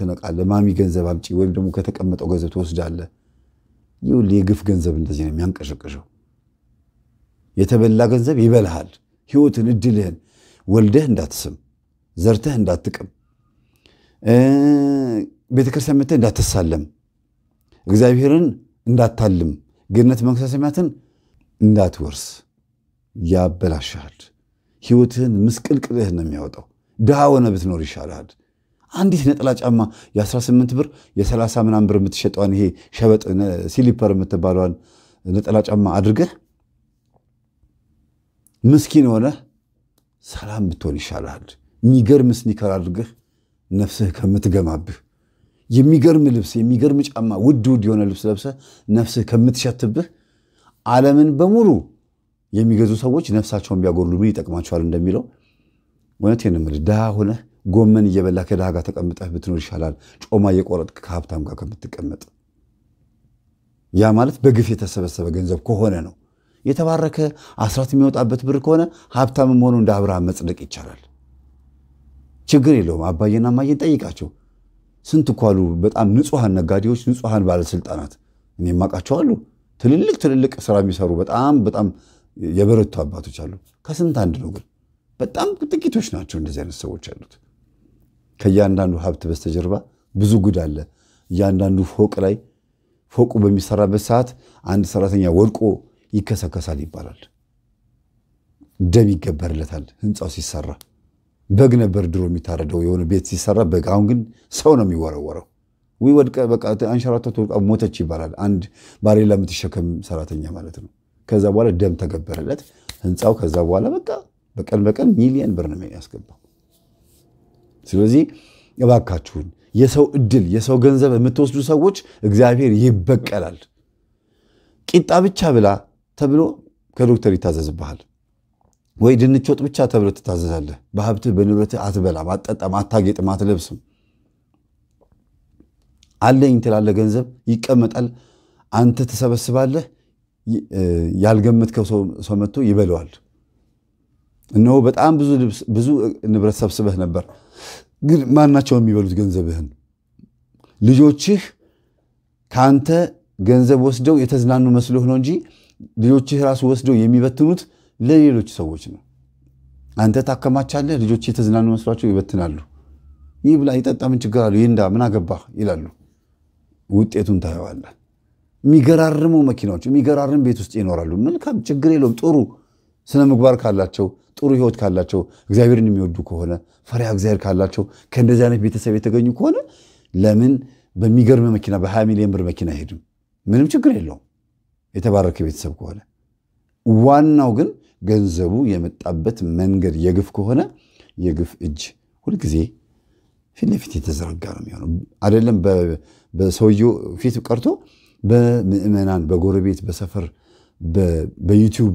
ትነቃለ። ማሚ ገንዘብ አምጪ ወይም ደግሞ ከተቀመጠው ገንዘብ ትወስዳለ። ይኸውልህ የግፍ ገንዘብ እንደዚህ ነው የሚያንቀሸቀሸው የተበላ ገንዘብ ይበልሃል። ህይወትን፣ እድልህን ወልደህ እንዳትስም፣ ዘርተህ እንዳትቅም፣ ቤተክርስቲያን መተህ እንዳትሳለም፣ እግዚአብሔርን እንዳታልም፣ ገነት መክሰሰሚያትን እንዳትወርስ ያበላሻል ህይወትህን ምስቅልቅልህ ነው የሚያወጣው። ድሃ ሆነ ብትኖር ይሻልሃል። አንዲት ነጠላ ጫማ የ18 ብር የ30 ምናምን ብር የምትሸጠዋን ይሄ ሸበጥ ሲሊፐር የምትባለዋን ነጠላ ጫማ አድርገህ ምስኪን የሆነ ሰላም ብትሆን ይሻላል የሚገርም ስኒከር አድርገህ ነፍስህ ከምትገማብህ የሚገርም ልብስ የሚገርም ጫማ ውድ ውድ የሆነ ልብስ ለብሰህ ነፍስህ ከምትሸትብህ ዓለምን በሙሉ የሚገዙ ሰዎች ነፍሳቸውን ቢያጎሉ ምን ይጠቅማቸዋል እንደሚለው እውነቴን ነው የምልህ ድሃ ሆነህ ጎመን እየበላ ከድሃ ጋር ተቀምጠህ ብትኖር ይሻላል፣ ጮማ እየቆረጥክ ከሀብታም ጋር ከምትቀመጥ። ያ ማለት በግፍ የተሰበሰበ ገንዘብ ከሆነ ነው። የተባረከ አስራት የሚወጣበት ብር ከሆነ ሀብታም መሆኑ እንደ አብርሃም መጽደቅ ይቻላል። ችግር የለውም። አባዬና ማየን ጠይቃቸው። ስንት እኮ አሉ። በጣም ንጹሐን ነጋዴዎች፣ ንጹሐን ባለስልጣናት እኔ የማውቃቸው አሉ። ትልልቅ ትልልቅ ስራ የሚሰሩ በጣም በጣም የበረቱ አባቶች አሉ። ከስንት አንድ ነው ግን በጣም ጥቂቶች ናቸው እንደዚህ አይነት ሰዎች ያሉት። ከእያንዳንዱ ሀብት በስተጀርባ ብዙ ጉድ አለ። እያንዳንዱ ፎቅ ላይ ፎቁ በሚሰራበት ሰዓት አንድ ሰራተኛ ወድቆ ይከሰከሳል ይባላል። ደም ይገበርለታል። ህንፃው ሲሰራ በግ ነበር ድሮ የሚታረደው የሆነ ቤት ሲሰራ በግ። አሁን ግን ሰው ነው የሚወረወረው። ወድቀ በቃ አንሸራተት ወድቃ ሞተች ይባላል። አንድ ባሬላ የምትሸከም ሰራተኛ ማለት ነው። ከዛ በኋላ ደም ተገበረለት ህንፃው። ከዛ በኋላ በቃ በቀን በቀን ሚሊየን ብር ነው የሚያስገባው። ስለዚህ እባካችሁን የሰው እድል የሰው ገንዘብ የምትወስዱ ሰዎች እግዚአብሔር ይበቀላል። ቂጣ ብቻ ብላ ተብሎ ከዶክተር ይታዘዝብሃል። ወይ ድንች ወጥ ብቻ ተብሎ ትታዘዛለህ። በሀብትህ በንብረትህ አትበላም፣ አትጠጣም፣ አታጌጥም፣ አትለብስም። አለኝ ትላለህ፣ ገንዘብ ይቀመጣል። አንተ ትሰበስባለህ። ያልገመትከው ሰው መጥቶ ይበለዋል። እነሆ በጣም ብዙ ንብረት ሰብስበህ ነበር፣ ግን ማናቸው የሚበሉት ገንዘብህን? ልጆችህ ከአንተ ገንዘብ ወስደው የተዝናኑ መስሎህ ነው እንጂ ልጆችህ ራሱ ወስደው የሚበትኑት ለሌሎች ሰዎች ነው። አንተ ታከማቻለህ፣ ልጆች የተዝናኑ መስሏቸው ይበትናሉ። ይህ ብላ ይጠጣ፣ ምን ችግር አለው? ይንዳ፣ ምን አገባህ ይላሉ። ውጤቱን ታየዋለህ። የሚገራርሙ መኪናዎች፣ የሚገራርም ቤት ውስጥ ይኖራሉ። መልካም፣ ችግር የለውም ጥሩ ስነ ምግባር ካላቸው፣ ጥሩ ህይወት ካላቸው፣ እግዚአብሔርን የሚወዱ ከሆነ ፈሪሃ እግዚአብሔር ካላቸው ከእንደዚህ አይነት ቤተሰብ የተገኙ ከሆነ ለምን በሚገርም መኪና በ በ20 ሚሊዮን ብር መኪና አይሄድም? ምንም ችግር የለውም። የተባረከ ቤተሰብ ከሆነ ዋናው ግን ገንዘቡ የመጣበት መንገድ የግፍ ከሆነ የግፍ እጅ ሁልጊዜ ፊት ለፊት የተዘረጋ ነው የሚሆነው። አይደለም በሰውየው ፊት ቀርቶ በምዕመናን፣ በጎረቤት፣ በሰፈር፣ በዩቲዩብ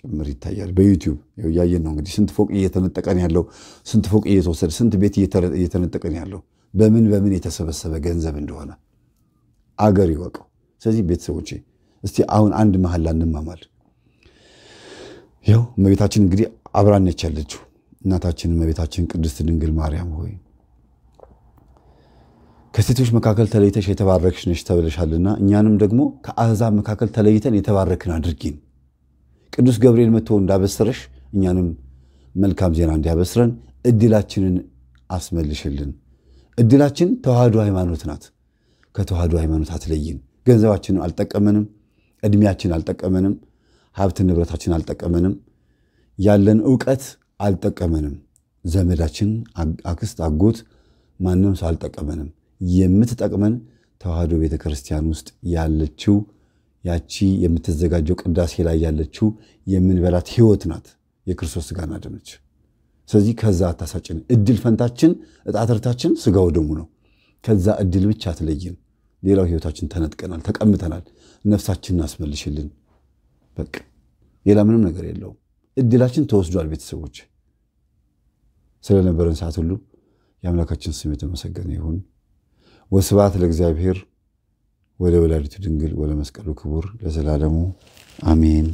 ጭምር ይታያል። በዩቲዩብ እያየን ነው እንግዲህ ስንት ፎቅ እየተነጠቀን ያለው ስንት ፎቅ እየተወሰደ ስንት ቤት እየተነጠቀን ያለው በምን በምን የተሰበሰበ ገንዘብ እንደሆነ አገር ይወቀው። ስለዚህ ቤተሰቦቼ እስቲ አሁን አንድ መሀል እንማማል። ያው እመቤታችን እንግዲህ አብራነች ያለችው እናታችን እመቤታችን ቅድስት ድንግል ማርያም ሆይ ከሴቶች መካከል ተለይተሽ የተባረክሽ ነሽ ተብለሻልና እኛንም ደግሞ ከአሕዛብ መካከል ተለይተን የተባረክን አድርጊን። ቅዱስ ገብርኤል መጥቶ እንዳበሰረሽ እኛንም መልካም ዜና እንዲያበስረን እድላችንን አስመልሽልን። እድላችን ተዋህዶ ሃይማኖት ናት። ከተዋህዶ ሃይማኖት አትለይን። ገንዘባችንን አልጠቀመንም፣ እድሜያችን አልጠቀመንም፣ ሀብት ንብረታችን አልጠቀመንም፣ ያለን እውቀት አልጠቀመንም፣ ዘመዳችን፣ አክስት፣ አጎት ማንም ሰው አልጠቀመንም። የምትጠቅመን ተዋህዶ ቤተክርስቲያን ውስጥ ያለችው ያቺ የምትዘጋጀው ቅዳሴ ላይ ያለችው የምንበላት ህይወት ናት፣ የክርስቶስ ስጋና ደም ነች። ስለዚህ ከዛ አታሳጭን። እድል ፈንታችን እጣትርታችን ስጋው ደሙ ነው። ከዛ እድል ብቻ አትለይን። ሌላው ህይወታችን ተነጥቀናል፣ ተቀምተናል። ነፍሳችንን አስመልሽልን። በቃ ሌላ ምንም ነገር የለውም። እድላችን ተወስዷል። ቤተሰቦች ስለነበረን ሰዓት ሁሉ የአምላካችን ስም የተመሰገነ ይሁን። ወስብሐት ለእግዚአብሔር። ወደ ወላዲቱ ድንግል ወለመስቀሉ ክቡር ለዘላለሙ አሜን።